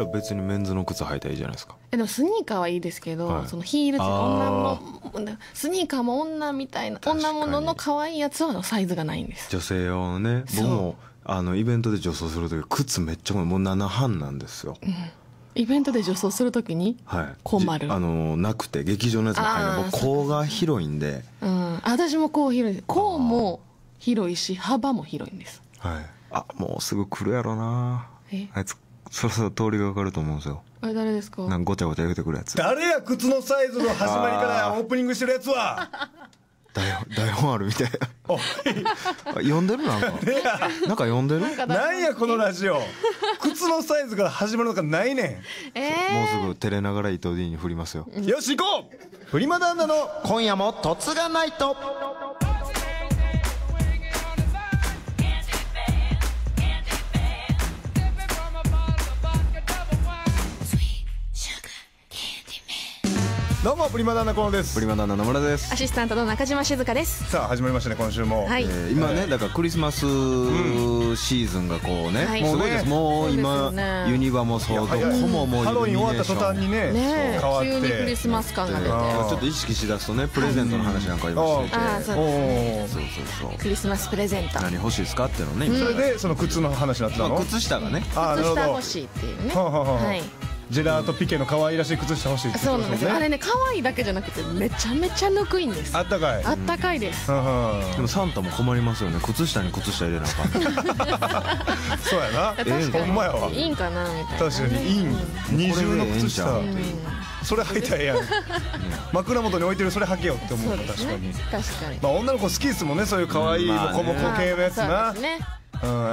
や別にメンズの靴履いたらいいじゃないですかえでもスニーカーはいいですけど、はいそのヒールって女のスニーカーも女みたいな女に物の可愛いやつはのサイズがないんです女性用のね僕もあのイベントで女装する時靴めっちゃ重いもう7半なんですよ、イベントで女装するとに困るじあのなくて劇場のやつが買えなう甲が広いんでうん、私もこう広いでこうも広いし幅も広いんですはいあもうすぐ来るやろうなえあいつそろそろ通りがかかると思うんですよあれ誰ですかなんかごちゃごちゃ言うてくるやつ誰や靴のサイズの始まりからオープニングしてるやつは台本台本あるみたいおいな読んでるなんかなんか読んでるなんやこのラジオ靴のサイズから始まるのがないねえもうすぐ照れながら伊藤 D に振りますよよし行こうフリマダンナの今夜も「とつがないと」どうもプリマダンナコですプリマダンナ野村ですアシスタントの中島静香ですさあ始まりましたね今週も、はいえー、今ねだからクリスマスシーズンがこうね、はい、すごいですもう今、ね、ユニバもそうどこももうハロウィン終わった途端にねね変わって急にクリスマス感が出てちょっと意識しだすとねプレゼントの話なんか今してて、はい、あそうですねそうそうそうクリスマスプレゼント何欲しいですかっていうのねそれでその靴の話になってたの、まあ、靴下がね靴下欲しいっていうねははははいジェラートピケの可愛らしい靴下欲しいって言ってんあれね可愛いだけじゃなくてめちゃめちゃぬくいんですあったかいあったかいですでもサンタも困りますよね靴下に靴下入れなあかん そうやなええのほんまやわいいんかなみたいな確かにイン二重の靴下それ履いたらええやん枕元に置いてるそれ履けよって思う確かに確かにまあ女の子好きですもんねそういう可愛いうんまあモコモコ系のやつなそうですね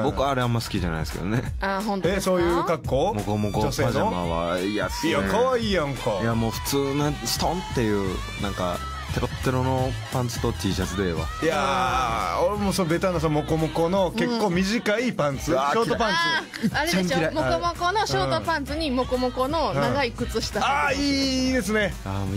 僕あれあんま好きじゃないですけどねあ本当えそういう格好もこもこパジャマはいやいや可愛いやんかいやもう普通のストンっていうなんかテロテロのパンツと T シャツでええわいや俺もそのベタなさモコモコの結構短いパンツ、ショートパンツあれでしょモコモコのショートパンツにモコモコの長い靴下、ああいいですね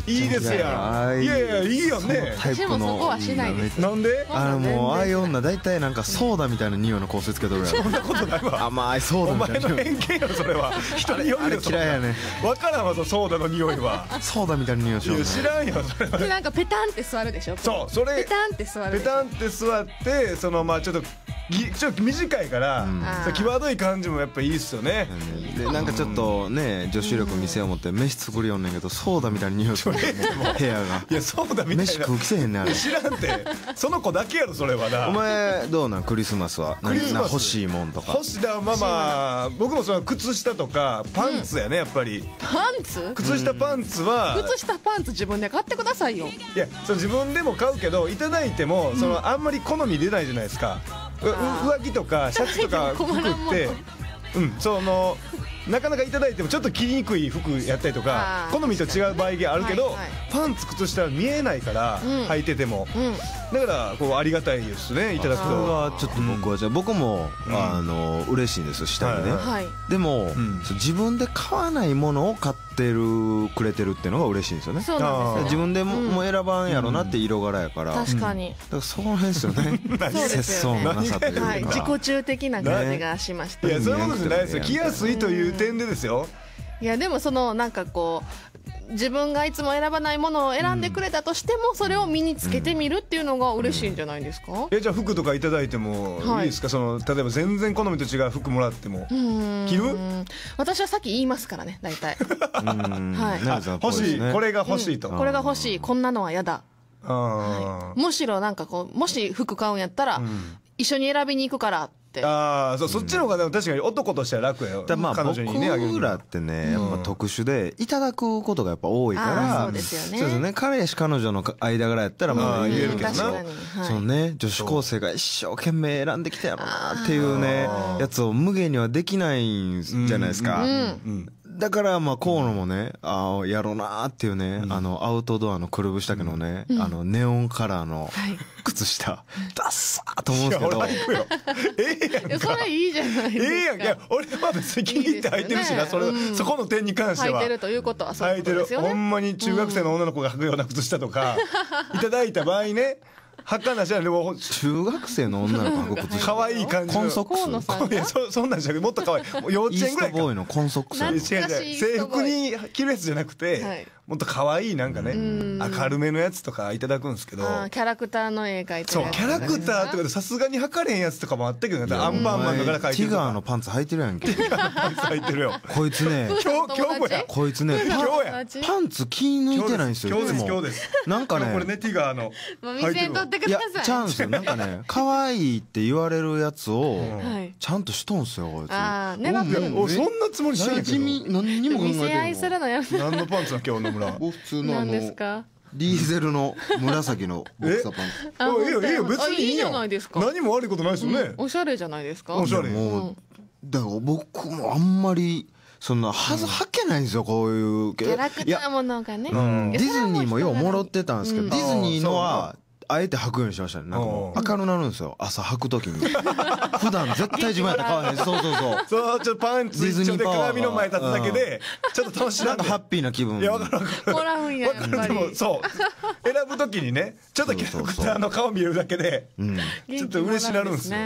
いいですやいやいやいいよね私もそこはしないですなんであのもうああいう女大体なんかソーダみたいな匂いの香水つけとるやろそんなことないわ甘いソーダみたいなお前の偏見よそれは人によるよ嫌いやね分からんわソーダの匂いはソーダみたいな匂いしよう知らんよそれはペタンって座るでしょそうそれペタンって座るペタンって座ってそのまあちょっとぎちょっと短いから、うん、際どい感じもやっぱいいっすよね、うん、でなんかちょっとね女子力見せよう思って飯作りよんねんけどソーダみたいな匂いする 部屋がいやソーダみたいな飯食うきせへんねん知らんてその子だけやろそれはなお前どうなんクリスマスはクリスマス欲しいもんとか欲しいだまあまあ僕もその靴下とかパンツやねやっぱり、うん、パンツ靴下パンツは、うん、靴下パンツ自分で買ってくださいよいやその自分でも買うけどいただいてもそのあんまり好み出ないじゃないですか、う浮気とかシャツとか服ってうんそのなかなか頂いてもちょっと着にくい服やったりとか好みと違う場合があるけど、パンツ靴下は見えないから、履いてても、だからこうありがたいですねいただくとそれはちょっと僕はじゃあ僕も、うん、あの嬉しいんです下にね、でも、自分で買わないものを買ってるくれてるっていうのが嬉しいんですよねそうなんです自分でも,、選ばんやろなって色柄やから確かにだからその辺ですよね 節操のなさというか、はい、自己中的な感じがしましたいやそういうことじゃないですよ着やすいというう点でですよ。いやでもそのなんかこう自分がいつも選ばないものを選んでくれたとしても、それを身につけてみるっていうのが嬉しいんじゃないですか、えじゃあ服とか頂いてもいいですか、はい、その例えば全然好みと違う服もらっても着る私はさっき言いますからね大体はい、欲しいこれが欲しいと、うん、これが欲しいこんなのは嫌だはい、むしろなんかこうもし服買うんやったら、うん、一緒に選びに行くからってああそそっちの方が確かに男としては楽やよ、だまあ彼女にねあげる僕らってね、やっぱ特殊でいただくことがやっぱ多いからそうですよねすね彼氏彼女の間ぐらいやったらまあ言えるけどな、そのね女子高生が一生懸命選んできたやろなっていうねやつを無限にはできないんじゃないですか、うんだからまあ河野もね、ああやろうなーっていうね、あのアウトドアのくるぶしたけのね、あのネオンカラーの靴下、ダッサーと思うんですけど。ええやんそか。れいいじゃないですか。えやんか。いや俺は別に気に入って履いてるしな、それそこの点に関して履いはて。るということはそうい履いてるほんまに中学生の女の子が履くような靴下とか いただいた場合ね儚しなでも中学生の女の子が可愛い感じコンソックスいやそそんなんじゃなくてもっと可愛い幼稚園ぐらいかイーストボーイのコンソックス違違うう。制服に着るやつじゃなくて、はいもっと可愛いなんかね明るめのやつとかいただくんですけどキャラクターの絵描いてそうキャラクターっとこでさすがに測れへんやつとかもあったけどねアンパンマンだから描いてるティガーのパンツ履いてるやんけ ティガーのパンツ履いてるよこいつね 今日今日もやこいつね今日やパンツ気抜いてないんですよ今日です今日ですなんかねこれねティガーのお店にせってくださいちゃうんすよなんかね可愛いって言われるやつをちゃんとしとんすよこいつああねそんなつもりしないけど何にも考えてない何のパンツの今日のら僕 普通のあのディーゼルの紫の ボクサーパンツあいいよいいよ別にいいじゃないですか何も悪いことないですよね、おしゃれじゃないですかおしゃれもう、だから僕もあんまりそんなはずはけないんですよこういうキャラクターものがね、ディズニーもようもろってたんですけど、ディズニーのはあえて履くようにしましたねなんかもう赤のなるんですよ朝履くときに 普段絶対自分やったら買わへんそうそうそうそうちょっとパンツ一丁で鏡の前立っただけでちょっと楽しなんかハッピーな気分いや分かる分かる分かるでもそう選ぶ時にねちょっとキャラクターの顔見るだけで、うん、ちょっと嬉しなるんですよ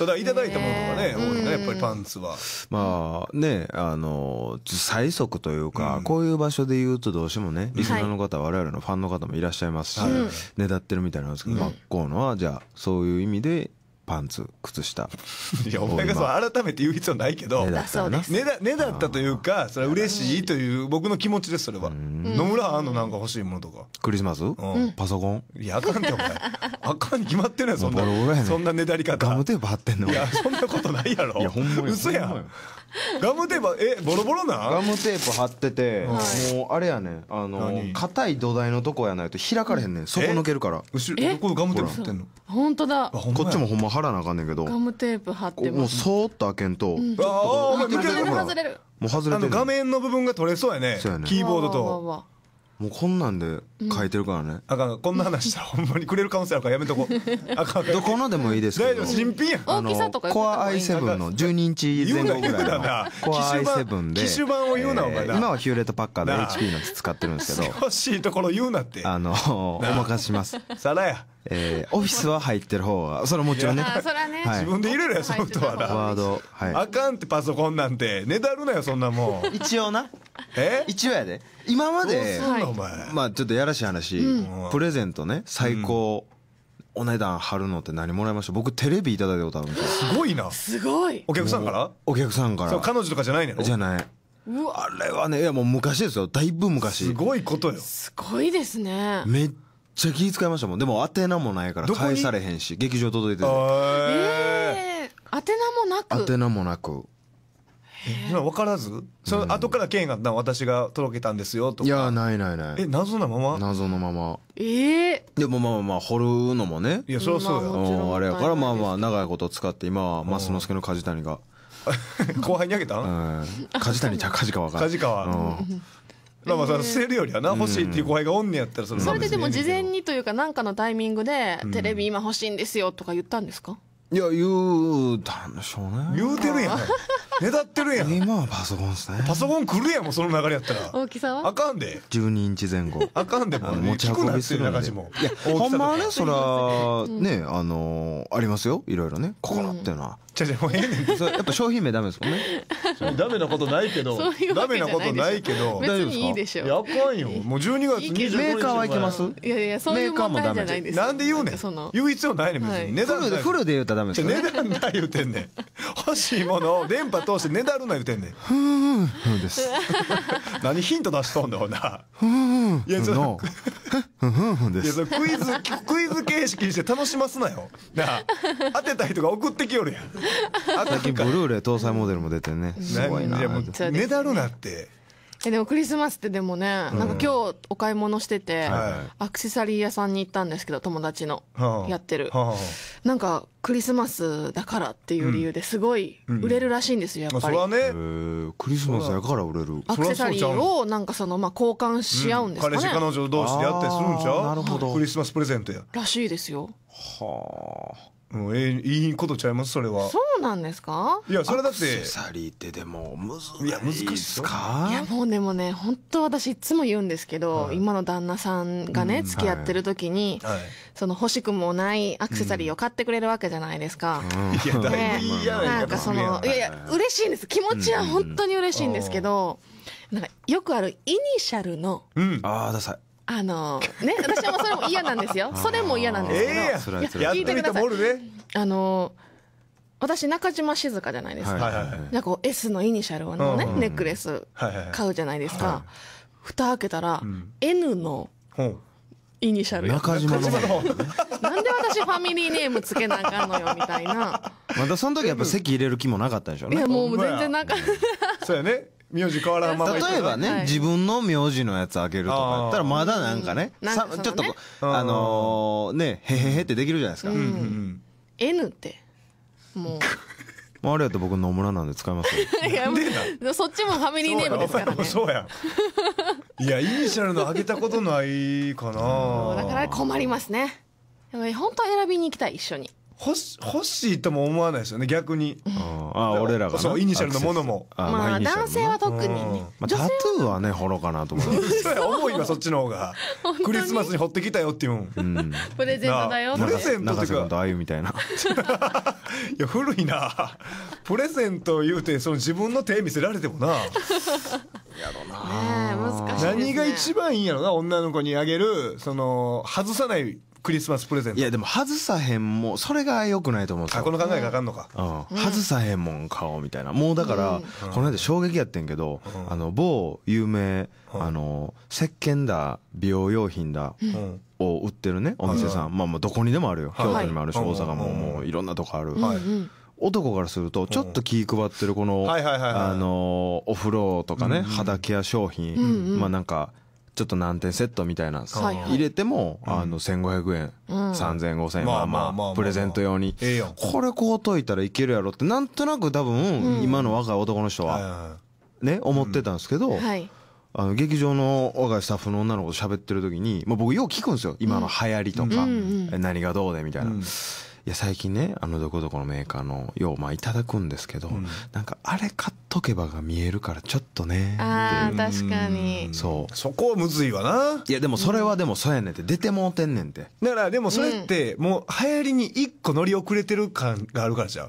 そうだいただいたものとかね多いなやっぱりパンツはまあねあの最速というか、うん、こういう場所で言うとどうしてもねリスナーの方、はい、我々のファンの方もいらっしゃいますし、はい、ねだってるみたいなんですけど、うん、まあはじゃあそういう意味でパンツ靴下いやお前がそう改めて言う必要ないけどねだったというかそれは嬉しいという僕の気持ちですそれは野村あんのなんか欲しいものとかクリスマス、うん、パソコンいやあかんってお前 あかんに決まってないそんなそんなねだり方ガムテープ貼ってんのいやそんなことないやろいやほんま嘘やん ガムテープえボロボロなガムテープ貼ってて、もうあれやねあの硬い土台のとこやないと開かれへんねん底抜けるから後ろこガムテープ貼ってんの本当だこっちもほんま貼らなあかんねんけどガムテープ貼ってもうそーっと開けんと、うん、ああお前見てるもう外れてる画面の部分が取れそうやねキーボードと。もうこんなんで書いてるからね、あかんこんな話したらほんまにくれる可能性あるからやめとこうあどこのでもいいですけ大丈夫新品やんあ大きさのとかコア i7 の12インチ前後ぐらなのコア i7 で機種版を言うなお前なえー今はヒューレットパッカーで HP のやつ使ってるんですけど欲しいところ言うなってあのお任せしますさだやえー、オフィスは入ってる方は、それはもちろんね、あーそね、はい自分で入れるやソフトはなワード、はあかんってパソコンなんてねだるなよそんなもん一応なえ一応やで今までそうなお前、まあちょっとやらしい話、プレゼントね最高、お値段張るのって何もらいました僕テレビいただいたことあるんですよすごいなすごいお客さんからお客さんかそうら彼女とかじゃないねじゃないあれはねいやもう昔ですよだいぶ昔すごいことよすごいですねめっちゃ気使いましたもんでも宛名もないから返されへんし劇場届いててええ宛名もなく宛名もなく今分からずその後から件がな私が届けたんですよとかいやないないないえ謎のまま謎のままええでもまあまあ掘るのもねいやそりゃそうよあれやからまあまあ長いこと使って今はマスノスケの梶谷が 後輩にあげた梶谷ちゃ梶川か梶川まあまあ捨てるよりはな欲しいっていう後輩がおんねやったらそれそれででも事前にというか何かのタイミングで「テレビ今欲しいんですよ」とか言ったんですかいや言うたんでしょうね言うてるやん ねだってるやん今はパソコンですねパソコン来るやんもうその流れやったら大きさはあかんで12インチ前後あかんでも持ち運びする中もいやほんまはねそらねあのありますよいろいろねここなっていうのはじゃじゃもうええねんやっぱ商品名ダメですもんね ダメなことないけどダメなことないけど大丈いいでしょやかんよもう12月25日メーカーはいけますいやいやそういう問題じゃないですなんで言うねん言う必要ないねん別にフルで言うたらダメですよ値段ない言うてんねん欲しいものを電波通してねだるな言うてんねんふんです何ヒント出しとんだほなふんふんのふんふんですいやそクイズクイズ形式にして楽しますなよなあ当てた人が送ってきよるやん最近ブルーレイ搭載モデルも出てねすごいなねだるなってえでもクリスマスってでもね、なんか今日お買い物してて、アクセサリー屋さんに行ったんですけど友達のやってる、なんかクリスマスだからっていう理由ですごい売れるらしいんですよ、やっぱり、それはねクリスマスやから売れるアクセサリーをなんかそのまあ交換し合うんですかね、彼氏彼女同士でやったりするんちゃうなるほどクリスマスプレゼントやらしいですよはあもうええいいことちゃいますそれはそうなんですかいやそれだって。アクセサリーってでもむずいや難しいっすか。いやもうでもね本当私いつも言うんですけど、はい今の旦那さんがね、うん付き合ってる時に、はいその欲しくもないアクセサリーを買ってくれるわけじゃないですか、いやだめ。いやなんかそのいやいや嬉しいんです気持ちは本当に嬉しいんですけど、なんかよくあるイニシャルのうんああダサいあのね、私はもそれも嫌なんですよ。それも嫌なんですけど。えー、いや聞いてください。ね、あの私中島静香じゃないですか。はいはいはい、なんか S のイニシャルをね、うんうん、ネックレス買うじゃないですか。はいはいはい、蓋開けたら、うん、N のイニシャル。中島の。なんで私ファミリーネームつけなあかんのよみたいな。まだその時やっぱ席入れる気もなかったでしょうね。いやもう全然なかそうやね。名字変わらんまま例えばね、はい自分の名字のやつ開けるとかやったらまだなんかね,、んかねちょっとあのーねへへへってできるじゃないですか、ううん N ってもまあ、あれやったら僕野村なんで使いますよ そっちもファミリーネームですからねそうやいやイニシャルのあげたことないかなだから困りますねでも本当は選びに行きたい一緒に欲し欲しいとも思わないですよね逆にあ俺らがそうイニシャルのものもまあ男性は特にね、まあ、タトゥーはね掘ろうかなと思います思いはそっちの方がクリスマスに掘ってきたよっていう、うん、プレゼントだよプレゼントっていうとあゆみたいないや古いなプレゼント言うてその自分の手見せられてもなやろな、ね、難しい、ね、何が一番いいんやろな女の子にあげるその外さないクリスマスプレゼントいやでも外さへんもそれがよくないと思うあこの考えがあかんのか、うん、外さへんもん買おうみたいなもうだから、この間衝撃やってんけど、あの某有名、あの石鹸だ美容用品だ、を売ってるねお店さん、まあ、まあどこにでもあるよ、京都にもあるし、大阪ももういろんなとこある、はい男からするとちょっと気配ってるこのあのお風呂とかね肌ケア商品まあなんかちょっと何点セットみたいな、入れても、あの、1500円、3000円、5000円、まあまあ、プレゼント用に。これこう解いたらいけるやろって、なんとなく多分、今の若い男の人は、ね、思ってたんですけど、あの、劇場の若いスタッフの女の子と喋ってる時に、僕よう聞くんですよ。今の流行りとか、何がどうでみたいな。いや最近ねあのどこどこのメーカーのようまあいただくんですけど、うん、なんかあれ買っとけばが見えるからちょっとねああ確かにそうそこむずいわないやでもそれはでもそうやねんって出てもうてんねんてだからでもそれってもう流行りに一個乗り遅れてる感があるからじゃ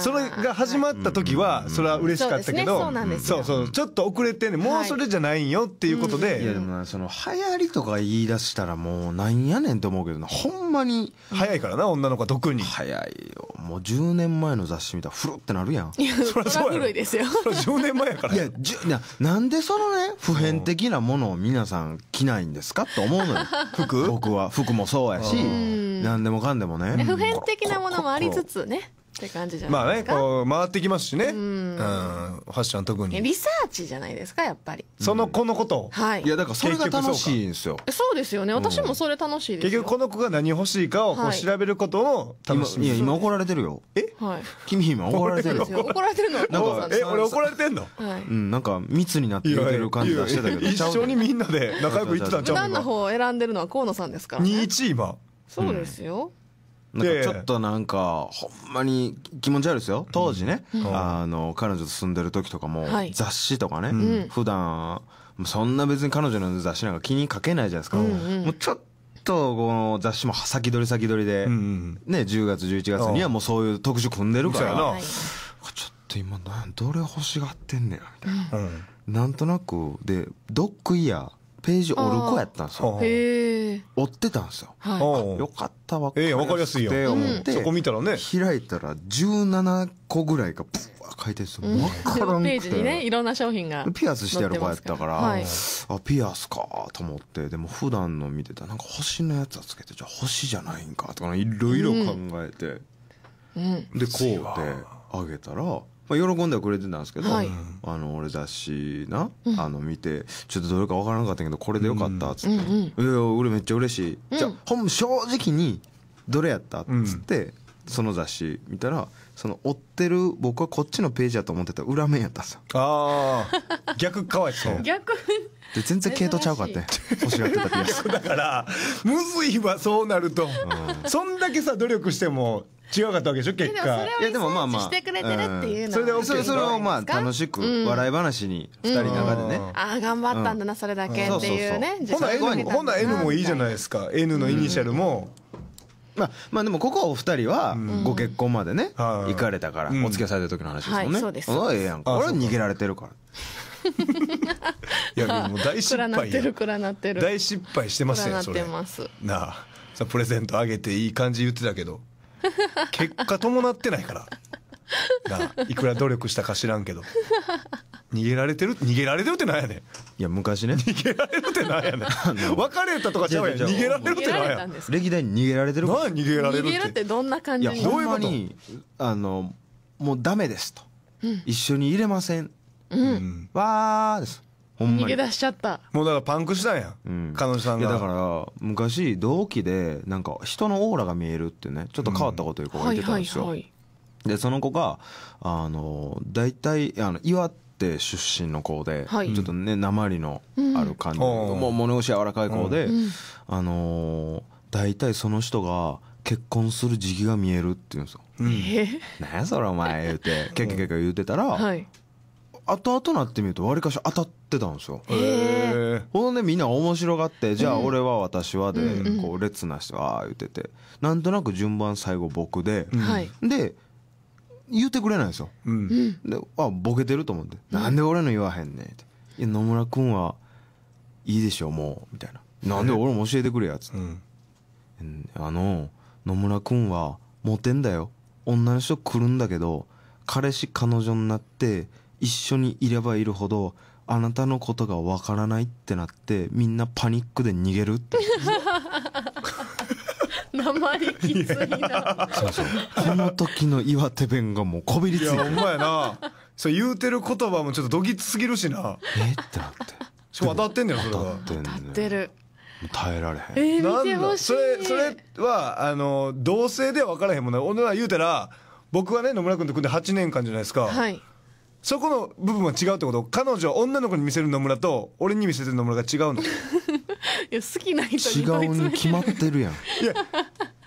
それが始まった時はそれは嬉しかったけど、そうそうちょっと遅れてねもうそれじゃないんよっていうことで、いやでもその流行りとか言い出したらもうなんやねんと思うけどなほんまに早いからな女の子は特に早いよもう10年前の雑誌見たらフルってなるやんそれはそうや古いですよそ10年前やからいやなんでそのね普遍的なものを皆さん着ないんですかと思うのよ 服僕は服もそうやし何でもかんでもね普遍的なものもありつつねって感じじゃないですか。まあね、こう回ってきますしね。うん,、ファッション特に。リサーチじゃないですか、やっぱり。その子のことを。はい。いや、だからそれが楽しいんですよ。そうですよね。私もそれ楽しいです結局この子が何欲しいかをこう調べることを楽しみ、い、や、今怒られてるよ。えはい。君今怒られてるよ。怒られてるのなんか、え、俺怒られてんのはい。うん、なんか密になって言ってる感じがしてたけど。一緒にみんなで仲良く行ってたんちゃう方を選んでるのは河野さんですから、ね。2、1今。そうですよ。なんかちょっとなんかほんまに気持ち悪いですよ当時ね、うん、あの彼女と住んでる時とかも、雑誌とかね、うん、普段そんな別に彼女の雑誌なんか気にかけないじゃないですか、うんうん、もうちょっとこの雑誌も先取り先取りで、うんうん、ね10月11月にはもうそういう特集組んでるから、はい、ちょっと今どれ欲しがってんねやみたいな、うん、なんとなくでドッグイヤーページ折る子やったんですよ。折ってたんですよ。よかったわ。ええ、わかりやすいよ。って思って、そこ見たらね。開いたら17個ぐらいがブわー書いてるんですよ。わからんページにね、いろんな商品が。ピアスしてる子やったから、あ、ピアスかと思って、でも普段の見てたなんか星のやつはつけて、じゃあ星じゃないんかとか、いろいろ考えて。で、こうってあげたら、まあ、喜んでくれてたんですけど、はい、あの俺雑誌な、うん、あの見てちょっとどれか分からなかったけどこれでよかったっつって「うんうん俺めっちゃ嬉しい」うん、じゃほん正直にどれやった?」っつって、うん、その雑誌見たらその追ってる僕はこっちのページやと思ってた裏面やったんですよ。ああ逆かわいそう。逆で全然系統ちゃうかって欲しがってた気がする だからむずいわそうなると、うん、そんだけさ努力しても違うかったわけでしょ結果いやでもまあまあしてくれてるっていうのそれでそれをまあ楽しく笑い話に2人の中でねああ頑張ったんだなそれだけっていうねほんなら N もいいじゃないですか N のイニシャルもまあ、まあでもここはお二人はご結婚までね、行かれたから、お付き合いされた時の話ですもんね、そうですそええやんこ俺は逃げられてるからいやでも大失敗る大失敗してますよそれなあプレゼントあげていい感じ言ってたけど結果伴ってないからいくら努力したか知らんけど逃げられてる逃げられてるってなんやねんいや昔ね逃げられるってなんやねん 別れたとかちゃうやん逃げられるってなんやん歴代に逃げられてるから逃げられるってるってどんな感じいやほんまにあのもうダメですと、うん、一緒に入れません、うん、わーです逃げ出しちゃったもうだからパンクしたんや、うん彼女さんいがやだから昔同期でなんか人のオーラが見えるってねちょっと変わったこと言う子がいてたんですよ、でその子があの大体あの岩手出身の子で、はいちょっとね鉛のある感じ、うんもう物腰柔らかい子で、うんあの大体その人が結婚する時期が見えるって言うんですよ。うんなんやそれお前言うてケケケケ言うてたら、はい後々なってみるとわりかし当たってたんですよへえほんでみんな面白がってじゃあ俺は私はで、こう列な人は言っててなんとなく順番最後僕で、うん、で言うてくれないんですよ、うん、であボケてると思って「なんで俺の言わへんねん」って「いや野村君はいいでしょもう」みたいな「なんで俺も教えてくれや」つって、うん、あの野村君はモテんだよ女の人来るんだけど彼氏彼女になって一緒にいればいるほどあなたのことがわからないってなってみんなパニックで逃げるって 生りきついなそうそうこの時の岩手弁がもうこびりついてるいやほんやなそう言うてる言葉もちょっとどぎつすぎるしなえってなってしかも当たってんねよそれが当たってる耐えられへんえー、見てほしいそれそれはあの同性では分からへんもんね俺は言うたら僕はね野村君と組んで八年間じゃないですかはいそこの部分は違うってこと彼女女の子に見せる野村と俺に見せてる野村が違うの いや好きな人違うに決まってるやんいや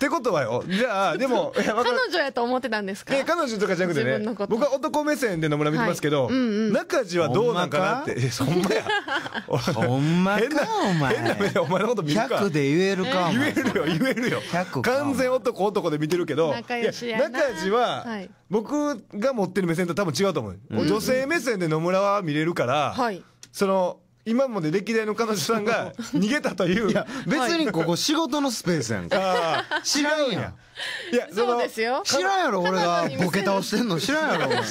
ってことはよじゃあでも 彼女やと思ってたんですか彼女とかじゃなくてね僕は男目線で野村見てますけど、うん中地はどうなんかなってそんまやほんまか 変な目でお前のこと見るか100で言えるか言えるよ言えるよ完全男男で見てるけど中地は、僕が持ってる目線と多分違うと思う、女性目線で野村は見れるから、はい、その今まで歴代の彼女さんが 逃げたといういや別にここ仕事のスペースやんか知らんやんいやそうですよ知らんやろ俺がボケ倒してんの知らんやろいや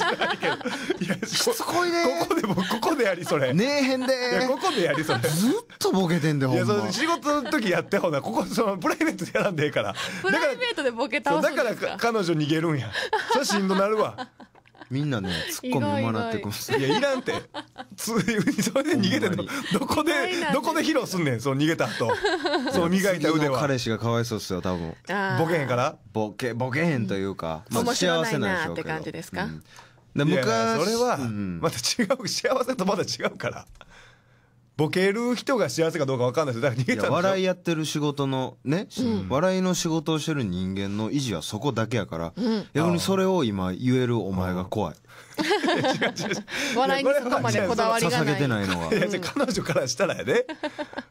しつこいねここでもここでやりそれねえへんでここでやりそれずっとボケてんでほんまいやそ仕事の時やってほなここそのプライベートでやらんでええからプライベートでボケ倒すんですかだから彼女逃げるんやそれしんどなるわみんなね ツッコミもらってく いやいらんってつそれで逃げてんのどこでどこで披露すんねんそう、逃げた後 そう磨いた腕は彼氏がかわいそうっすよ多分ボケへんからボケボケへんというか、まあ、幸せなんでしょうけどって感じですか、で昔それはまた違う幸せとまだ違うからボケる人が幸せかどうか分かんないですだから逃げたんでしょ笑いやってる仕事のね、笑いの仕事をしてる人間の維持はそこだけやから、逆にそれを今言えるお前が怖い。笑いにそこまでこだわりがない 彼女からしたらやで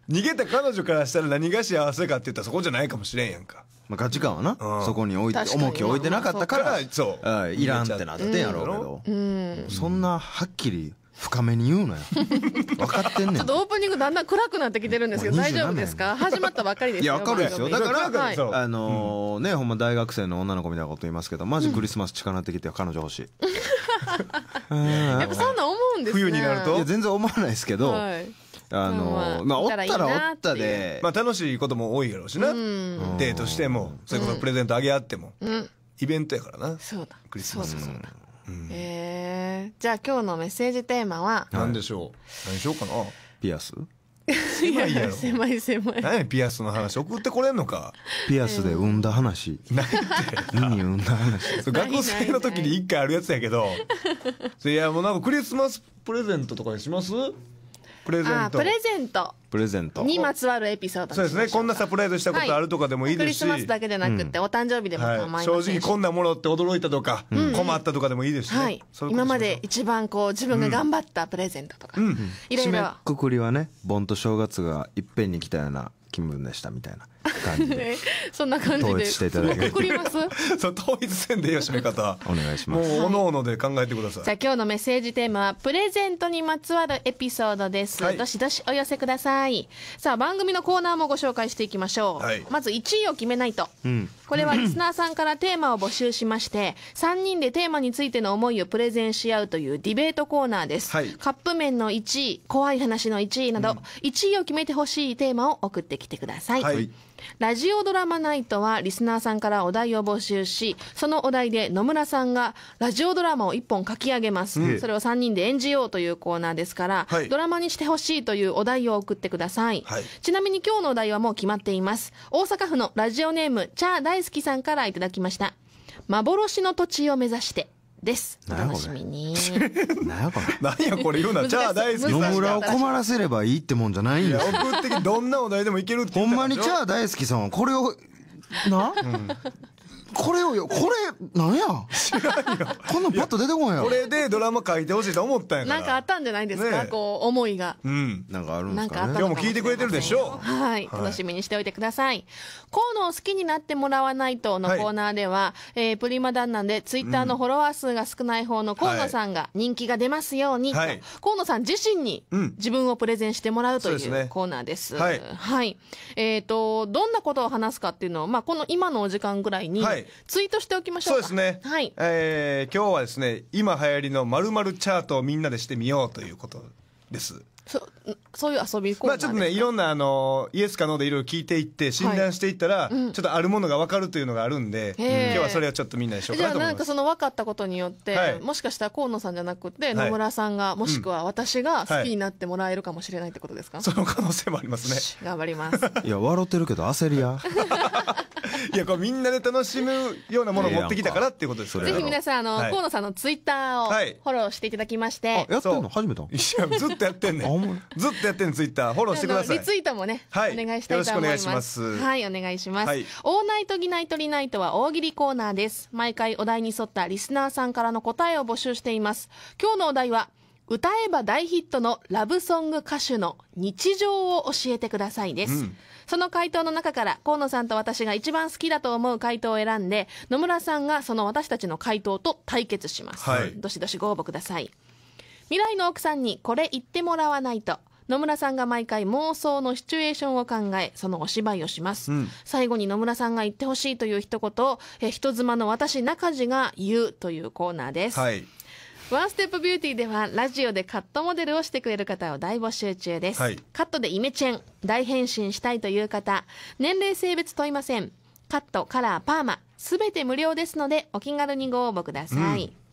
逃げた彼女からしたら何が幸せかって言ったらそこじゃないかもしれんやんかまあ、価値観はうなん、そこに置いて、重きを置いてなかったかままあそから、そううんいらんってなってんやろうけど、そんなはっきり深めに言うのよ 分かってんねんちょっとオープニングだんだん暗くなってきてるんですけど大丈夫ですか始まったばっかりですいやわかるですよだから、はい、あのーねほんま大学生の女の子みたいなこと言いますけどマジクリスマス近なってきて彼女欲しい やっぱそんな思うんですね冬になると全然思わないですけど、はいあの、うん、まあ、おったらおったで。まあ、楽しいことも多いやろうしな。うん、デートしても、それこそプレゼントあげあっても、うん。イベントやからな。そうだ。クリスマスも。そうだええじゃあ今日のメッセージテーマは何でしょう何しようかなピアス狭いやろ狭い狭い何やピアスの話送ってこれんのかピアスで産んだ話何て何産んだ話学生の時に一回あるやつやけどいやもうなんかクリスマスプレゼントとかにしますプレゼントプレゼントプレゼントにまつわるエピソードそうですねこんなサプライズしたことあるとかでもいいですし、クリスマスだけでなくて、お誕生日でも構いません、正直こんなものって驚いたとか、困ったとかでもいいですし、はい、今まで一番こう自分が頑張ったプレゼントとか、うん、いろいろ締めくくりはね盆と正月がいっぺんに来たような気分でしたみたいな そんな感じで統一していただけります そう統一せんでよ締め方お願いしますもうおのおので考えてください、はい、じゃあ今日のメッセージテーマはプレゼントにまつわるエピソードです、はい、どしどしお寄せくださいさあ番組のコーナーもご紹介していきましょう、はい、まず1位を決めないと、うん、これはリスナーさんからテーマを募集しまして3人でテーマについての思いをプレゼンし合うというディベートコーナーです、カップ麺の1位怖い話の1位など、うん、1位を決めてほしいテーマを送ってきてください、ラジオドラマナイトはリスナーさんからお題を募集し、そのお題で野村さんがラジオドラマを1本書き上げます。うん、それを3人で演じようというコーナーですから、はい、ドラマにしてほしいというお題を送ってくださいはい、ちなみに今日のお題はもう決まっています。大阪府のラジオネーム、チャー大好きさんからいただきました。幻の土地を目指して。ですお楽しみに何やこれ何やこれ言うな じゃあ大好き野村を困らせればいいってもんじゃないん送ってどんなお題でもいけるってほんまにじゃあ大好きさんはこれをな、うん、これをよ、これ、なんや。こんなんパッと出てこんや。これでドラマ書いてほしいと思ったんやから。なんかあったんじゃないですか、ね、こう、思いが。うん。なんかあるんですか、ね、今日も聞いてくれてるでしょう。はい。楽しみにしておいてください。河、野、を好きになってもらわないとのコーナーでは、はい、えー、プリマ旦那でツイッターのフォロワー数が少ない方の河野さんが人気が出ますように、はい、河野さん自身に自分をプレゼンしてもらうというコーナーです。はい。はい、えっ、ー、と、どんなことを話すかっていうのを、まあ、この今のお時間ぐらいに、はい、ツイートしておきましょうそうですね。はい。えー、今日はですね、今流行りのまるチャートをみんなでしてみようということです。そそういう遊びまあちょっとねいろんなあのイエスかノーでいろいろ聞いていって診断していったら、はいうん、ちょっとあるものが分かるというのがあるんで今日はそれはちょっとみんなでしようかなと思いますじゃあなんかその分かったことによって、はい、もしかしたら河野さんじゃなくて野村さんが、はい、もしくは私が好きになってもらえるかもしれないってことですか、その可能性もありますね 頑張ります いや笑ってるけど焦りや いやこれみんなで楽しむようなものを持ってきたからっていうことですよねぜひ皆さんあの、河野さんのツイッターをフォローしていただきまして、やってんの初めていやずっとやってんねんずっとやってるツイッターフォローしてくださいリツイートもね、はい、お願いしたいと思いますはいお願いします、はい、オーナイトギナイトリナイトは大喜利コーナーです毎回お題に沿ったリスナーさんからの答えを募集しています今日のお題は歌えば大ヒットのラブソング歌手の日常を教えてくださいです、うん、その回答の中から河野さんと私が一番好きだと思う回答を選んで野村さんがその私たちの回答と対決します、はい、どしどしご応募ください未来の奥さんにこれ言ってもらわないと野村さんが毎回妄想のシチュエーションを考えそのお芝居をします、うん、最後に野村さんが言ってほしいという一言をえ人妻の私中地が言うというコーナーです、はい、ワンステップビューティーではラジオでカットモデルをしてくれる方を大募集中です、はい、カットでイメチェン大変身したいという方年齢性別問いませんカットカラーパーマすべて無料ですのでお気軽にご応募ください、うん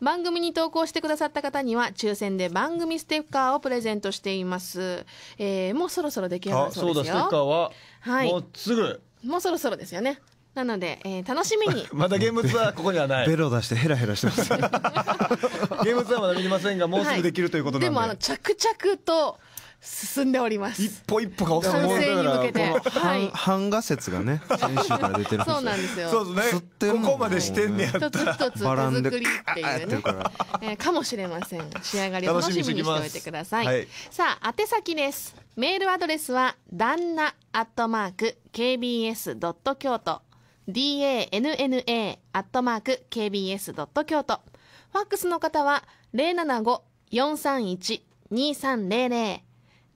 番組に投稿してくださった方には抽選で番組ステッカーをプレゼントしています、えー、もうそろそろ出来上がるそうですよステッカーは、はい、もうすぐもうそろそろですよねなので、えー、楽しみに まだ現物はここにはないベロ出してヘラヘラしてます現物 はまだ見れませんがもうすぐできるということで、はい、でもあの着々と進んでおります一歩一歩が完成に向けてはい半画説がね先週から出てるそうなんですよそうですねここまでしてんねやったら一つ一つ手作りっていうねえかもしれません仕上がりを楽しみにしておいてくださいさあ宛先ですメールアドレスは旦那アットマーク kbs ドット京都 danna アットマーク kbs ドット京都ファックスの方は零七五四三一二三零零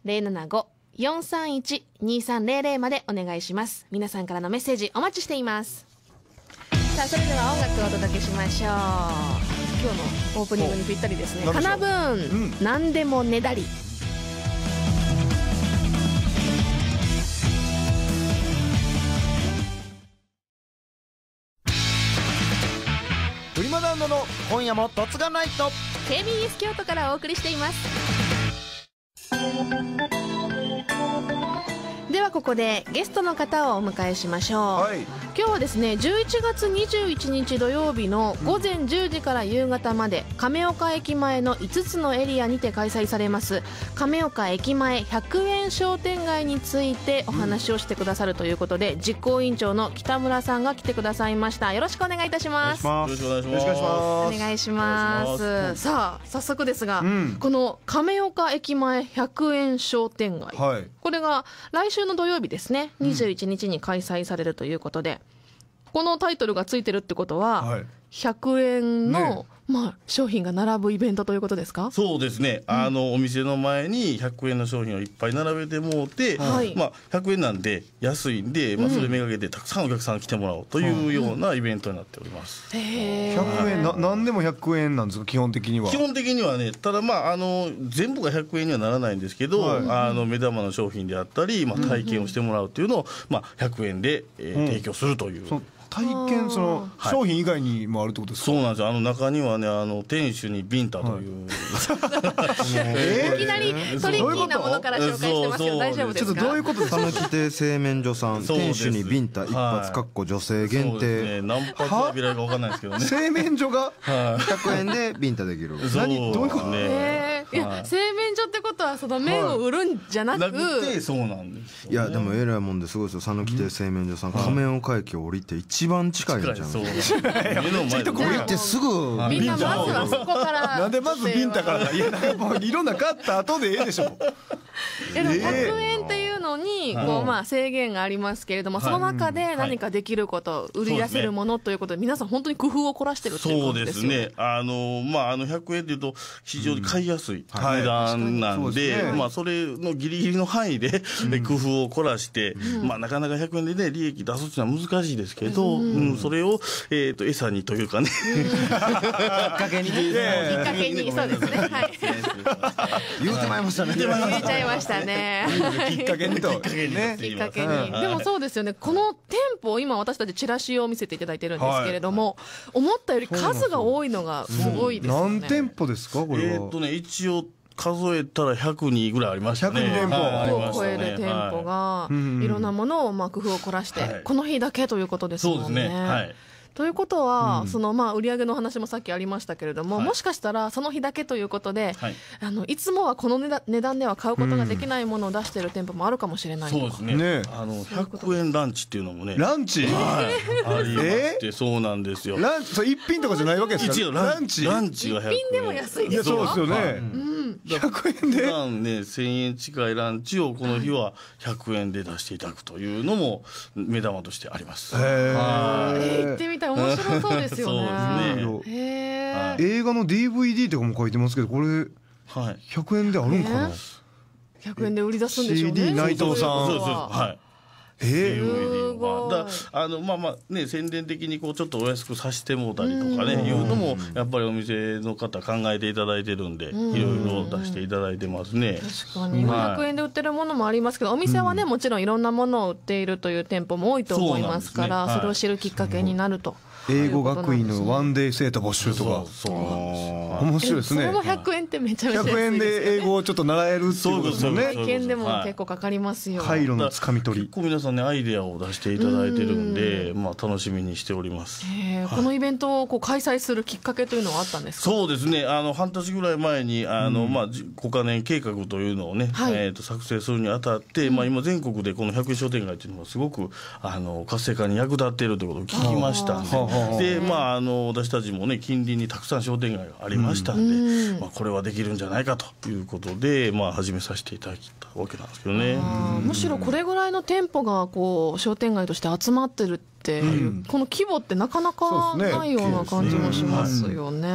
075-431-2300までお願いします皆さんからのメッセージお待ちしていますさあそれでは音楽をお届けしましょう今日のオープニングにぴったりですね「かなぶん何でもねだり」リマンドの今夜も「突がないと」KBS 京都からお送りしています Thank you. ではここでゲストの方をお迎えしましょう、はい、今日はですね11月21日土曜日の午前10時から夕方まで亀岡駅前の5つのエリアにて開催されます亀岡駅前100円商店街についてお話をしてくださるということで、うん、実行委員長の北村さんが来てくださいましたよろしくお願いいたしますよろしくお願いしますお願いしますさあ早速ですが、うん、この亀岡駅前100円商店街、はい、これが来週のの土曜日ですね21日に開催されるということで、このタイトルがついてるってことは、はい100円のまあ、商品が並ぶイベントということですかそうですね、あの、お店の前に100円の商品をいっぱい並べてもうて、はい、まあ、100円なんで安いんで、まあ、それめがけてたくさんお客さん来てもらおうというようなイベントになっております、うん、100円な何でも100円なんですか基本的には基本的にはねただまああの全部が100円にはならないんですけど、はい、あの目玉の商品であったり、まあ、体験をしてもらうというのを、まあ、100円で、えー、提供するという。体験その商品以外にもあるってことですか、はい、そうなんですよあの中にはねあの店主にビンタという、はい、いきなりトリッキーなものから紹介してますけど大丈夫ですかちょっとどういうことですか讃亭製麺所さん店主にビンタ一発かっこ女性限定、ね、何発浴びられるか分かんないですけどね製麺所が100円でビンタできる何どういうことねいや製麺所ってことはその麺を売るんじゃなく、はい、そうなんです、ね、いやでもえらいもんですごいですよ讃岐て製麺所さん仮面を駅降りて一番近いんじゃんいですか降りてすぐみんなまずはそこからなんでまずビンタからいやもういろんな買った後でええでしょ えでも100円っていうのに、こうまあ制限がありますけれども、その中で何かできること、売り出せるものということで、皆さん本当に工夫を凝らしてるっていうことですよね。そうですね。あの、まあ、あの、100円でいうと、非常に買いやすい値段なんで、まあ、それのギリギリの範囲で、工夫を凝らして、まあ、なかなか100円でね、利益出すっていうのは難しいですけど、うん、それを、えっと、餌にというかね。きっかけに。きっかけに、そうですね。はい。言うてまいましたね。言うちゃいましたね。きっかけると、きっかけに、でもそうですよねこの店舗今私たちチラシを見せていただいてるんですけれども、思ったより数が多いのがすごいです何店舗ですかこれはえっとね一応数えたら100人ぐらいありましたね。100店舗を超える店舗が、いろんなものをまあ工夫を凝らして、この日だけということですもんね。そうですね。はい。ということは、うん、そのまあ売り上げの話もさっきありましたけれども、はい、もしかしたらその日だけということで、はい、あのいつもはこの値段では買うことができないものを出している店舗もあるかもしれない、うん、そうですね、ね、あの100円ランチっていうのもねランチ、はい、ありましてそうなんですよランチ一品とかじゃないわけですよランチランチが1品でも安いですよそうですよね、うん100円で普段ね1円近いランチをこの日は100円で出していただくというのも目玉としてあります、はい、えー、行ってみ体面白そうですよね。そうで映画の DVD とかも書いてますけど、これ100円であるんかな。100円で売り出すんでしょうね。CD 内藤さん。はい。えー、はだあのまあまあね宣伝的にこうちょっとお安くさせてもうたりとかねいうのもやっぱりお店の方考えていただいてるんでいろいろ出していただいてますね確かに、はい、0 0円で売ってるものもありますけどお店はねもちろんいろんなものを売っているという店舗も多いと思いますからそれを知るきっかけになると。英語学院のワンデー生徒募集とかそう面白いですねそれも1円ってめちゃめちゃ100円で英語をちょっと習えるっていうことですよね体験でも結構かかりますよ回路のつかみ取り結構皆さんねアイデアを出していただいてるんでまあ楽しみにしておりますこのイベントをこう開催するきっかけというのはあったんですかそうですねあの半年ぐらい前にあのまあ5か年計画というのをねえっ、と作成するにあたってまあ今全国でこの百円商店街というのはすごくあの活性化に役立っているということを聞きましたんででまああの私たちもね近隣にたくさん商店街がありましたんで、まあ、これはできるんじゃないかということで、まあ、始めさせていただいたわけなんですけどね。むしろこれぐらいの店舗がこう商店街として集まってるってってう、ん、この規模ってなかなかないような感じもしますよね。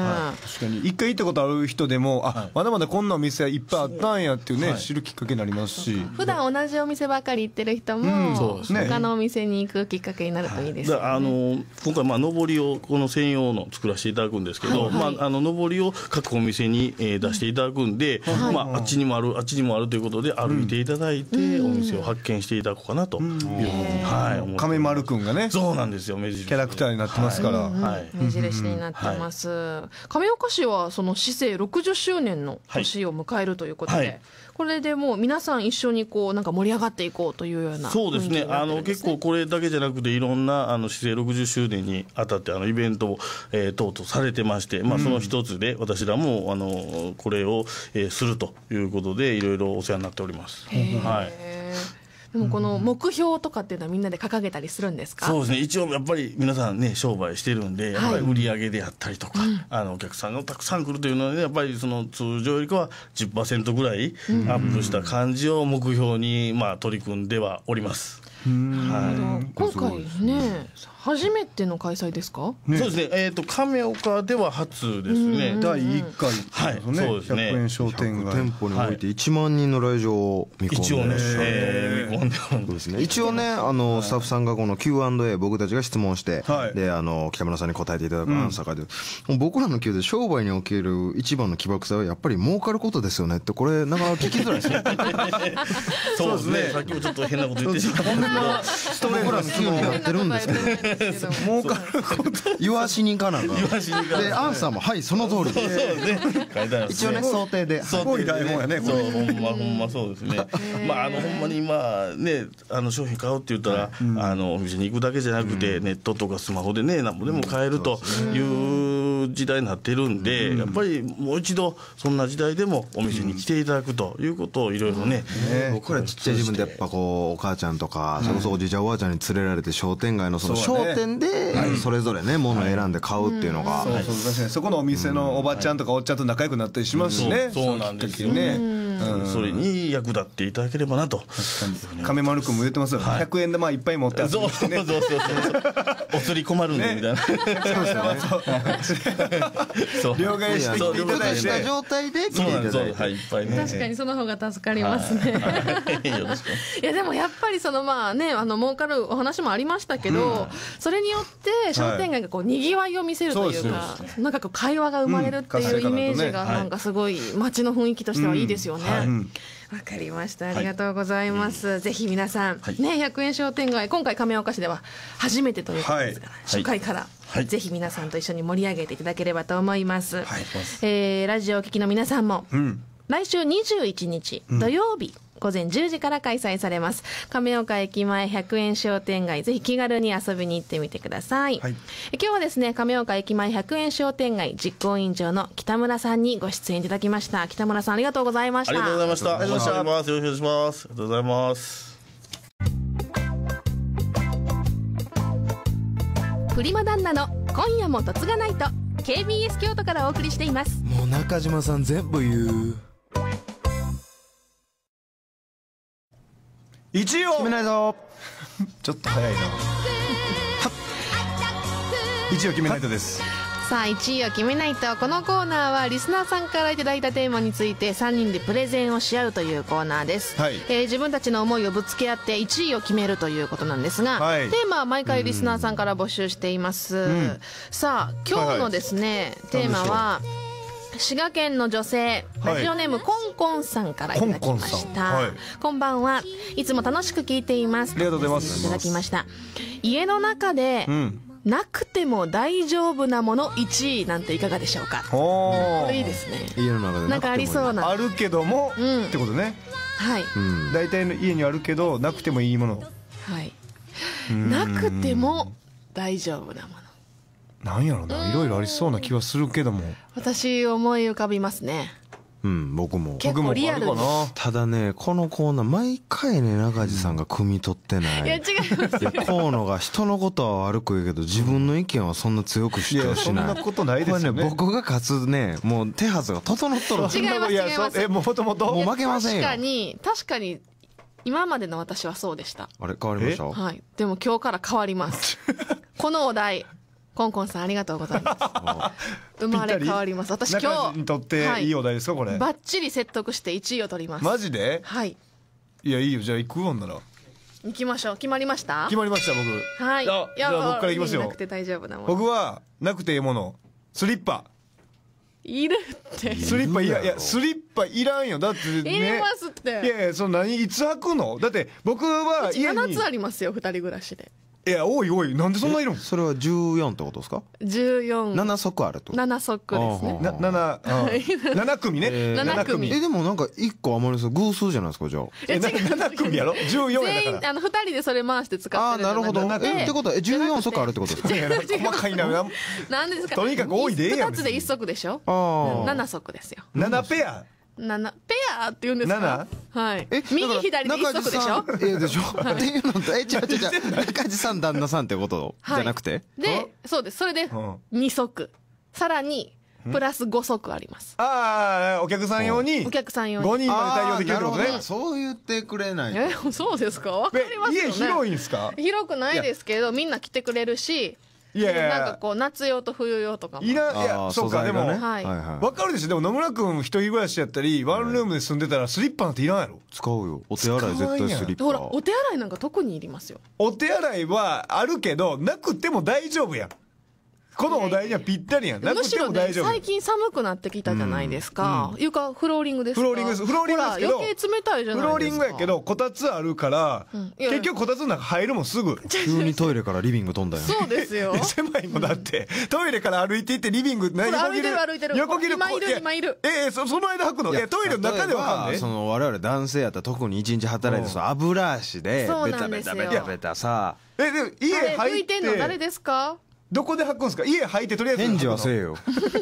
確かに一回行ったことある人でも、あ、はい、まだまだこんなお店いっぱいあったんやっていうね、はい、知るきっかけになりますし。普段同じお店ばかり行ってる人も、うん、他のお店に行くきっかけになるといいです、ねはい、あの今回まあ上りをこの専用の作らせていただくんですけど、はいまああの上りを各お店に、えー、出していただくんで、はい、まああっちにもあるあっちにもあるということで歩いていただいて、うん、お店を発見していただこうかなというふうに、はい。亀丸くんがね。そうなんですよ目印キャラクターになってますから、はい、目印になってます、はい、亀岡市はその市政60周年の年を迎えるということで、はい、これでもう皆さん一緒にこうなんか盛り上がっていこうというような、そうですねあの結構これだけじゃなくていろんなあの市政60周年にあたってあのイベントを、えー、とうされてまして、まあ、その一つで私らもあのこれを、えー、するということでいろいろお世話になっております。はいでもこの目標とかっていうのはみんなで掲げたりするんですか、うん、そうですね一応やっぱり皆さんね商売してるんで、やっぱり売り上げであったりとか、うん、あのお客さんがたくさん来るというのは、ね、やっぱりその通常よりかは10%ぐらいアップした感じを目標にまあ取り組んではおります。はい、今回ね初めての開催ですか、ね、そうですね、えーと、亀岡では初ですね、第1回ね,、はい、すね100円商店街店舗において1万人の来場を見込んで、一応ね、えー、でですね一応ねあの、はい、スタッフさんがこの Q&A 僕たちが質問して、はい、であの北村さんに答えていただくアンサーで、うん、僕らの Q で商売における一番の起爆剤はやっぱり儲かることですよねってこれなかなか聞きづらいですね そうですね さっきもちょっと変なこと言ってしまったんけど僕らの Q になってるんですけどですけども儲かること言わしに行かなかんかでアンさんもはいその通りそうですね一応ね想定ですごい台本やねこそうほんまほんまそうですねまああのほんまにまあねあの商品買うって言ったらあのお店に行くだけじゃなくてネットとかスマホでねなんでも買えるという時代になってるんで、うん、やっぱりもう一度そんな時代でもお店に来ていただくということをいろいろね僕らちっちゃい自分でやっぱこうお母ちゃんとか、それこそおじいちゃんおばあちゃんに連れられて商店街のその商店でそれぞれねものを選んで買うっていうのが、そうそう確かにそこのお店のおばちゃんとかおっちゃんと仲良くなったりしますしね、そうなんですよね。それに役立っていただければなと亀丸君も言ってますよ、はい、100円玉いっぱい持って、ね、そうそうそうそうお釣り困るんねみたいな、ね、そう両替していただいた状態でそうなんですはいいっぱいね確かにその方が助かりますね、いやでもやっぱりそのまあねあの儲かるお話もありましたけど、それによって商店街がこうにぎわいを見せるというか、なんかこう会話が生まれるっていうイメージがなんかすごい街の雰囲気としてはいいですよね、ね。はいわかりましたありがとうございます、はい、ぜひ皆さん、はい、ね100円商店街今回亀岡市では初めてというとですから、はい、初回から、ぜひ皆さんと一緒に盛り上げていただければと思います、はい、えー、ラジオを聴きの皆さんも、うん、来週21日土曜日、うん午前10時から開催されます亀岡駅前100円商店街ぜひ気軽に遊びに行ってみてください、はい、今日はですね亀岡駅前100円商店街実行委員長の北村さんにご出演いただきました北村さんありがとうございましたありがとうございましたますよろしくお願いしますありがとうございますプリマ旦那の今夜もとがないと KBS 京都からお送りしていますもう中島さん全部言う1位を決めないぞ ちょっと早いな1位を決めないとですさあ1位を決めないとこのコーナーはリスナーさんからいただいたテーマについて3人でプレゼンをし合うというコーナーです、はい、えー、自分たちの思いをぶつけ合って1位を決めるということなんですが、はい、テーマは毎回リスナーさんから募集しています、うん、さあ今日のですね、はいはい、テーマは「滋賀県の女性、ラジオネームコンコンさんからいただきました、はい、こんばんはいつも楽しく聞いていますありがとうございますいただきました家の中で、うんなくても大丈夫なもの1位なんていかがでしょうかおいいですね家の中でなんかありそうなあるけども、うん、ってことねはい、うん、大体の家にあるけどなくてもいいものはいなくても大丈夫なものなんやろな、いろいろありそうな気はするけども。私思い浮かびますね。うん、僕も。結構リアルな。ただね、このコーナー、毎回ね、中地さんが汲み取ってない。いや、違います。河野が人のことは悪く言うけど、自分の意見はそんな強く主張しない。いそんなことないですよね僕が勝つね、もう手はずが整っとる。違います、違います。え、もともともう負けませんよ。確かに、確かに、今までの私はそうでした。あれ、変わりましたはい。でも今日から変わります。このお題。コンコンさんありがとうございます 生まれ変わります私今日にとっていいお題ですか、これバッチリ説得して1位を取りますマジではいいやいいよじゃあ行くもんなら行きましょう決まりました決まりました僕はいじゃあ僕からいきますよなくて大丈夫なもの僕はなくていいものスリッパいるって スリッパいやいやスリッパいらんよだって、ね、いりますっていやいやその何いつ履くのだって僕は家に7つありますよ2人暮らしでいやおいおいなんでそんないるのそれは14ってことですか14 7足あるってこと7足ですねな七七組ね7組えでもなんか1個余りそう偶数じゃないですかじゃあえ7組やろ14や全員あの2人でそれ回して使ってるああなるほどえってことは14足あるってことですか細かいな何ですかとにかく多いでええやん2つで1足でしょ7足ですよ7ペア7ペアって言うんですかはいえ右左で一足でしょえでしょ、はい、っていうのとえ違う違う中地さん旦那さんってことじゃなくて、でそうですそれで2足さらにプラス5足ありますああお客さん用にお客さん用に5人まで対応できるってことねそう言ってくれないえそうですか分かりますよね家広いんですか広くないですけどみんな来てくれるしいやいやなんかこう夏用と冬用とかもいらいやそうか、でも、はい、わかるでしょでも野村君一人暮らしやったりワンルームで住んでたらスリッパなんていらんやろ使うよお手洗い絶対スリッパほらお手洗いなんか特にいりますよお手洗いはあるけどなくても大丈夫やんこのお題にはぴったりやん。むしろね、最近寒くなってきたじゃないですか。うん、床、フローリングですかフローリングです。フローリングですけど。余計冷たいじゃないですか。フローリングやけど、こたつあるから、うん、結局こたつの中入るもんすぐ。急にトイレからリビング飛んだよ。そうですよ。狭いもんだって、トイレから歩いていってリビング、何横切る。歩いてる歩いてる。横切る。今いる今いる。ええー、その間履くの。いや、トイレの中では、ね、その我々男性やったら特に一日働いて、その油足で、ベタベタベタベタさ。え、でも家入って。いてんの誰ですかどこで履くんですか家履いてとりあえず返事はせえよ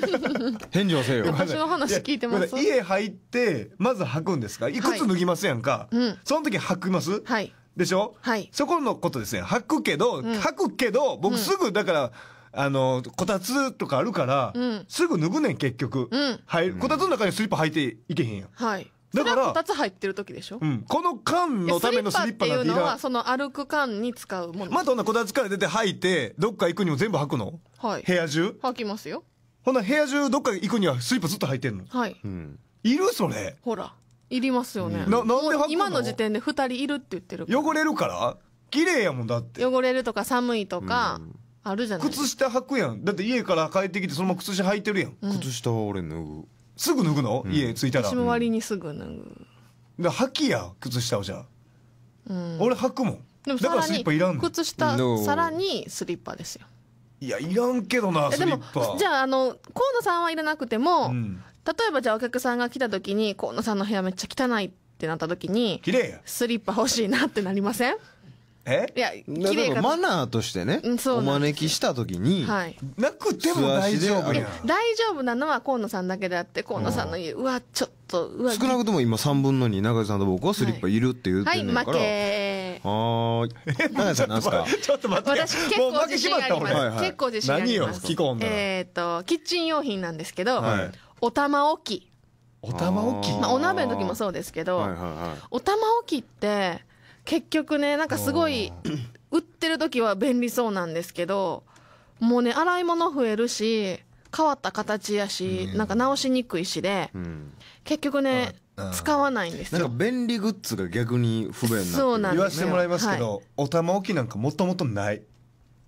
返事はせえよ私の話聞いてます家履いてまず履くんですかいくつ脱ぎますやんか、はいうん、その時履きますはいでしょはい。そこのことですね。履くけど、うん、履くけど、僕すぐ、だから、うん、あの、こたつとかあるから、うん、すぐ脱ぐねん、結局。うん、はい。こたつの中にスリッパ履いていけへんやん。はい。だからこたつ入ってる時でしょ、うん、この缶のためのスリッパなんていらのは、その歩く缶に使うものまた、あ、んなこたつから出て履いてどっか行くにも全部履くのはい部屋中履きますよほな部屋中どっか行くにはスリッパずっと履いてんのはい、うん、いるそれほらいりますよね、うん、ななんで履くの今の時点で2人いるって言ってる汚れるから綺麗やもんだって汚れるとか寒いとか、うんあるじゃない靴下履くやんだって家から帰ってきてそのまま靴下履いてるやん、うん、靴下は俺脱ぐすぐ脱ぐの、うん、家着いたら私も割にすぐ脱ぐだ履きや靴下をじゃあ、うん、俺履くもんだからスリッパいらんの靴下、さらにスリッパですよいやいらんけどなスリッパでもじゃああの河野さんはいらなくても、うん、例えばじゃあお客さんが来た時に河野さんの部屋めっちゃ汚いってなった時にスリッパ欲しいなってなりませんえいや綺麗かマナーとしてね、お招きした時に、はい、なくても大丈夫や大丈夫なのは河野さんだけであって河野さんの家うわちょっとうわ少なくとも今3分の2中井さんと僕はスリッパいるって言ってはい負けら、けはーい。中井さんすかちょっと待って私結構自信あります、結構自信あります何よ聞こんだえっ、とキッチン用品なんですけど、お玉置き、お玉置きまあ、お鍋の時もそうですけど、はいはいお玉置きって結局ねなんかすごい売ってる時は便利そうなんですけどもうね洗い物増えるし変わった形やし、なんか直しにくいしで、結局ね、使わないんですよなんか便利グッズが逆に不便なそうなん言わせてもらいますけど、お玉置きなんかもともとない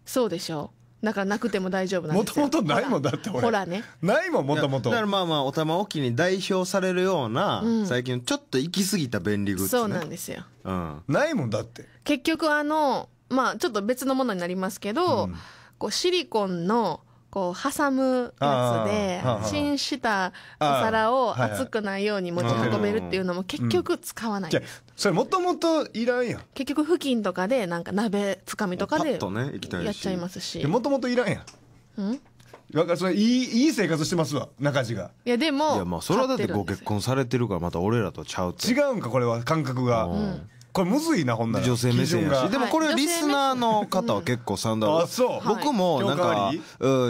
そうでしょだからなくても大丈夫なんもですとよもとないもんだって俺ほらねないもんもともとだからまあまあお玉置きに代表されるような、うん最近ちょっと行き過ぎた便利グッズねそうなんですようんないもんだって結局あのまあちょっと別のものになりますけど、こうシリコンのこう挟むやつでチンしたお皿を熱くないように持ち運べるっていうのも結局使わないじゃ、それもともといらんやん結局布巾とかでなんか鍋つかみとかでやっちゃいますしもともといらんやんうんわかそれいいいい生活してますわ中地がいやでもいやまあそれはだってご結婚されてるからまた俺らとちゃう違うんかこれは感覚が、うんこれむずいなほんなら女性目線やしでもこれリスナーの方は結構サンダル、あそう僕もなんか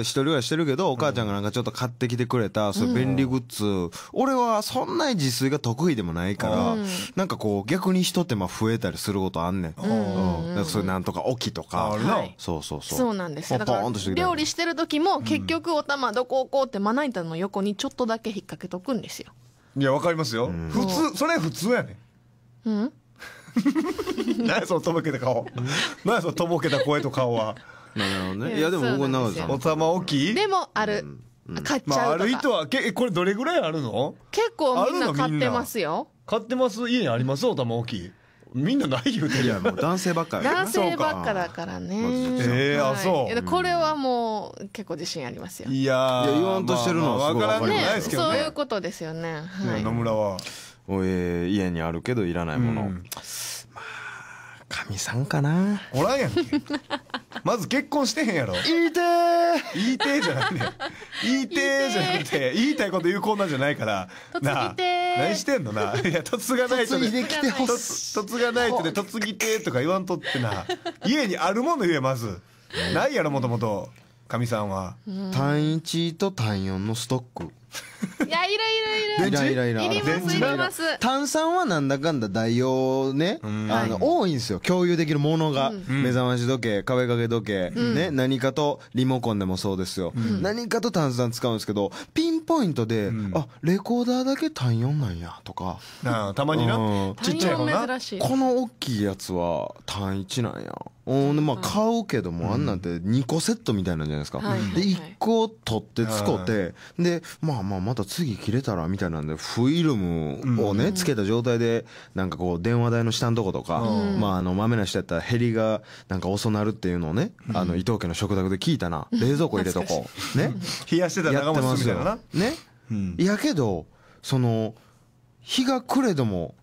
一人はしてるけどお母ちゃんがなんかちょっと買ってきてくれた、そう便利グッズ、俺はそんなに自炊が得意でもないから、うなんかこう逆にひと手間増えたりすることあんねん、うんうん、それなんとか置きとか、はい、そうそうそうそうなんですよだから料理してる時も結局お玉どこ置こうってまな板の横にちょっとだけ引っ掛けとくんですよいやわかりますよ、普通それ普通やねんうん何やそのとぼけた顔何やそのとぼけた声と顔はなるほどねいやでも僕は長さおたま大きいでもある、買っちゃうとか、まあ、ある人はけこれどれぐらいあるの結構みんな買ってますよ買ってます家にありますおたま大きいみんなない言うてるやん男性ばっか男性ばっかだからねええあそうこれはもう結構自信ありますよいや言わんとしてるのはすごからないですけどそういうことですよね野村は家にあるけどいらないものみさんかなおらんやんけまず結婚してへんやろ言いて言いてじゃないね言いてじゃなくて言いたいこと言うコーナーじゃないからなあ何してんのないや嫁がないとで嫁がないとで嫁ぎてとか言わんとってな家にあるもの言えまずないやろもともとかみさんは単一と単四のストックいやいるいるいる。いらいらいら。いりますいります。炭酸はなんだかんだ代用ね、あの、多いんですよ。共有できるものが、目覚まし時計、壁掛け時計、ね何かとリモコンでもそうですよ。何かと炭酸使うんですけど、ピンポイントで、あレコーダーだけ単4なんやとか。たまにな。ちっちゃいのな。この大きいやつは単1なんや。おまあ買うけども、あんなんて2個セットみたいなんじゃないですか。で1個取って使って、でまあまあまた次切れたらみたいなんでフィルムをねつけた状態でなんかこう電話台の下のとことか、まああの豆な人やったらヘリがなんか遅なるっていうのをね、あの伊藤家の食卓で聞いたな冷蔵庫入れとこうね 冷やしてたら長持ちするみたいなね、やけどその日が暮れども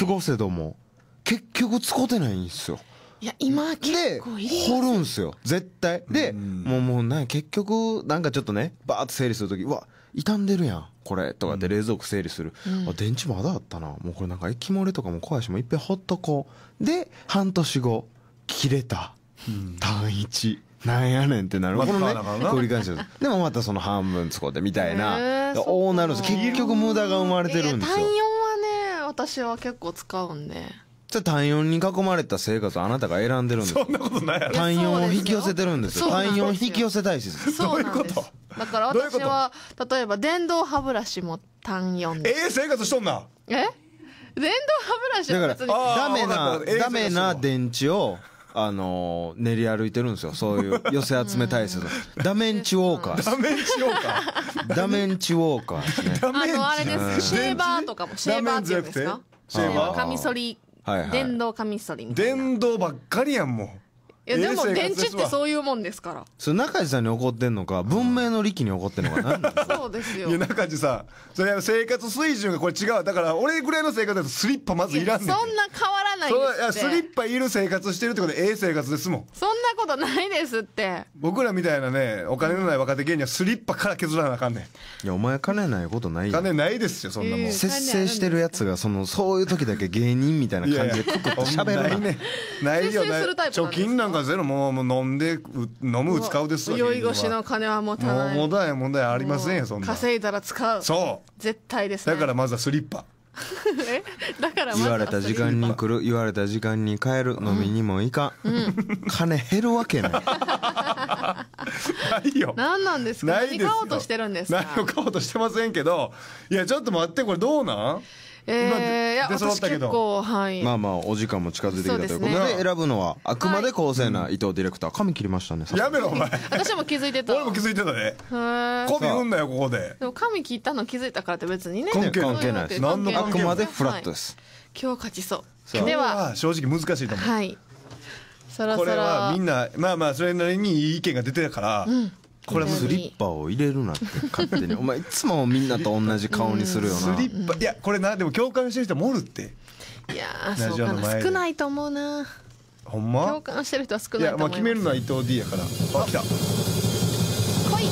過ごせども、結局使ってないんですよいや今結構いい掘るんすよ絶対で、もうもうな結局なんかちょっとねバーッと整理する時うわっ傷んでるやんこれとかで冷蔵庫整理する、うん、あ電池まだあったなもうこれなんか液漏れとかも怖いしもういっぺんほっとこうで半年後切れた、うん、単一なんやねんってなる、まあ、ね繰り返しででもまたその半分使ってみたいなおおなるんです結局無駄が生まれてるんですよ単4はね私は結構使うんで対単四に囲まれた生活をあなたが選んでるんですそんなことないやろ。単四を引き寄せてるんですよ。単四を引き寄せたいし。どういうことですだから私は例えば電動歯ブラシも単四ええ生活しとんな。え電動歯ブラシは別にダメなダメな電池を、あの練り歩いてるんですよ。そういう寄せ集め体制の。ダメンチウォーカーダメンチウォーカーダメンチウォーカーですね。あメのあれですシェーバーとかもシェーバーっていうんですかダメシェーバーカミソリはいはい電動カミソリみたいな電動ばっかりやんもういやでも電池ってそういうもんですからそれ中地さんに怒ってんのか文明の利器に怒ってんのか何なそうですよいや中地さんそれ生活水準がこれ違うだから俺ぐらいの生活だとスリッパまずいらんねんそんな変わらないですってスリッパいる生活してるってことでええ生活ですもんそんなことないですって僕らみたいなねお金のない若手芸人はスリッパから削らなあかんねんいやお前金ないことないよ金ないですよそんなもん、節制してるやつがそのそういう時だけ芸人みたいな感じでくくっと喋らないねないよね貯金なんなんかゼロもう飲んで飲む使うですよ酔い越しの金は持たないもう問題問題ありませんよそんな稼いだら使うそう絶対です、ね、だからまずはスリッパ えだから言われた時間に来る言われた時間に帰る、飲みにもいかん、うん、金減るわけないないよ何なんですか何買おうとしてるんですか何を買おうとしてませんけどいやちょっと待ってこれどうなんえー、今出揃ったけど結構はいまあまあお時間も近づいてきたということで、ね、選ぶのはあくまで公正な伊藤ディレクター髪切りましたねやめろお前私も気づいてた俺も気づいてたねコビうんだよここででも髪切ったの気づいたからって別にね関係ないです何のあくまでフラットです、はい、今日勝ちそうでは正直難しいと思うはいそろそろこれはみんなまあまあそれなりにいい意見が出てたから、うんこれスリッパを入れるなって勝手にお前いつもみんなと同じ顔にするよなスリッパいやこれなでも共感してる人もおるっていやそうかな少ないと思うなほんま共感してる人は少ないと思いまいや、まあ、決めるのは伊藤 D やからあ来た来い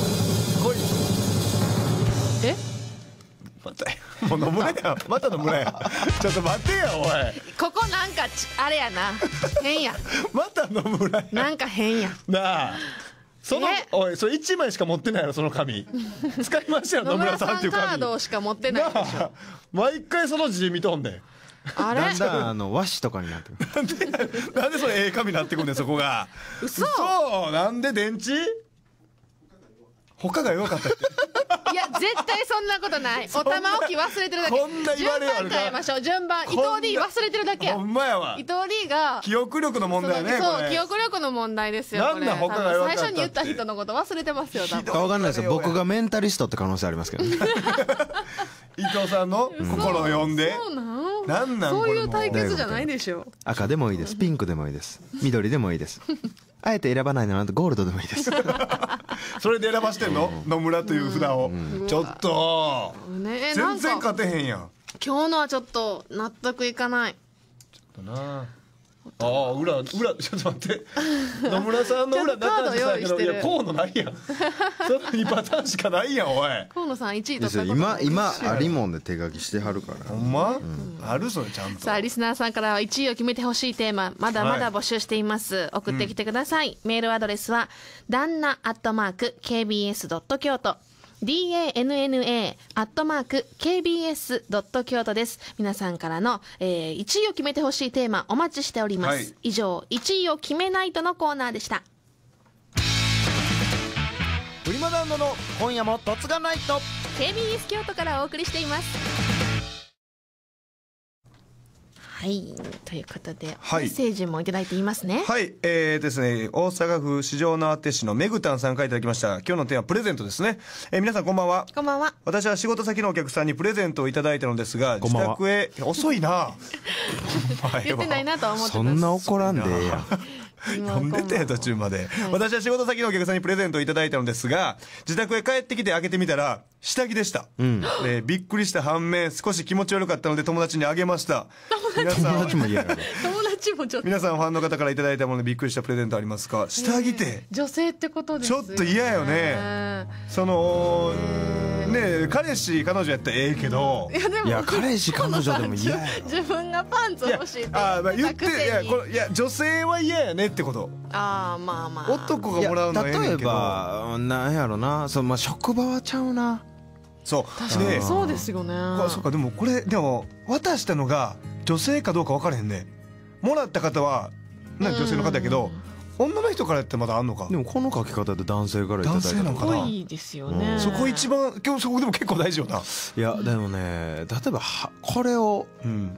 来いえまたもう野村やまた野村やちょっと待てやおいここなんかあれやな変や また野村やなんか変やなあそのおいそれ1枚しか持ってないやろその紙使いましたよ野村さんっていうカードしか持ってないでし毎回その字見とんねんあれだんだんあの和紙とかになってくるなんでそれええ紙になってくんねんそこが嘘嘘なんで電池他が弱かったっていや絶対そんなことない お玉置き忘れてるだけこんな言われ順番変えましょう順番伊藤 D 忘れてるだけほんまやわ伊藤 D が記憶力の問題ねそう記憶力の問題ですよなんだ他が最初に言った人のこと忘れてますよ多分分かんないですよ僕がメンタリストって可能性ありますけど 伊藤さんの心を読んでなんなんそういう対決じゃないでしょう赤でもいいですピンクでもいいです緑でもいいですあえて選ばないならゴールドでもいいです それで選ばしてんの、野村という札を、うん、ちょっと、ね、全然勝てへんやん今日のはちょっと納得いかないちょっとなああ裏裏ちょっと待って 野村さんの裏中地さんやしていや河野ないやん その2パターンしかないやんおい河野さん1位ですよ今今ありもんで手書きしてはるからほんま、うん、あるそれちゃんとさあリスナーさんからは1位を決めてほしいテーマまだまだ募集しています、はい、送ってきてください、うん、メールアドレスは旦那アットマーク KBS ドット京都 danna アットマーク kbs ドット京都です。皆さんからの、えー、1位を決めてほしいテーマお待ちしております。はい、以上1位を決めないとのコーナーでした。プリマダンドの今夜も突がないと KBS 京都からお送りしています。はいということで、はい、メッセージもいただいていますねはい、えー、ですね大阪府四条のあて市のめぐたんさんからいただきました今日のテーマプレゼントですね、えー、皆さんこんばんはこんばんは私は仕事先のお客さんにプレゼントをいただいたのですが自宅へ遅いな 言ってないなと思ってそんな怒らんでやん読 んでて途中まで、はい、私は仕事先のお客さんにプレゼントをいただいたのですが自宅へ帰ってきて開けてみたら下着でした、うん、えー、びっくりした反面少し気持ち悪かったので友達にあげました皆さん 友達も嫌っと皆さんファンの方からいただいたものでびっくりしたプレゼントありますか下着って女性ってことですよ、ね、ちょっと嫌よねそのね彼氏彼女やったらええけどいやでも彼氏彼女でも嫌や自分がパンツ欲しいってあ、まあ、言っていやこれいや女性は嫌やねってことああまあまあ男がもらうのええけど例えばなんやろなその、まあ、職場はちゃうなそう確かにそうですよねそうかでもこれでも渡したのが女性かどうか分からへんねもらった方はなん女性の方やけど、女の人からってまだあんのかでもこの書き方で男性からいただいたのかないですよね、うん、そこ一番今日そこでも結構大事よないやでもね例えばこれを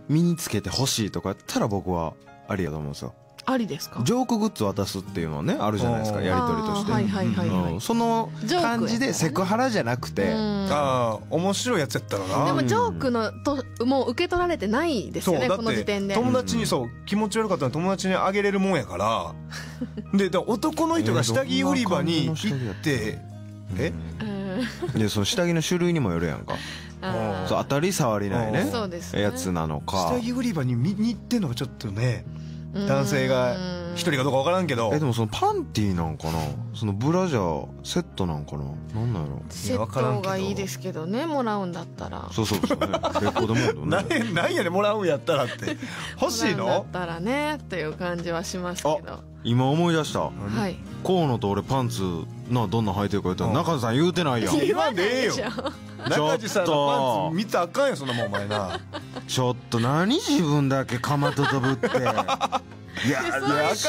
身につけてほしいとかやったら僕はありやと思うんですよありですかジョークグッズ渡すっていうのはねあるじゃないですかやり取りとして、はいはいはいはいその感じでセクハラじゃなくて、ね、ああ面白いやつやったらなでもジョークのともう受け取られてないですよねこの時点で友達にそう気持ち悪かったの友達にあげれるもんやから で男の人が下着売り場に行ってえでその下着の種類にもよるやんかそう当たり障りないねね、やつなのか下着売り場に見に行ってんのがちょっとね男性が一人かどうか分からんけどえでもそのパンティーなんかなそのブラジャーセットなんかななんなんやろセットがいいですけどねもらうんだったらそうそうそうそうそうそうそうそうそやね もらうんやったらって 欲しいのうそたらねそういう感じはしまうけ今思い出した、はい、河野と俺パンツなどんな履いてるか言ったら中地さん言うてないやん言わねえよ中地さんのパンツ見たらあかんよそんなもんお前なちょっと何自分だけかまととぶって いや、あ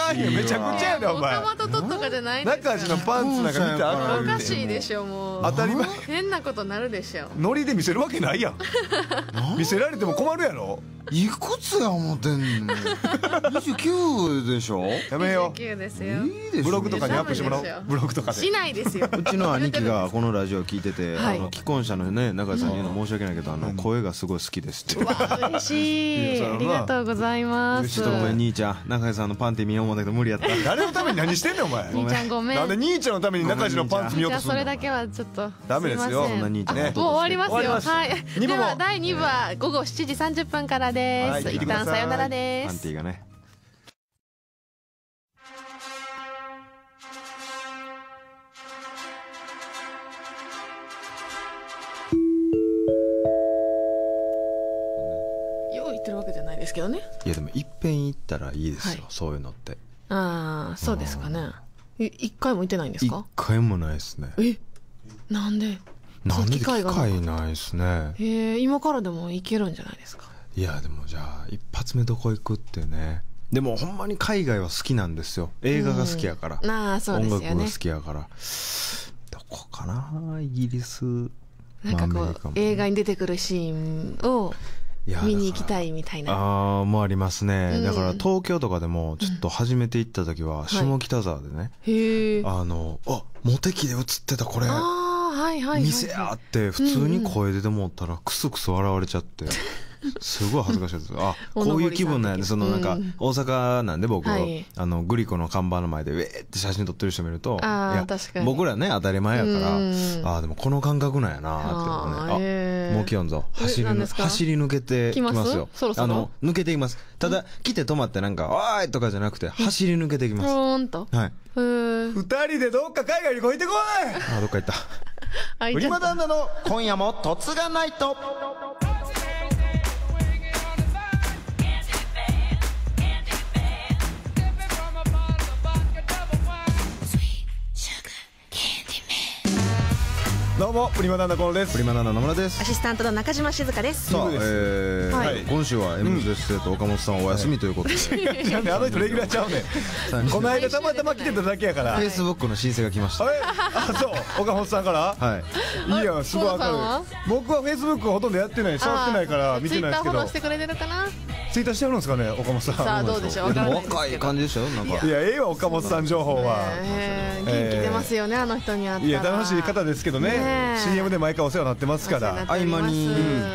かんよ、めちゃくちゃやで、お前。かまとかじゃないんです中地のパンツなんか見てあかんおかしいでしょ、もう。当たり前。変なことなるでしょ。ノリで見せるわけないやん。見せられても困るやろ。いくつや思ってんの29でしょやめよう29ですよいいですブログとかにアップしてもらおうブログとかでしないですようちの兄貴がこのラジオ聞いてて、あの既婚者のね中井さんに言うの申し訳ないけどあの声がすごい好きですって嬉しいありがとうございますちょっとごめん兄ちゃん中井さんのパンティ見よう思ったけど無理やった誰のために何してんねんお前兄ちゃんごめんなんで兄ちゃんのために中井のパンティ見ようとするのそれだけはちょっとダメですよそんな兄ちゃんもう終わりますよはいでは第二部は午後七時三十分からです、はい、一旦さよならです。ンティがね、よう言ってるわけじゃないですけどね。いやでも一遍行ったらいいですよ、はい、そういうのって。ああそうですかね。一回も行ってないんですか？一回もないですね。え、なんで？なんで機会ないですね。えー、今からでも行けるんじゃないですか。いやでもじゃあ一発目どこ行くってねでもほんまに海外は好きなんですよ映画が好きやから、うん、あそうですよね、音楽が好きやからどこかなイギリスなんかこう映画に出てくるシーンを見に行きたいみたいなああもありますね、うん、だから東京とかでもちょっと初めて行った時は下北沢でね、はい、あのあモテ期で映ってたこれあはいはい、はい、店やって普通に声出てもったらクスクス笑われちゃって。う んすごい恥ずかしいですあ こういう気分なんでそのなんか大阪なんで僕、あのグリコの看板の前でウェーって写真撮ってる人見るといや僕らね当たり前やからあでもこの感覚なんやなってねあもう来よんぞ走り走り抜けてきますよあの抜けていきますただ来て止まってなんか「おい!」とかじゃなくて走り抜けていきますポンとはい2人でどっか海外にこいてこいあどっか行った売り マ旦那の今夜も「とつがないと」どうもプリマナナコンですプリマナナ野村ですアシスタントの中島静香ですさあ、えーはい、今週は M 女子生と岡本さんお休みということで、はい、あの人レギュラーちゃうねこの間たまたま来てただけやから フェイスブックの申請が来ましたあそう岡本さんからはいいいやすごい明るい僕はフェイスブックほとんどやってない触ってないから見てないですけどツイッターフォしてくれてるかなツイッターしてるんですかね岡本さんさあどうでしょう若い感じでしたよなんかいやええわ岡本さん情報は元気出ますよねあの人に会ったらいや楽しい方ですけどねね CM で毎回お世話になってますから合間に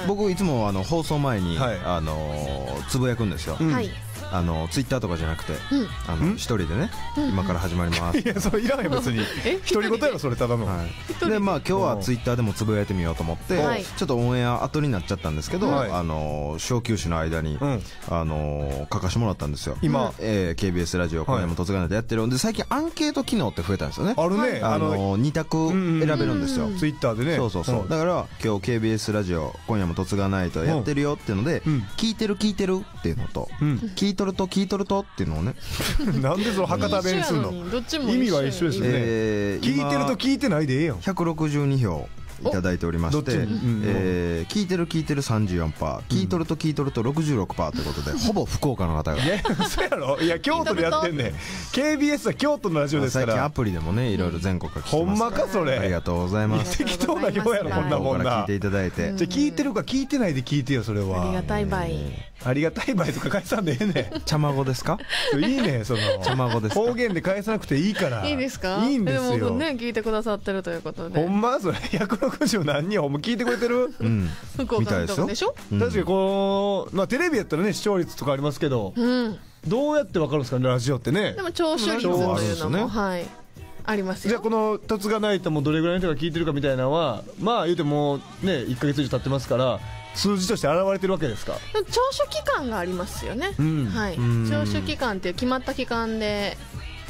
僕いつもあの放送前にあのつぶやくんですよあのツイッターとかじゃなくて、あの一人でね、今から始まりますいやそれいらない別に独り言やろそれただの、はい、でまあ今日はツイッターでもつぶやいてみようと思って、ちょっとオンエア後になっちゃったんですけど、あの小休止の間に、あの書かしてもらったんですよ今、えー、KBS ラジオ今夜も嫁がないとやってるんで最近アンケート機能って増えたんですよねあるねあの2択選べるんですよツイッターでねそうそうそう、だから今日 KBS ラジオ今夜も嫁がないとやってるよっていうので、聞いてる聞いてるっていうのと、聞いてとると聞いとるとっていうのをね なんでその博多弁すんのどっちも意味は一緒ですよね、えー、聞いてると聞いてないでええやん162票いただいておりまして、えー、聞いてる聞いてる34%聞いとると聞いとると66%ということで、ほぼ福岡の方がいやそうやろいや京都でやってんね KBS は京都のラジオですから最近アプリでもねいろいろ全国からほんまかそれありがとうございます適当なようやろこんなもんな聞いていただいてじゃ聞いてるか聞いてないで聞いてよそれはありがたいばい、ありがたいばいとか返さんでええねん。ちゃまごですか。いいね、その。ちゃまごです。方言で返さなくていいから。いいですか。いいんですよ。ね、聞いてくださってるということで。ほんま、それ、役の160何人ほんま聞いてくれてる、うん、福岡いですよでしょ、うん、確かにこの、まあ、テレビやったらね視聴率とかありますけど、うん、どうやって分かるんですかねラジオってねでも聴取率というのも、ね、はいありますじゃあこの「とつがないと」もどれぐらいの人が聞いてるかみたいなのはまあ言うてもね1か月以上経ってますから数字として現れてるわけですか聴取期間がありますよね、うん、はい聴取期間っていう決まった期間で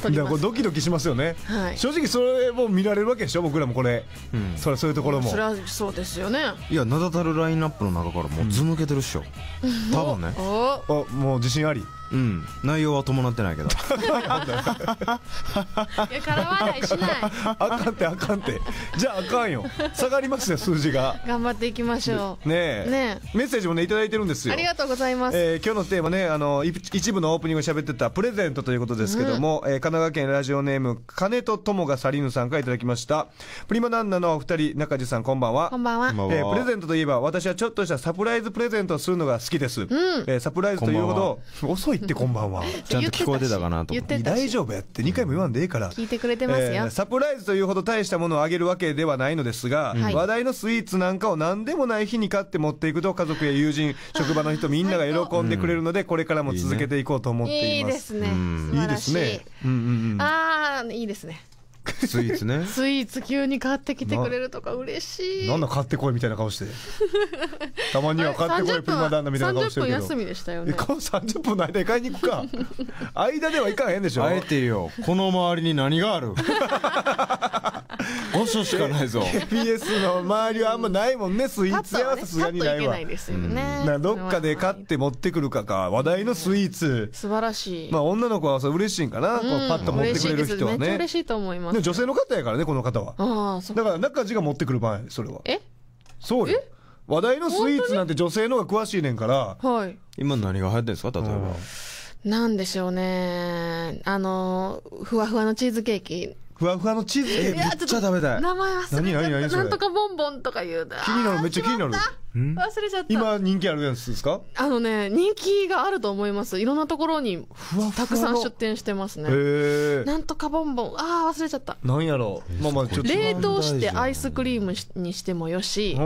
だからこれドキドキしますよね、はい、正直それも見られるわけでしょ僕らもこれ、うん、それそういうところもそれはそうですよねいや名だたるラインナップの中からもう図抜けてるっしょ、うん、多分ねあもう自信ありうん内容は伴ってないけど いや空笑いしないあかんってあかんってじゃああかんよ下がりますよ数字が頑張っていきましょうねえねメッセージもね頂いいてるんですよありがとうございます、えー、今日のテーマねあの一部のオープニング喋ってたプレゼントということですけども、うん、えー、神奈川県ラジオネーム金と友がサリヌさんからいただきましたプリマナンナのお二人中地さんこんばんはこんばんは、えー、プレゼントといえば私はちょっとしたサプライズプレゼントをするのが好きです、うん、えー、サプライズというほど遅い言ってこんばんは。ちゃんと聞こえてたかなと思って。って大丈夫やって、2回も言わんでええから。聞いてくれてますよ、えー、サプライズというほど大したものをあげるわけではないのですが、話題のスイーツなんかを何でもない日に買って持っていくと、家族や友人、職場の人みんなが喜んでくれるので、これからも続けていこうと思っています。いいですね。いいですね。うんうんうん。ああ、いいですね。スイーツね スイーツ急に買ってきてくれるとか嬉しいなんだ買ってこいみたいな顔して たまには買ってこいプリマ旦那みたいな顔してるけど30分休みでしたよね30分の間に買いに行くか 間ではいかへんでしょあえてよこの周りに何がある5所しかないぞ KPS の周りはあんまないもんねスイーツ屋はさすがにないわ、どっかで買って持ってくるかか話題のスイーツ素晴らしいまあ女の子はそれ嬉しいんかな、うん、こうパッと持ってくれる人はね嬉しいと思いますます、ね、女性の方やからねこの方はああそうだから中地が持ってくる場合それはえそうよ話題のスイーツなんて女性の方が詳しいねんからはい今何が流行ってんですか例えば、なんでしょうねあのふわふわのチーズケーキふわふわのチーズケーキめっちゃ食べたい名前忘れちゃったなんとかボンボンとか言う気になるめっちゃ気になる忘れちゃった今人気あるやつですかあのね人気があると思いますいろんなところにたくさん出店してますねなんとかボンボンああ忘れちゃったなんやろう、まあまあ、ちょっと冷凍してアイスクリームにしてもよし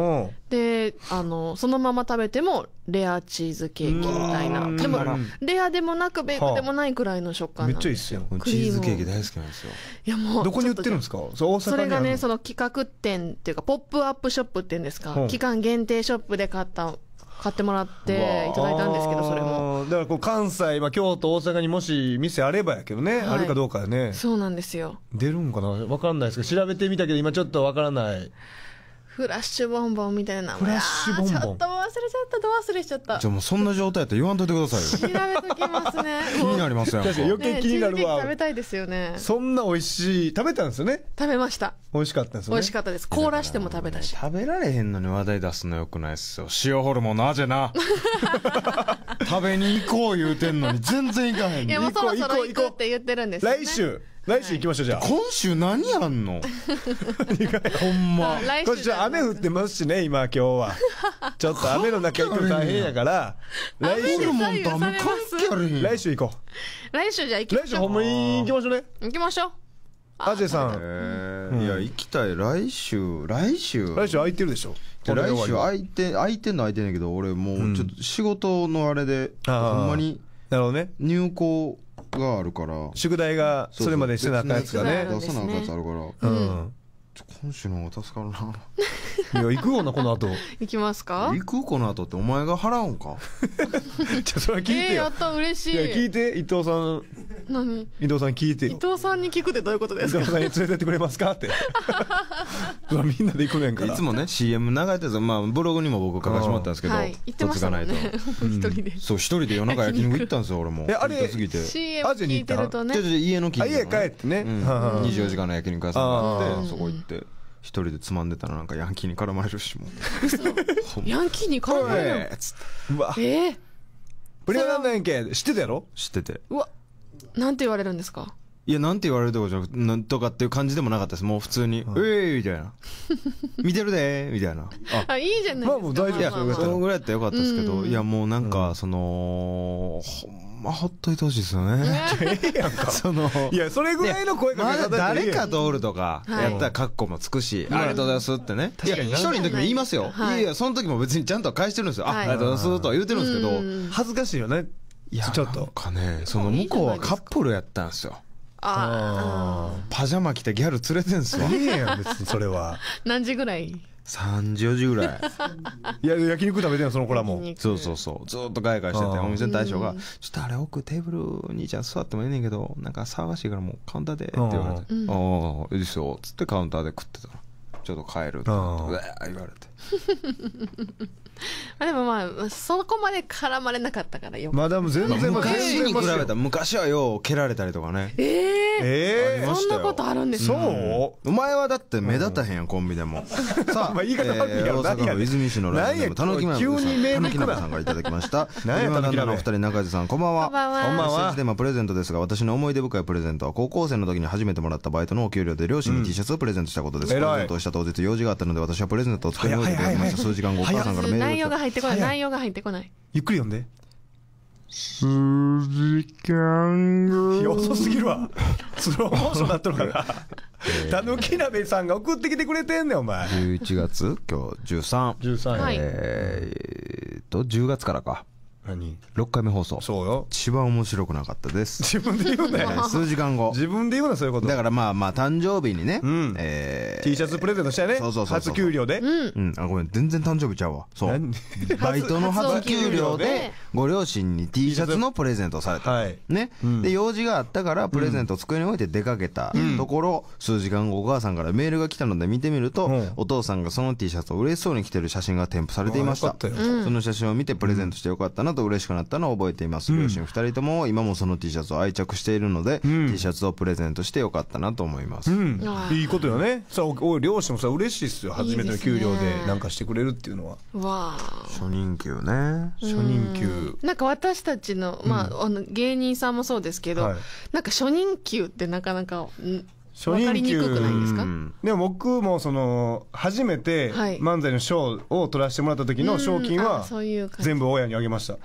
であのそのまま食べてもレアチーズケーキみたいなでもレアでもなくベークでもないくらいの食感めっちゃいいっすよチーズケーキ大好きなんですよいやもうどこに売ってるんですかそれがねその企画展っていうかポップアップショップっていうんですか期間限定ショップショップで買った買ってもらっていただいたんですけどそれもだからこう関西、まあ、京都大阪にもし店あればやけどね、はい、あるかどうかやねそうなんですよ出るんかな分かんないですけど調べてみたけど今ちょっと分からないフラッシュボンボンみたいなフラッシュボンボンちょっと忘れちゃったど忘れしちゃったじゃもうそんな状態やったら言わんといてくださいよ調べときますね気になりますよ余計気になるわ、ね、食べたいですよねそんな美味しい食べたんですよね食べました美味しかったですね美味しかったです凍らしても食べたし、ね、食べられへんのに話題出すのよくないっすよ塩ホルモンの味な 食べに行こう言うてんのに全然行かへんいやもうそろそろ行こうって言ってるんですよ、ね、来週来週行きましょうじゃあ今週何やんの ほんま来週雨降ってますしね今今日は ちょっと雨の中行くの大変やから来週もダメ関係あるん来週行こう来週じゃあ行きましょう来週ほんまに行きましょうね行きましょうアジェさん、えーうん、いや行きたい来週来週来週空いてるでしょ来週空いて空いてんの空いてんねんけど俺もうちょっと仕事のあれで、うん、ほんまになるほどね入校があるから宿題がそれまでしてなかったやつがね出さなかったやつあるから、うん今週の方助かるな いや行くよなこの後行きますか行くこの後ってお前が払うんかじゃ それ聞いてえー、やった嬉しいい聞いて伊藤さん何伊藤さん聞いて伊藤さんに聞くってどういうことですか伊藤さんに連れてってくれますかって みんなで行くねんからいつもね CM 流れてるまあブログにも僕書かしてもらったんですけど、はい、行ってましたね一人で、うん、そう一人で夜中焼き肉行ったんですよ俺もえあれ CM 聞いてるとね家の近所の、ね、家帰ってね、うん、24時間の焼き肉屋さんがあってそこ行ってって一人でつまんでたらなんかヤンキーに絡まれるしもうヤンキーに絡まれるっつってうわえプレなんやんけ知ってたやろ知っててうわなんて言われるんですかいや、なんて言われるとかじゃなくて、んとかっていう感じでもなかったです。もう普通に、ええー、みたいな。見てるでみたいな。あ、あいいじゃないですか。まあもう大丈夫そのぐらいやったらよかったですけど、うん、いや、もうなんか、その、ほんまほっといてほしいですよね。ええやんか。その、いや、それぐらいの声かけ方誰かとおるとか、やったら格好もつくし、ありがとうございますってね。いや、一人の時も言いますよ。いやいや、その時も別にちゃんと返してるんですよ。あ、りがとうございますとは言うてるんですけど。恥ずかしいよね。いや、ちょっと。かね、その向こうはカップルやったんですよ。ああ。パジャマ着てギャル連れてんすよ。いいやん、別にそれは。何時ぐらい34時ぐらいい や焼肉食べてんその子らもそうそうそうずっとガヤガヤしててお店の大将が「ちょっとあれ奥テーブルにじゃん座ってもええねんけどなんか騒がしいからもうカウンターで」って言われて「ああ、いいですよ」っつってカウンターで食ってたら「ちょっと帰る」って言われて あでもまあ、そこまで絡まれなかったからよ。まあでも全然昔に比べた昔はよう蹴られたりとかね。えええー、そんなことあるんですか、うん、そうお前はだって目立たへんやん、コンビでも。さあ、まあ言い方悪いやろ、えー、大阪府泉市のライブネーム、たぬきなぶさん。急にメールさんがいただきました。何やたぬきお二人、中地さん、こんばんは。こんばんは。こんばテーマプレゼントですが、私の思い出深いプレゼントは、高校生の時に初めてもらったバイトのお給料で両親に T シャツをプレゼントしたことです。プレゼントをした当日用事があったので、私はプレゼントを作り終えていただきました。数時間後、お母さんからメール内容が入ってこない内容が入ってこないゆっくり読んで数時間後遅すぎるわスローモーションなっとるからたぬき鍋さんが送ってきてくれてんねんお前11月今日1313、はい、えー、っと10月からか何6回目放送そうよ一番面白くなかったです自分で言うなよ 数時間後自分で言うなそういうことだからまあまあ誕生日にね、うんえー、T シャツプレゼントしたよねそうそうそう初給料で、うん、うん、あごめん全然誕生日ちゃうわそうバイトの初給料でご両親に T シャツのプレゼントされた、はいね、うん、で用事があったからプレゼント机に置いて出かけた、ところ数時間後お母さんからメールが来たので見てみると、お父さんがその T シャツを嬉しそうに着てる写真が添付されていましたその写真を見てプレゼントしてよかったなと嬉しくなったのを覚えています。両親2人とも今もその T シャツを愛着しているので、うん、T シャツをプレゼントしてよかったなと思います。うん、いいことよね。さお両親もさ嬉しいっすよ。初めての給料でなんかしてくれるっていうのは。いいね、わ初任給ね。初任給。なんか私たちのまあ、あの芸人さんもそうですけど、はい、なんか初任給ってなかなか。初任給でも僕もその初めて漫才の賞を取らせてもらった時の賞金は全部親にあげました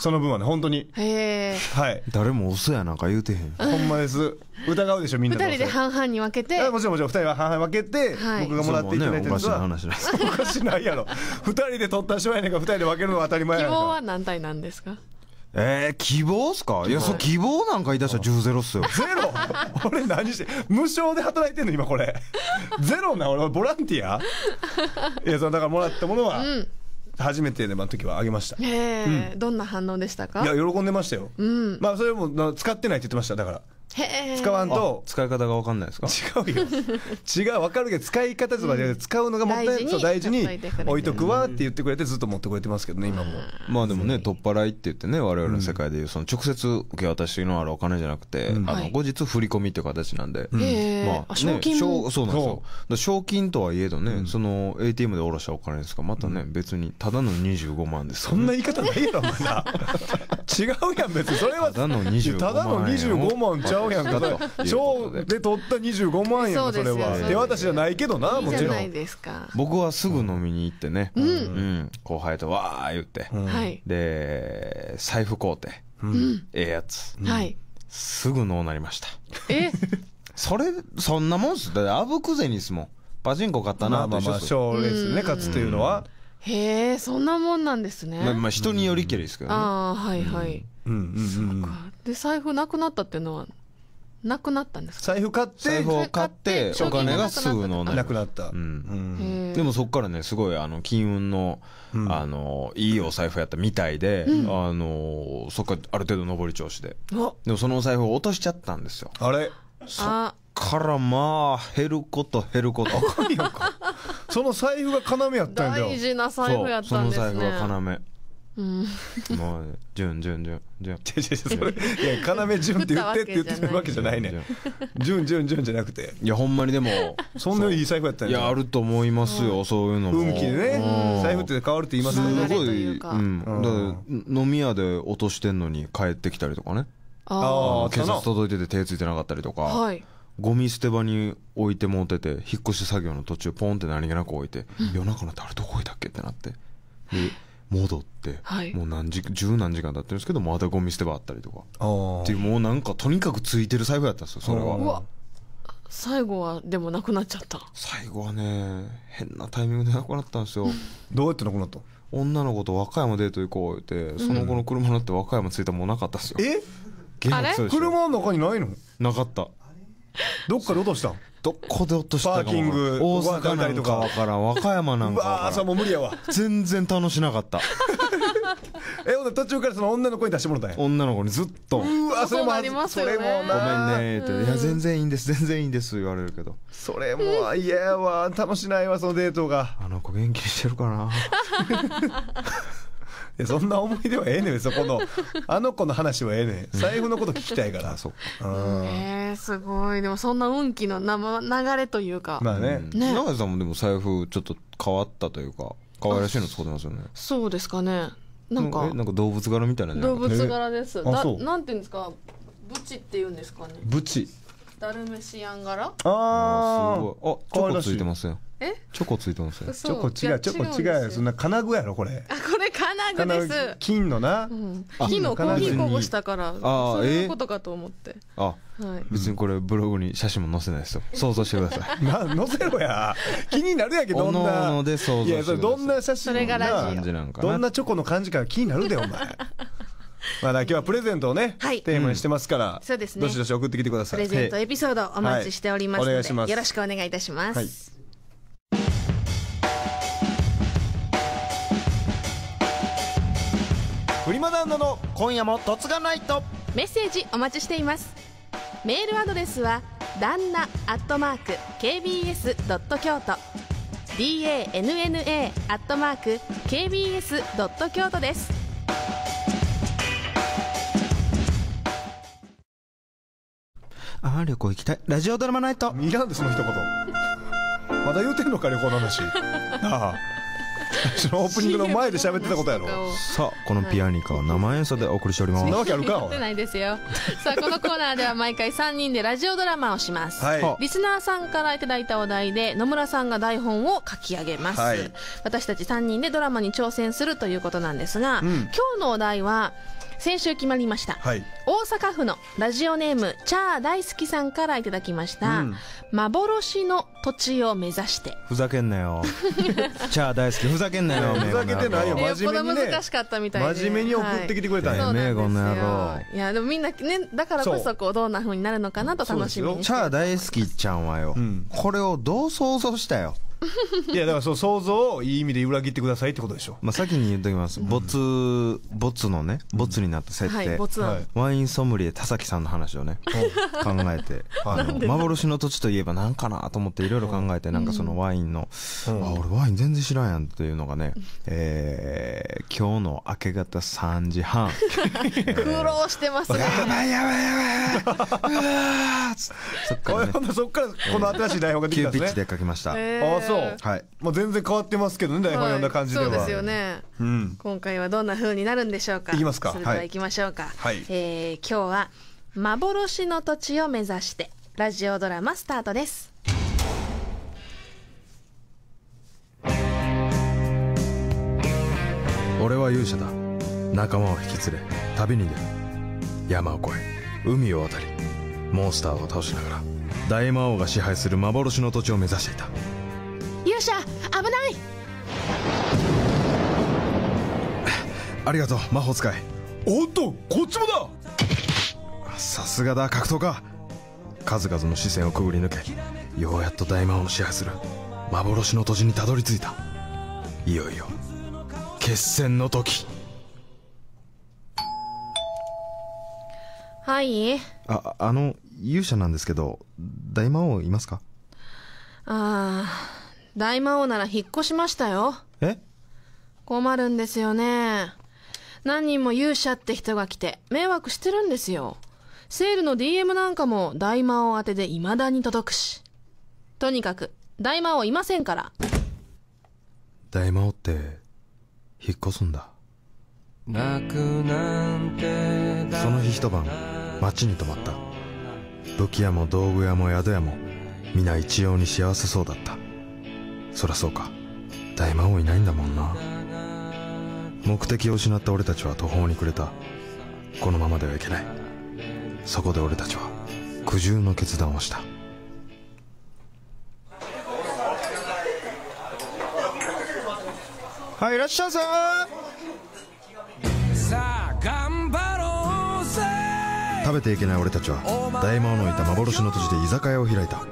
その分はね本当にへえ、はい、誰も嘘やなんか言うてへんほんまです疑うでしょみんな2人で半々に分けてもちろんもちろん2人は半々分けて、僕がもらっていただいてやつは、おかしな話おかしないやろ2人で取った賞やねんか2人で分けるのは当たり前やろ希望は何対何ですかえー、希望っすかいや、そう、希望なんか言い出したら10ゼロっすよ。ゼロ俺何して、無償で働いてんの今これ。ゼロな、俺ボランティアいや、その、だからもらったものは、初めての時はあげました。ええ、うん、どんな反応でしたかいや、喜んでましたよ。うん。まあ、それも、使ってないって言ってました、だから。使わんと使い方が分かんないですか違うよ 違う分かるけど使い方とかで使うのがもったいうん、大事に置いとくわって言ってくれてずっと持ってくれてますけどね今もまあでもね取っ払いって言ってね我々の世界でいうその直接受け渡しのあるお金じゃなくて、うん、あの後日振り込みっていう形なんで、うん、まあ、ね、賞金もそうなんですよ賞金とはいえどねその ATM で下ろしたお金ですかまたね別にただの25万です、ね、そんな言い方ないやろまだ 違うやん別にそれはただの25万ただの25万ちゃうゃおうやんかと 賞で取った25万円それは手渡しじゃないけどなもちろん僕はすぐ飲みに行ってね、うんうん、後輩とわー言って、うん、で財布買うて、うん、ええやつ、はい、すぐノーなりましたえ それそんなもんっすだってあぶく銭ですもんパチンコ買ったなと一緒っす賞、レースね勝つというのはへえそんなもんなんですねまあ、まあ、人によりけりですけどねああはいはい、うんうんうんうん、で財布なくなったっていうのはなくなったんです財布買って財布を買ってお金がすぐのなくなった、うんでもそっからねすごいあの金運の,、あのいいお財布やったみたいで、あのそっからある程度上り調子で、でもそのお財布を落としちゃったんですよあれそっからまあ減ること減ることかんか その財布が要やったんだよ大事な財布やったんですねその財布が要うん、もうじゅんじゅんじゅんじゅん違う違うそれいや要じゅんって言ってって言ってるわけじゃないねじゅんじゅゅんんじじゃなくていやほんまにでもそんなにいい財布やったんいやあると思いますよそういうのも運気でね財布って変わるって言いますからすごい、うん、だって飲み屋で落としてんのに帰ってきたりとかねあああ警察届いてて手ついてなかったりとか、はいゴミ捨て場に置いてもうてて引っ越し作業の途中ポンって何気なく置いて、夜中のってあれどこ置いたっけってなってで戻って、はい、もう何時十何時間経ってるんですけどまたゴミ捨て場あったりとかっていうもうなんかとにかくついてる最後やったんですよそれは最後はでもなくなっちゃった最後はね変なタイミングでなくなったんですよ どうやってなくなった女の子と和歌山デート行こうってその後の車乗って和歌山着いたもうなかったんですよ、うん、えあれ車の中にないのなかったどっかで落としたんどこで落としたパーキング大阪なんかから和歌山なんかわそらもう無理やわ全然楽しなかった えほん途中からその女の子に出してもらったんや女の子にずっとうわそれもそ,、ね、それもごめんねって、いや全然いいんです全然いいんです言われるけどそれもいやわ楽しないわそのデートがあの子元気にしてるかな やそんな思い出はええねんそこのあの子の話はええねん財布のこと聞きたいから、あ そうえー、すごいでもそんな運気の流れというかまあねね永井さんもでも財布ちょっと変わったというか可愛らしいの使ってますよねそうですかねなんかなんか動物柄みたいな動物柄です、えだなんていうんですかブチって言うんですかねブチダルメシアン柄ああすごいあチョコついてますよえチョコついてますよチョコ違うチョコ違うよそんな金具やろこれあこれ金具です金のな、うん、金のコーヒーこぼしたからそういうことかと思ってあはい、別にこれブログに写真も載せないですよ想像してくださいまあ 載せろや気になるやけ どんなので想像してくださいいやどんな写真それがラジオどんなチョコの感じか気になるでお前 まあ今日はプレゼントをね、はい、テーマにしてますから、そうですね。どしどし送ってきてください。プレゼントエピソードお待ちしておりますので、はい、お願いしますよろしくお願いいたします。はい、フリマダンドの今夜も突がないとメッセージお待ちしています。メールアドレスは旦那アットマーク kbs ドット京都 d a n n a アットマーク kbs ドット京都です。ああ旅行行きたいラジオドラマナイトいらんでその一言まだ言うてんのか旅行の話ああそのオープニングの前で喋ってたことやろ さあこのピアニカは生演奏でお送りしております、そんなわけあるかないですよさあこのコーナーでは毎回3人でラジオドラマをします、はい、リスナーさんからいただいたお題で野村さんが台本を書き上げます、はい、私たち3人でドラマに挑戦するということなんですが、うん、今日のお題は「先週決まりました、はい、大阪府のラジオネームチャー大好きさんからいただきました、うん、幻の土地を目指してふざけんなよ チャー大好きふざけんなよふざけてないよ真面目に、ね、難しかったみたい真面目に送ってきてくれたんや、ねこの野郎いやでもみんなねだからこそこうどんなふうになるのかなと楽しみにチャー大好きちゃんはよ、うん、これをどう想像したよいやだからそう想像をいい意味で裏切ってくださいってことでしょまあ先に言っときます没没のね没になった設定、ワインソムリエ田崎さんの話をね考えてあの幻の土地といえば何かなと思っていろいろ考えてなんかそのワインの、あ俺ワイン全然知らんやんっていうのがね、えー、今日の明け方3時半 苦労してますねやばいやばいやばいうわそっから、そっからこの新しい台本ができたんですね急ピッチで書きました、えーそうはいまあ全然変わってますけどね台本読んだ感じでは、そうですよね、うん、今回はどんなふうになるんでしょうかいきますかそれではいきましょうか、はいえー、今日は「幻の土地を目指して」ラジオドラマスタートです俺は勇者だ仲間を引き連れ旅に出る山を越え海を渡りモンスターを倒しながら大魔王が支配する幻の土地を目指していた勇者危ないありがとう魔法使いおっとこっちもださすがだ格闘家数々の視線をくぐり抜けようやっと大魔王の支配する幻の土地にたどり着いたいよいよ決戦の時はいああの勇者なんですけど大魔王いますかああ大魔王なら引っ越しましたよ。え困るんですよね。何人も勇者って人が来て迷惑してるんですよ。セールの DM なんかも大魔王宛てで未だに届くし。とにかく、大魔王いませんから。大魔王って、引っ越すんだ。その日一晩、街に泊まった。武器屋も道具屋も宿屋も、皆一様に幸せそうだった。そらそうか大魔王いないんだもんな目的を失った俺たちは途方に暮れたこのままではいけないそこで俺たちは苦渋の決断をしたはいいらっしゃいささあ頑張ろうぜ食べていけない俺たちは大魔王のいた幻の土地で居酒屋を開いた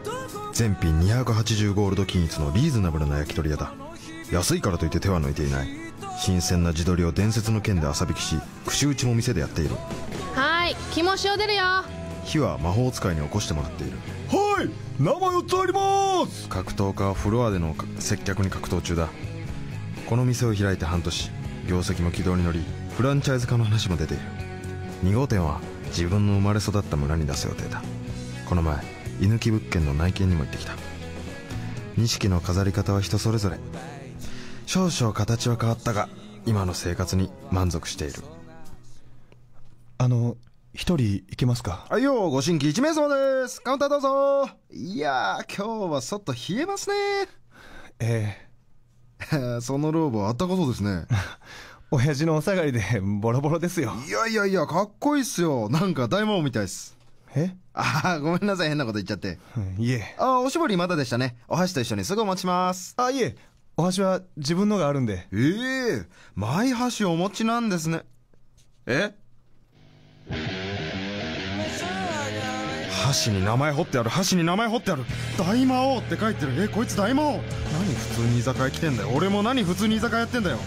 全品280ゴールド均一のリーズナブルな焼き鳥屋だ安いからといって手は抜いていない新鮮な地鶏を伝説の剣で朝引きし串打ちも店でやっているはい気持ちを出るよ火は魔法使いに起こしてもらっているはい生4つあります格闘家はフロアでの接客に格闘中だこの店を開いて半年業績も軌道に乗りフランチャイズ化の話も出ている2号店は自分の生まれ育った村に出す予定だこの前居抜き物件の内見にも行ってきた錦の飾り方は人それぞれ少々形は変わったが今の生活に満足しているあの一人行けますかはいよご新規1名様ですカウンターどうぞいや今日は外冷えますねええ そのローブあったかそうですね親父 のお下がりでボロボロですよいやいやいやかっこいいっすよなんか大魔王みたいっすえ ああ、ごめんなさい、変なこと言っちゃって。いえ。ああ、おしぼりまだでしたね。お箸と一緒にすぐお持ちます。あ、いえ。お箸は自分のがあるんで。ええー、マイ箸お持ちなんですね。え箸に名前彫ってある箸に名前彫ってある大魔王って書いてるえこいつ大魔王何普通に居酒屋来てんだよ俺も何普通に居酒屋やってんだよ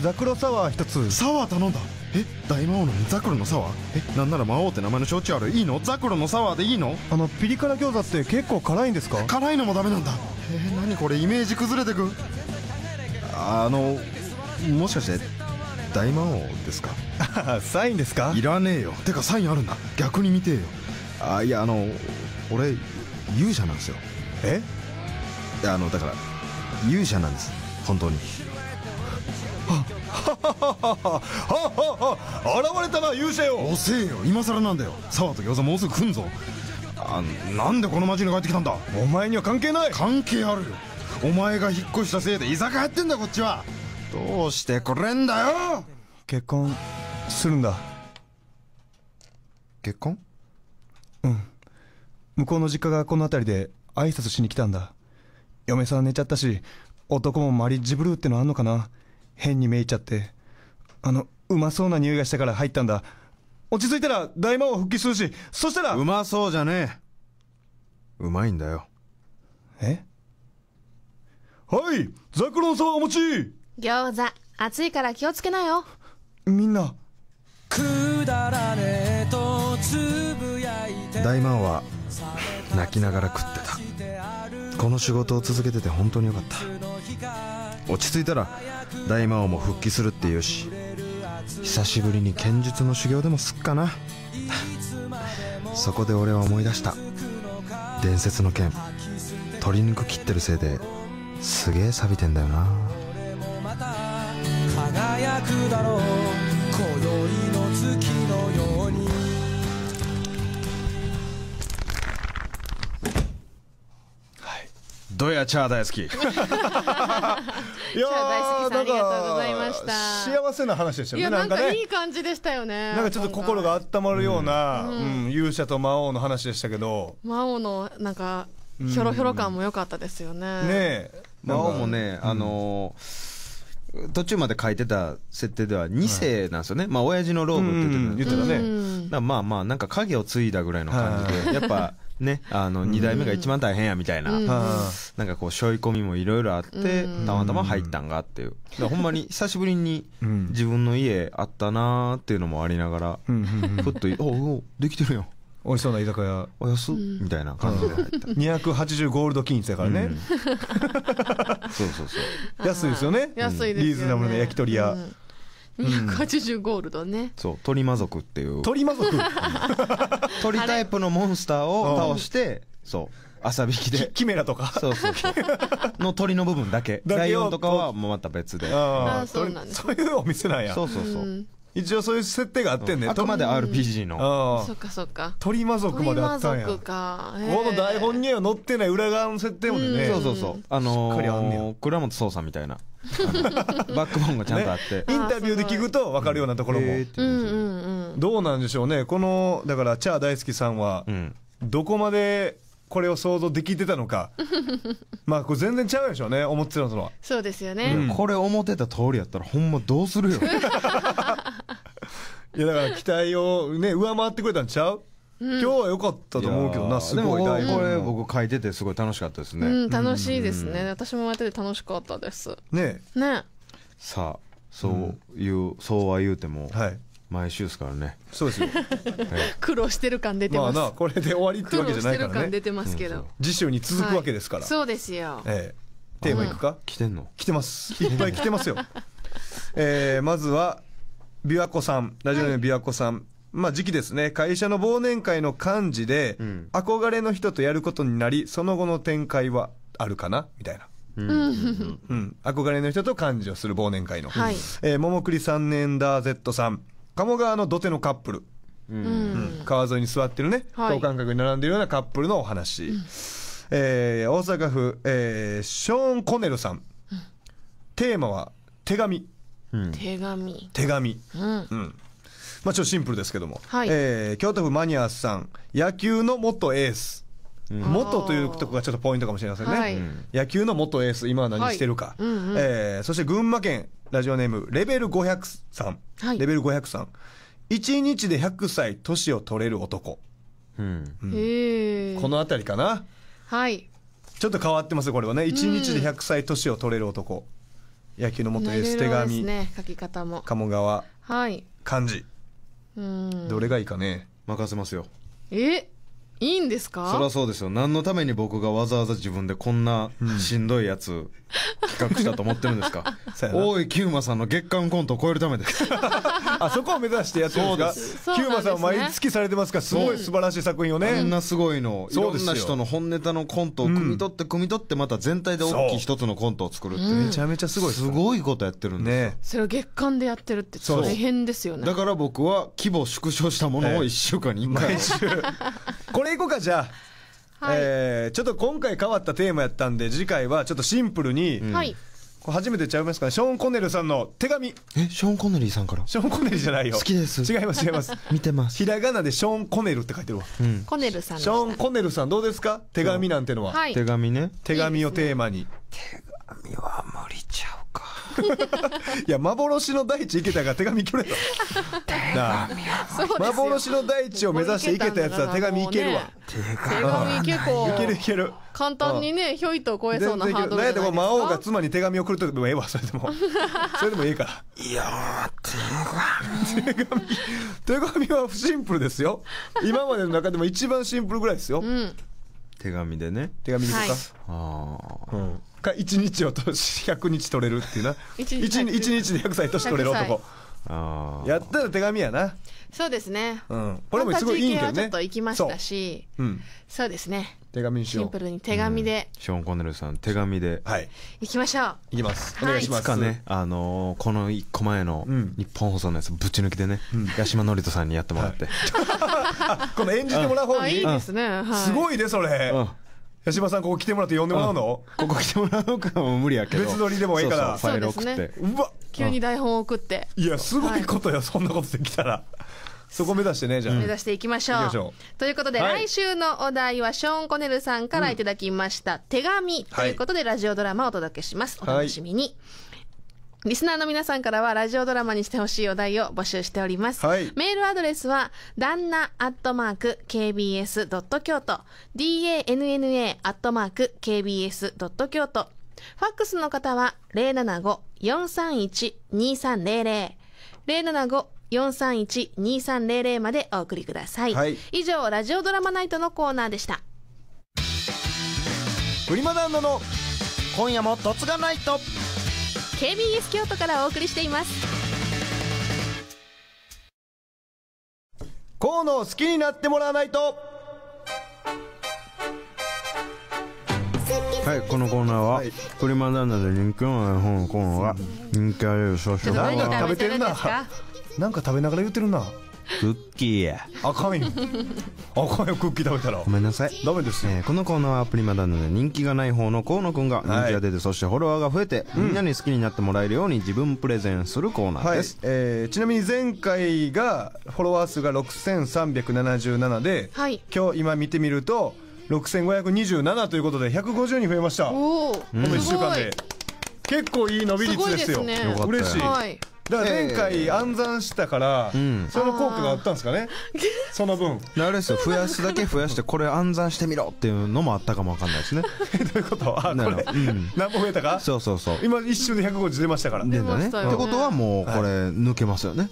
ザクロサワー一つサワー頼んだえ大魔王のザクロのサワーえなんなら魔王って名前の承知あるいいのザクロのサワーでいいのあのピリ辛餃子って結構辛いんですか辛いのもダメなんだえー、何これイメージ崩れてくあのもしかして大魔王ですか サインですかいらねえよてかサインあるんだ逆に見てよあいやあの俺勇者なんですよえあのだから勇者なんです本当にあはははははは現れたな勇者よ遅えよ今更なんだよ沢と餃子もうすぐ来んぞあなんでこの町に帰ってきたんだお前には関係ない関係あるよお前が引っ越したせいで居酒屋やってんだこっちはどうしてくれんだよ結婚するんだ結婚うん向こうの実家がこの辺りで挨拶しに来たんだ嫁さん寝ちゃったし男もマリッジブルーってのあんのかな変にめいちゃってあのうまそうな匂いがしたから入ったんだ落ち着いたら大魔王復帰するしそしたらうまそうじゃねえうまいんだよえはいザクロン様お持ち餃子暑いから気をつけなよみんなくだらねえとつぶやいて大魔王は泣きながら食ってたこの仕事を続けてて本当によかった落ち着いたら大魔王も復帰するっていうし久しぶりに剣術の修行でもすっかな そこで俺は思い出した伝説の剣鶏肉切ってるせいですげえ錆びてんだよな輝くだろうドヤチャー大好き。いやーました。幸せな話でしたね。いやなんかいい感じでしたよね。なんかちょっと心が温まるような、うん勇者と魔王の話でしたけど。魔王のなんかひょろひょろ感も良かったですよね。ね魔王もねあの途中まで書いてた設定では2世なんですよね、まあ親父のローブって言ってたね、まあまあなんか影を継いだぐらいの感じで、やっぱね、あの、2代目が一番大変やみたいな、うん、なんかこう、しょい込みもいろいろあって、うん、たまたま入ったんがっていう。ほんまに久しぶりに自分の家あったなーっていうのもありながら、うん、ふっと、おお、できてるやん。美味しそうな居酒屋。お安みたいな感じで入った。280ゴールド均一だからね。そうそうそう。安いですよね。安いです、ね、リーズナブルな焼き鳥屋。280ゴールドね、そう鳥魔族っていう鳥魔族 鳥タイプのモンスターを倒してそう朝引きでキメラとかそうそうの鳥の部分だけだけライオンとかはもうまた別でああそうなんですそういうお店なんやそうそうそう、うん一応そういう設定があってんね、うん、あくまで RPG の、そっかそっか鳥魔族まであったんやこの台本には載ってない裏側の設定もね、そうそうそうあのー、あ倉本壮さんみたいな バックボーンがちゃんとあって、ね、インタビューで聞くと分かるようなところも、えー、どうなんでしょうねこのだからチャー大好きさんは、どこまでこれを想像できてたのか まあこれ全然ちゃうでしょうね思ってたのとはそうですよね、うん、これ思ってた通りやったらほんまどうするよ いやだから期待をね上回ってくれたんちゃう今日は良かったと思うけどな、すごい大これ僕書いててすごい楽しかったですね。うん、楽しいですね。私もやってて楽しかったです。ねね。さあ、そういう、そうは言うても、はい、毎週ですからねそうですよ、苦労してる感出てまます、あこれで終わりってわけじゃないかるら感出てますけど、次週に続くわけですから、そうですよええテーマいくか、来てんの来てますいっぱい来てますよ、えーまずは琵琶湖さんラジオネーム琵琶湖さん、まあ時期ですね会社の忘年会の幹事で、ん憧れの人とやることになりその後の展開はあるかなみたいなうんうん憧れの人と幹事をする忘年会の、はいえー、桃栗三年ダー Z さん鴨川の土手のカップル、うんうん、川沿いに座ってるね、はい等間隔に並んでるようなカップルのお話、えー大阪府、えーショーン・コネルさん、テーマは手紙手紙手紙うんうんまあちょっとシンプルですけども、はいえー京都府マニアスさん野球の元エース、元というとこがちょっとポイントかもしれませんね、はい野球の元エース今は何してるか、うんうんうんえーそして群馬県ラジオネーム、レベル500さん。はい、レベル500さん。1日で100歳年を取れる男。うん。うん、へこの辺りかな。はい。ちょっと変わってますこれはね。1日で100歳年を取れる男。野球の元エス手紙。ね、書き方も。鴨川。はい。漢字。うん。どれがいいかね。任せますよ。えいいんですかそりゃそうですよ何のために僕がわざわざ自分でこんなしんどいやつ 企画したと思ってるんですか大井久マさんの月間コントを超えるためです あそこを目指してやってるんですか久馬、さん毎月されてますからすごい素晴らしい作品をねあんなすごいのいろんな人の本ネタのコントを汲み取って汲み取ってまた全体で大きい一つのコントを作るって、うめちゃめちゃすごいすごいことやってるんですよ、ね、それを月間でやってるって大変ですよねだから僕は規模縮小したものを1週間に1回 これ行こうか、じゃあ。はいえー、ちょっと今回変わったテーマやったんで、次回はちょっとシンプルに、うんはい。初めてちゃいますかね、ショーン・コネルさんの手紙。え、ショーン・コネリーさんから。ショーン・コネルじゃないよ。好きです違います、違います。見てます。ひらがなでショーン・コネルって書いてるわ。うん。コネルさんでしショーン・コネルさんどうですか手紙なんてのは。はい。手紙ね。手紙をテーマに。手紙は無理ちゃいや幻の大地たかが手紙くれた幻の大地を目指して行けたやつは手紙いけるわ、手紙結構いけるいける簡単にねひょいと超えそうなハードルじないですか魔王が妻に手紙送るとでもええわそれでもそれでもいいからいや手紙手紙はシンプルですよ今までの中でも一番シンプルぐらいですよ、うん、手紙でね手紙ですか、はい、ああ、うんか1日をと100日取れるっていうな 1, 日 1, 日で100歳年取れる男あやったら手紙やなそうですね、うん、これもすごいいいんだよねちょっと行きましたしそううん、そうですね手紙にしようシンプルに手紙で、うん、ショーン・コネルさん手紙ではい行きましょういきますお願いします、はい、かねあのー、この一個前の日本放送のやつぶち抜きでね、うん、八嶋智人さんにやってもらって、はい、この演じてもらう方にいいですね、はい、すごいねそれ、うん八まさんここ来てもらって呼んでもらうのここ来てもらうかも無理やけど別撮りでもいいからファイル送ってうわ急に台本送っていやすごいことよ、そんなことできたらそこ目指してねじゃあ目指していきましょううん、ということで、はい、来週のお題はショーン・コネルさんからいただきました、うん、手紙ということで、ラジオドラマをお届けしますお楽しみに、はいリスナーの皆さんからはラジオドラマにしてほしいお題を募集しております。はい、メールアドレスは、旦那アットマーク kbs ドット京都、danna アットマーク kbs ドット京都。ファックスの方は、075-431-2300、075-431-2300までお送りください。はい、以上、ラジオドラマナイトのコーナーでした。プリマダンナの今夜も突がないと。KBS 京都からお送りしています河野好きになってもらわないとはい、このコーナーは、プリマダンダで人気の本コーナーが人気ある少々食べてるなか食べながら言ってるなクッキーあかいよあかよクッキー食べたらごめんなさいダメですね、えー、このコーナーはアプリまだなので人気がない方の河野くんが人気が出て、はい、そしてフォロワーが増えて、うん、みんなに好きになってもらえるように自分プレゼンするコーナーです、はい、えー、ちなみに前回がフォロワー数が6377で、はい、今日今見てみると6527ということで150人増えましたこの1週間で結構いい伸び率ですよす、ね、嬉しい、はいだから前回暗算したから、えー、その効果があったんですかね、その分あれ ですよ増やすだけ増やしてこれ暗算してみろっていうのもあったかもわかんないですね どういうことあこれ、うん、何も増えたかそうそうそう今一瞬で150出ましたから出たね、ね、ってことはもうこれ抜けますよね、はい、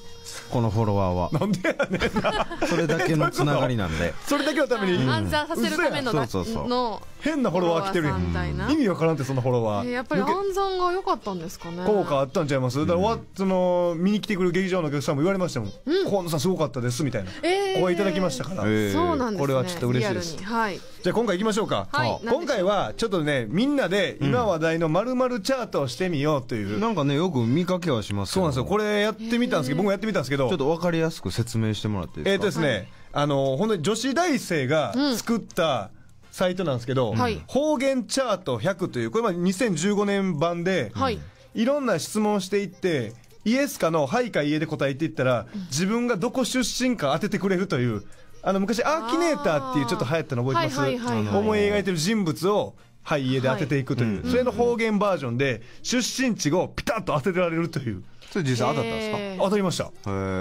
このフォロワーはなんでやねんなそれだけのつながりなんで それだけのために、うん、暗算させるための、うそうそうそうの変なフォロワー来てるやん意味わからんってそのフォロワー、えー、やっぱり暗算が良かったんですかね効果あったんちゃいます、だからその見に来てくる劇場のお客さんも言われましたもん「うん、河野さんすごかったです」みたいな、えー、お会いいただきましたから、えー、そうなんです、ね、これはちょっと嬉しいです、はい、じゃあ今回いきましょうか、はい、今回はちょっとねみんなで今話題のまるチャートをしてみようという、うん、なんかねよく見かけはしますそうなんですよこれやってみたんですけど、僕もやってみたんですけどちょっと分かりやすく説明してもらっていいですかえっ、ー、とですね、はい、あの本当に女子大生が作った、うんサイトなんですけど、はい、方言チャート100という、これまあ2015年版で、はい、いろんな質問していって、イエスかの、はいか家で答えていったら、自分がどこ出身か当ててくれるという、あの昔、アーキネーターっていうちょっと流行ったの覚えてます、はいはいはいはい、思い描いてる人物を、はい、家で当てていくという、はい、それの方言バージョンで、出身地をピタッと当てられるという。それ実際当たったんですか当たりました。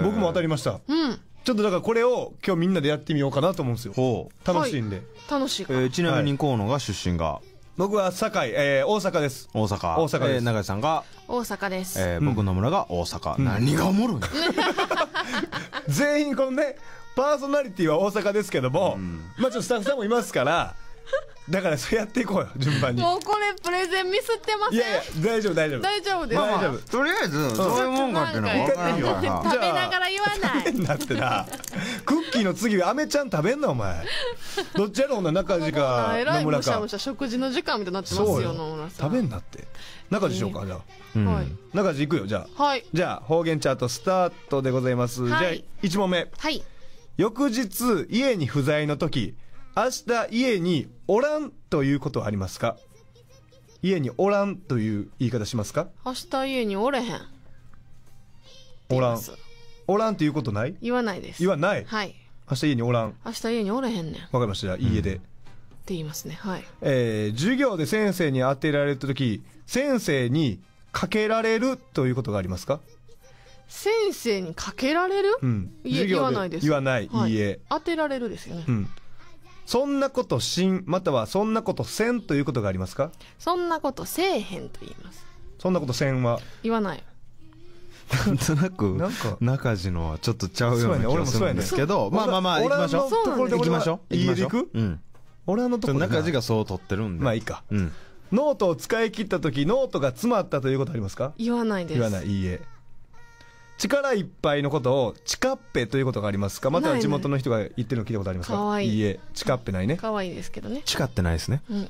僕も当たりました。うんちょっとだからこれを今日みんなでやってみようかなと思うんですよ。楽しいんで。楽しいかえーちなみに河野が出身が僕は堺、えー、大阪です。大阪。大阪ですえー永井さんが、大阪です。えー僕の村が大阪。何がおもろい 全員このね、パーソナリティは大阪ですけども、まあちょっとスタッフさんもいますから、だからそうやっていこうよ順番にもうこれプレゼンミスってませんいやいや大丈夫大丈夫大丈夫です、まあ、大丈夫とりあえずどういうもんかっていうのは分からんから食べながら言わない食べんなってなクッキーの次あめちゃん食べんなお前どっちやろうな中地か野村か食事の時間みたいになってますよ野村さん食べんなって中地しようかじゃあ、うん、はい、中地いくよじゃあ、はい、じゃあ方言チャートスタートでございます、はい、じゃあ1問目はい翌日家に不在の時明日家におらんということはありますか家におらんという言い方しますか明日家におれへん。おらん。おらんということない言わないです。言わないはい。明日家におらん。明日家におれへんねん。っかりました。じゃあ、て言いますね。はい。えー授業で先生に当てられた時先生にかけられるということがありますか先生にかけられるうん。授業言わないです。言わない。家。い当てられるですよね。うん。そんなことしん、またはそんなことせんということがありますかそんなことせえへんと言います。そんなことせんは。言わない。なんとなくなんか中地のはちょっとちゃうような気俺がもすそうるんですけど、まあまあまあ行きましょう。そうで行きましょう。行きましょう。うん。俺はのとこと中地がそう取ってるんで。まあいいか。うん。ノートを使い切った時ノートが詰まったということありますか言わないです。言わない、いいえ。力いっぱいのことを、チカッペということがありますかまたは地元の人が言ってるの聞いたことありますかかいい。いえ、チカッペないね。かわいいですけどね。チカってないですね。うん。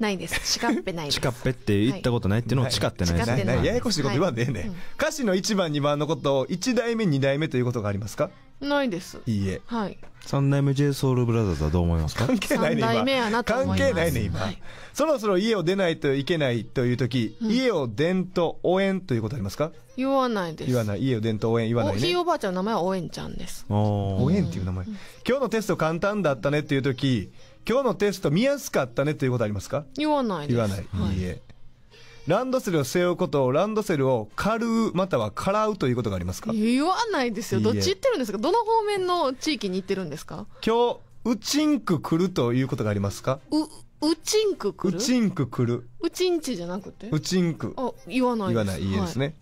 ないです。チカッペないです。チカッペって言ったことないっていうのをチカってないですね。ややこしいこと言わんでええね、はいうん。歌詞の1番、2番のことを1代目、2代目ということがありますかないですいいえはい三代目 j ソ o ルブラザーズはどう思いますか関係ないね今関係ないね今、はい、そろそろ家を出ないといけないという時、うん、家を伝と応援ということありますか言わないです言わない家を伝と応援言わないねひいおばあちゃんの名前は応援ちゃんですお応援っていう名前、うん、今日のテスト簡単だったねという時今日のテスト見やすかったねということありますか言わないです言わない、はい、いいえランドセルを背負うことを、ランドセルを狩る、またはからうということがありますか言わないですよ。どっち行ってるんですかどの方面の地域に行ってるんですか今日、うちんく来るということがありますかう、うちんく来るうちんく来る。うちんちじゃなくてうちんく。あ、言わない言わない、いいですね。はい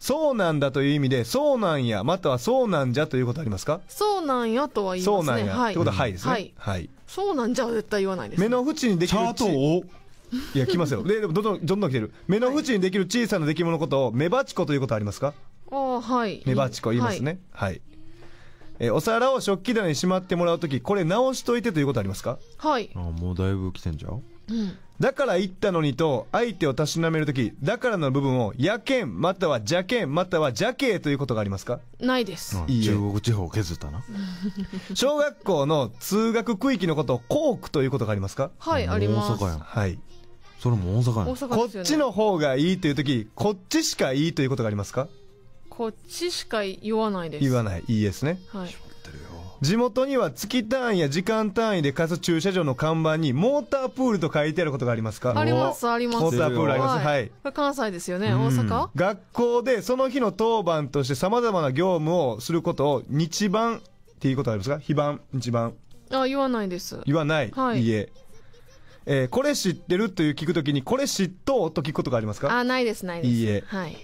そうなんだという意味で、そうなんや、またはそうなんじゃということありますかそうなんやとは言いますね。そうなんや。はい、ってことははいですね。はい。はい、そうなんじゃは絶対言わないです、ね、目の縁にできる。チャートをいや来ますよででもどんどんどんどん来てる目の縁にできる小さな出来物のことをメバチコということありますかああはいメバチコ言いますねはい、はいえお皿を食器棚にしまってもらう時これ直しといてということありますかはいあもうだいぶ来てんじゃん、うん、だから言ったのにと相手をたしなめる時だからの部分をやけんまたはじゃけんまたはじゃけということがありますかないです、中国地方削ったな小学校の通学区域のことを校区ということがありますかはいありますはいそれも大阪大阪こっちの方がいいという時こっちしかいいということがありますかこっちしか言わないです言わないいいですね、はい、地元には月単位や時間単位で貸す駐車場の看板にモータープールと書いてあることがありますかありますありますモータープールあります、はい、はい、これ関西ですよね、うん、大阪学校でその日の当番としてさまざまな業務をすることを日番っていうことありますか非番日番あ言わないです言わない、はい、いいええー、これ知ってるという聞くときに、これ知っとうと聞くことがありますかあ、ないです、ないです。いいえ。はい。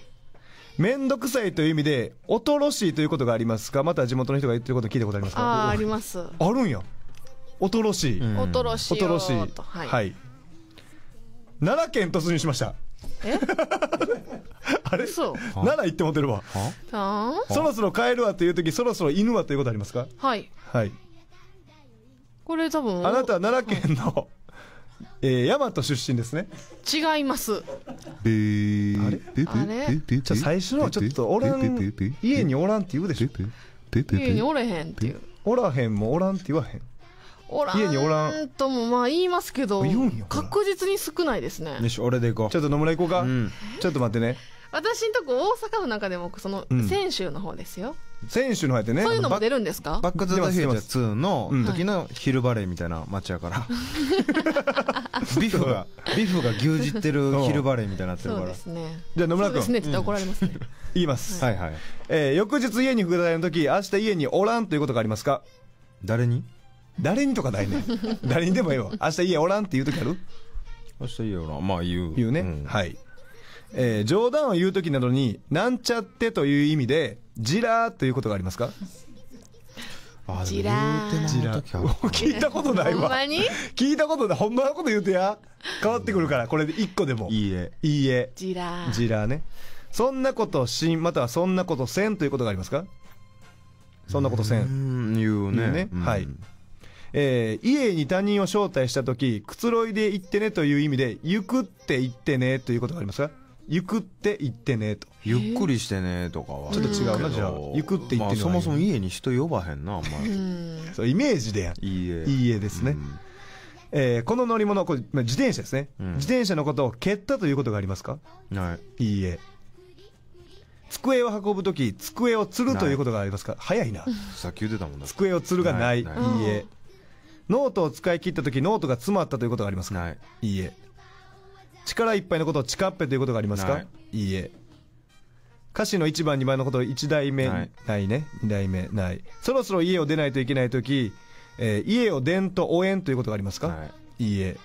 めんどくさいという意味で、おとろしいということがありますかまた地元の人が言ってること聞いたことありますかあ、あります。あるんや。おとろしい。おとろしい。おとろしい。はい、はい。奈良県突入しました。え あれう。奈良行ってもてるわ。そろそろ帰るわという時そろそろ犬はということありますかはい。はい。これ多分。あなたは奈良県の、はいえマ大和出身ですね違いますあれあれじゃ最初のちょっとおらん家におらんって言うでしょ家におれへんっていうおらへんもおらんって言わへんおらん家におらんともまあ言いますけど確実に少ないですねよし俺でいこうちょっと野村行こうか、うん、ちょっと待ってね私んとこ大阪の中でもその泉州の方ですよ、泉州の方やってねそういうのも出るんですかバック・ザ・ザ・フューチャー2の時の昼バレーみたいな街やから、ビフがビフが牛耳ってる昼バレーみたいになってるからじゃあ野村君そうですね怒られますね、言います、はいはい、えー、翌日家に副題の時明日家におらんということがありますか誰に誰にとかないね 誰にでもええわ明日家おらんって言う時ある明日家おらんまあ言う言うね、はいえー、冗談を言う時などに、なんちゃってという意味で、じらーということがありますかあジラー。ジ 聞いたことないわ。ほんまに聞いたことない。ほんまのこと言うてや。変わってくるから、これで一個でも。いいえ。いいえ。ジラー。ジラーね。そんなことしん、またはそんなことせんということがありますかそんなことせん。う言うね。はい。えー、家に他人を招待した時くつろいで行ってねという意味で、行くって言ってねということがありますかゆくって行ってねと。ゆっくりしてねとかは。ちょっと違うな、じゃあ。ゆくって行ってそもそも家に人呼ばへんな、お前。そう、イメージでやん。いいえ。いいえですね。えこの乗り物、これ、まあ、自転車ですね、自転車のことを蹴ったということがありますかない。いいえ。机を運ぶとき、机をつるということがありますか早いな。さっき言ってたもんな。机をつるがない。いいえ。ノートを使い切ったとき、ノートが詰まったということがありますかない。いいえ。力いっぱいのことをカっぺということがありますか、い、いいえ歌詞の1番2番のこと1代目、ないね2代目ないそろそろ家を出ないといけない時、えー、家を伝と応援ということがありますか、い、いいえ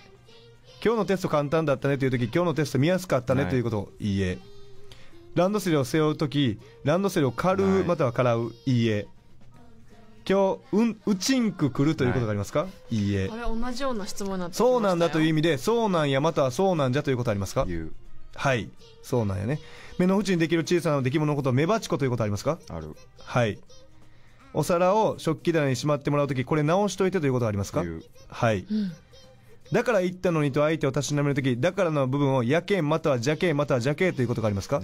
今日のテスト簡単だったねという時今日のテスト見やすかったねということ、い、いいえランドセルを背負う時ランドセルを軽うまたはからう、いいえ今日、うん、うちんく来るということがありますか、はい、いいえ。あれ、同じような質問になってそうなんだという意味で、そうなんや、またはそうなんじゃということありますかはい。そうなんやね。目の縁にできる小さな出来物のことをメバチコということありますかある。はい。お皿を食器棚にしまってもらうとき、これ直しといてということありますかはい。うんだから言ったのにと相手をたしなめるとき、だからの部分をやけんまたはじゃけんまたはじゃけということがありますか、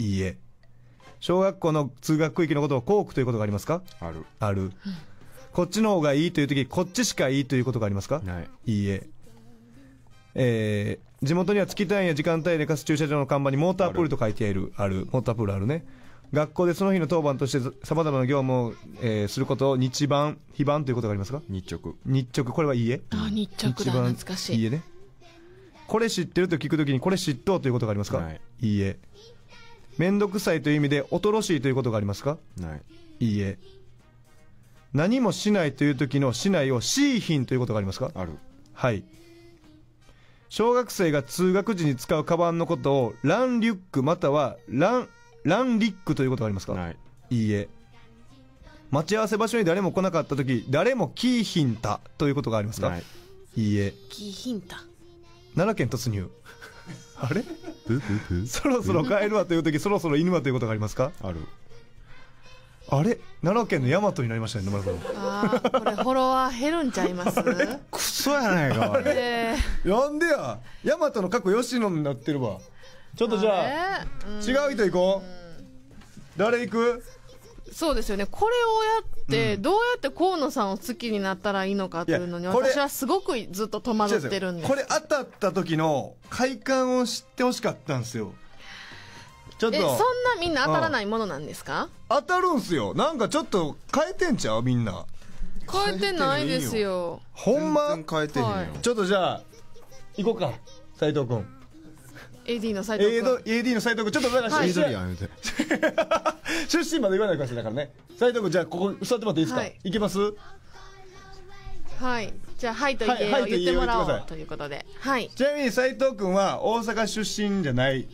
い、いいえ。小学校の通学区域のことを校区ということがありますかある。ある。こっちの方がいいというとき、こっちしかいいということがありますかない。いいえ。えー、地元には月単位や時間単位で貸す駐車場の看板にモータープールと書いてある。ある。モータープールあるね。学校でその日の当番としてさまざまな業務を、えー、することを日番、非番ということがありますか日直。日直、これはいいえ。あ、日直だ。懐かしい。いいえね。これ知ってると聞くときに、これ知っとうということがありますか、はい、いいえ。面倒くさいという意味でおとろしいということがありますかない。いいえ。何もしないという時のしないをしいひんということがありますかある。はい。小学生が通学時に使うカバンのことをランリュックまたはラン、ランリックということがありますかない。いいえ。待ち合わせ場所に誰も来なかった時、誰もキーヒンタということがありますかない。いいえ。キーヒンタ。奈良県突入。あれそろそろ帰るわという時そろそろ犬はということがありますかあるあれ奈良県の大和になりましたね野村さんあーこれフォロワー減るんちゃいますクソやないかおいえんでや大和の過去吉野になってるわちょっとじゃあー、違う人行こう誰行くそうですよねこれをやっってどうやって河野さんを好きになったらいいのかというのに私はすごくずっと戸惑ってるんですこれ当たった時の快感を知ってほしかったんですよちょっとそんなみんな当たらないものなんですか当たるんすよなんかちょっと変えてんちゃうみんな変えてないですよほんま変えてへんよ、はい、ちょっとじゃあ行こうか斉藤君 AD の斎藤君 AD の斎藤君ちょっとだから、はい、出身まで言わないからだからね斎藤君じゃあここ座ってもらっていいですか、はい、いけますはいじゃあ「はい」と言はい、言ってもらおうということで、はい、ちなみに斎藤君は大阪出身じゃない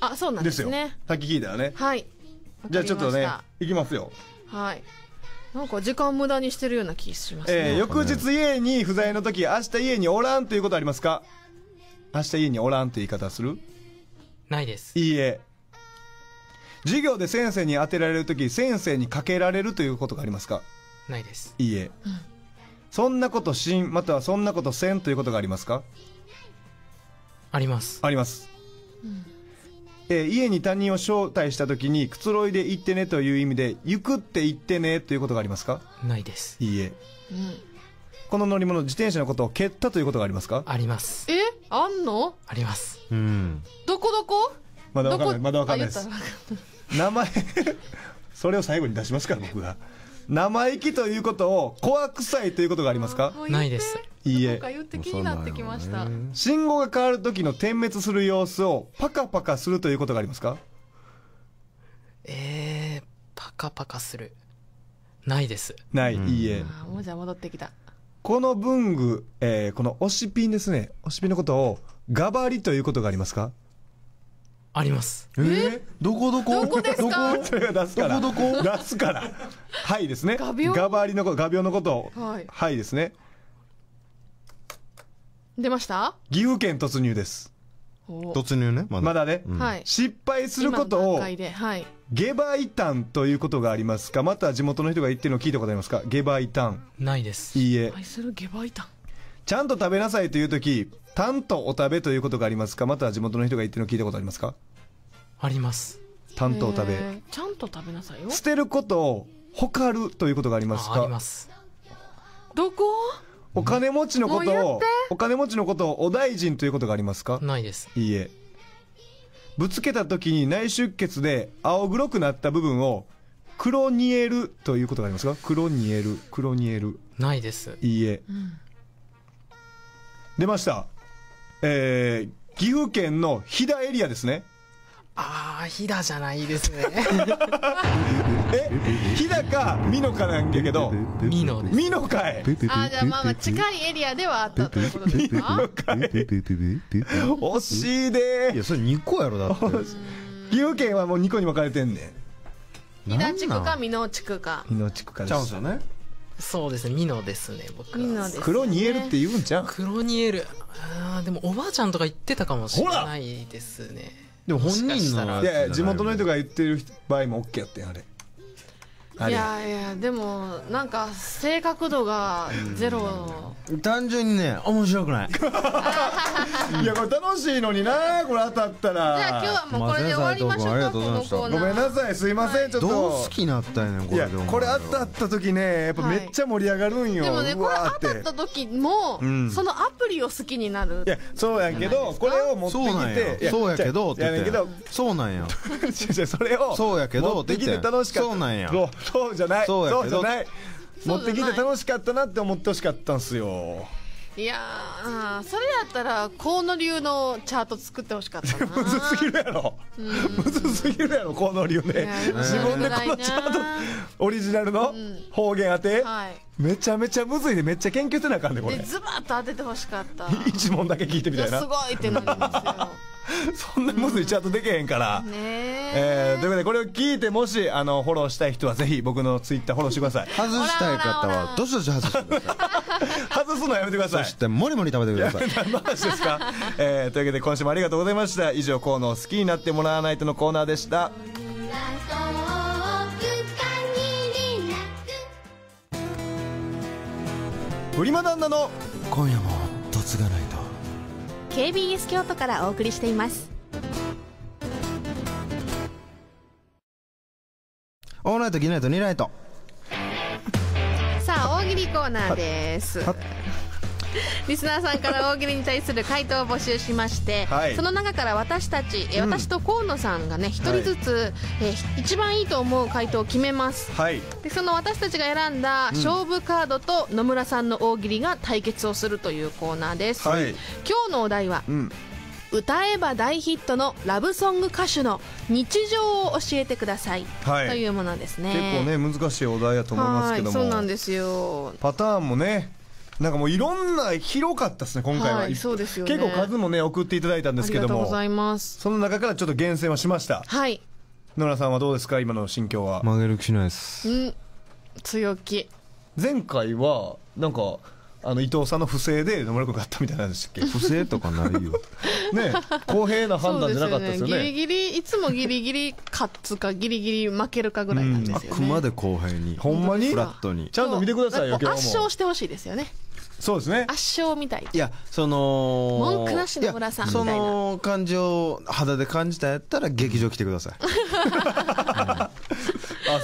あそうなんですねさっき聞いたよねはいじゃあちょっとねいきますよはいなんか時間無駄にしてるような気しますね、えー、翌日家に不在の時明日家におらんということありますか明日家におらんって言い方するないですいいえ授業で先生に当てられる時先生にかけられるということがありますかないですいいえ、うん、そんなことしんまたはそんなことせんということがありますかありますあります、うんえ家に他人を招待した時にくつろいで行ってねという意味で行くって行ってねということがありますかないですいいえ、うん、この乗り物自転車のことを蹴ったということがありますかありますえあんのありますうんどこどこまだわかんないまだわかんないです名前 それを最後に出しますから僕が生意気ということを怖くさいということがありますかないですいいえ気になってきました、信号が変わる時の点滅する様子をパカパカするということがありますかえー、パカパカするないですない、うん、いいえあもうじゃ戻ってきたこの文具、えー、この押しピンですね。押しピンのことを、ガバリということがありますかあります。えー、どこどこどこですか 出すかどこどこ出すから。はいですね。画鋲ガバリのこと、画鋲のことを、はい、はいですね。出ました岐阜県突入です。突入ねまだまだね、うんはい、失敗することを、はい、ゲバイタンということがありますかまた地元の人が言ってるのを聞いたことありますかゲバイタンないですいいえちゃんと食べなさいという時タンとお食べということがありますかまた地元の人が言ってるのを聞いたことありますかありますタンとお食べちゃんと食べなさいよ捨てることをほかるということがありますかありますどこお金持ちのことを、お金持ちのことをお大臣ということがありますかないです。いいえ。ぶつけた時に内出血で青黒くなった部分を、黒にえるということがありますか黒にえる、黒にえる。ないです。いいえ。うん、出ました。えー、岐阜県の飛騨エリアですね。ああ、ひだじゃないですね。え、ひだか、みのかなんだけど。みのみのかい。ああ、じゃあまあまあ、近いエリアではあったということですか。みのかい。惜しいでいや、それ2個やろ、だって。岐阜県はもう2個に分かれてんねん。ひだ地区か、みの地区か。みの地区かちゃうんすよね。そうですね、ミノですね、僕は。ね、黒にえるって言うんじゃん黒にえる。ああ、でもおばあちゃんとか言ってたかもしれないですね。でも本人のいや地元の人が言ってる場合も OK やってんあれいやいやでもなんか正確度がゼロ単純にね面白くない いやこれ楽しいのになこれ当たったらじゃあ今日はもうこれで終わりましょうかごめんなさいすいません、ちょっとどう好きになったんやこれこれ当たった時ねやっぱめっちゃ盛り上がるんよ、でもねこれ当たった時も、そのアプリを好きになるいやそうやけどこれを持ってきてそうやけどって言ってそうなんやそれをそうやけどって言って楽しかったそうなんやそうじゃないそうじゃない持ってきて楽しかったなって思ってほしかったんすよいやそれやったら河野流のチャート作ってほしかったな むずすぎるやろ、むずすぎるやろ河野流ね自分でこのチャートオリジナルの方言当て、はいめちゃめちゃむずいでめっちゃ研究せなあかんねこれズバッと当ててほしかった 一問だけ聞いてみたいなすごいってなりますよ そんなむずいチャートできへんから、ねえー、ということでこれを聞いてもしあのフォローしたい人はぜひ僕のツイッターフォローしてください外したい方はどしどし外してください外すのやめてくださいそしてもりもり食べてください何話ですか、えー、というわけで今週もありがとうございました以上河野好きになってもらわないとのコーナーでしたプリマの今夜も嫁がないと KBS 京都からお送りしていますオーナイトギナイトニイトさあ大喜利コーナーです リスナーさんから大喜利に対する回答を募集しまして、はい、その中から私たち、うん、私と河野さんがね一人ずつ、はい、え一番いいと思う回答を決めます、はい、でその私たちが選んだ勝負カードと野村さんの大喜利が対決をするというコーナーです、はい、今日のお題は、うん歌えば大ヒットのラブソング歌手の日常を教えてください、はい、というものですね結構ね難しいお題やと思いますけどもそうなんですよパターンもねなんかもういろんな広かったですね、今回は。はい、そうですよ、ね、結構数もね、送っていただいたんですけども。ありがとうございます。その中からちょっと厳選はしました。はい。野村さんはどうですか、今の心境は。曲げる気しないです。うん。強気。前回は、なんか、あの伊藤さんの不正で野村君買ったみたいなんでしたっけ不正とかないよ ね公平な判断じゃなかったですよね、ね、ギリギリいつもギリギリ勝つかギリギリ負けるかぐらいなんですよ、ね、あくまで公平にほんまにフラットにちゃんと見てくださいよ今日も圧勝してほしいですよねそうですね圧勝みたいいやその文句なしの村さんみたいなその感じを肌で感じたやったら劇場来てください、あ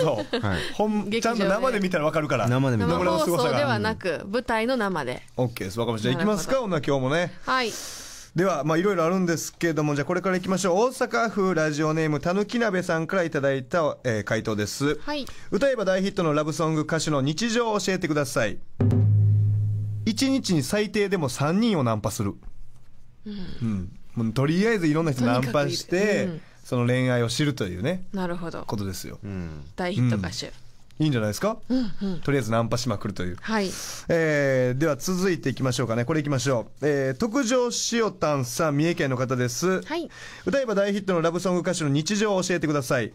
そう、はい、本ちゃんと生で見たらわかるから生で見たら生放送ではなく、舞台の生で OK ですわかりましたいきますか女今日もねはいではまあいろいろあるんですけれどもじゃあこれからいきましょう大阪府ラジオネームたぬき鍋さんからいただいた、えー、回答です、はい、歌えば大ヒットのラブソング歌手の日常を教えてください1日に最低でも3人をナンパする、うんうん、とりあえずいろんな人ナンパして、うん、その恋愛を知るというねなるほどことですよ、うん、大ヒット歌手、いいんじゃないですか、うんうん、とりあえずナンパしまくるという、はいえー、では続いていきましょうかねこれいきましょう、えー、特上塩炭さん三重県の方です、はい、歌えば大ヒットのラブソング歌手の日常を教えてください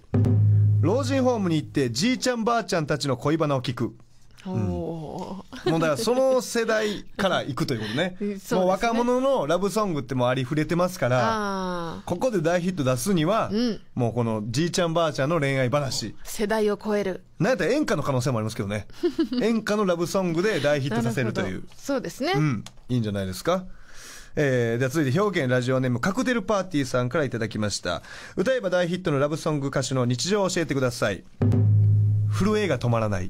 老人ホームに行ってじいちゃんばあちゃんたちの恋バナを聞くうん、もうだからその世代からいくということね ね、もう若者のラブソングってもありふれてますからここで大ヒット出すには、うん、もうこのじいちゃんばあちゃんの恋愛話世代を超えるなんやったら演歌の可能性もありますけどね 演歌のラブソングで大ヒットさせるというそうですね、うん、いいんじゃないですかえー、では続いて兵庫県ラジオネームカクテルパーティーさんからいただきました歌えば大ヒットのラブソング歌手の日常を教えてください震えが止まらない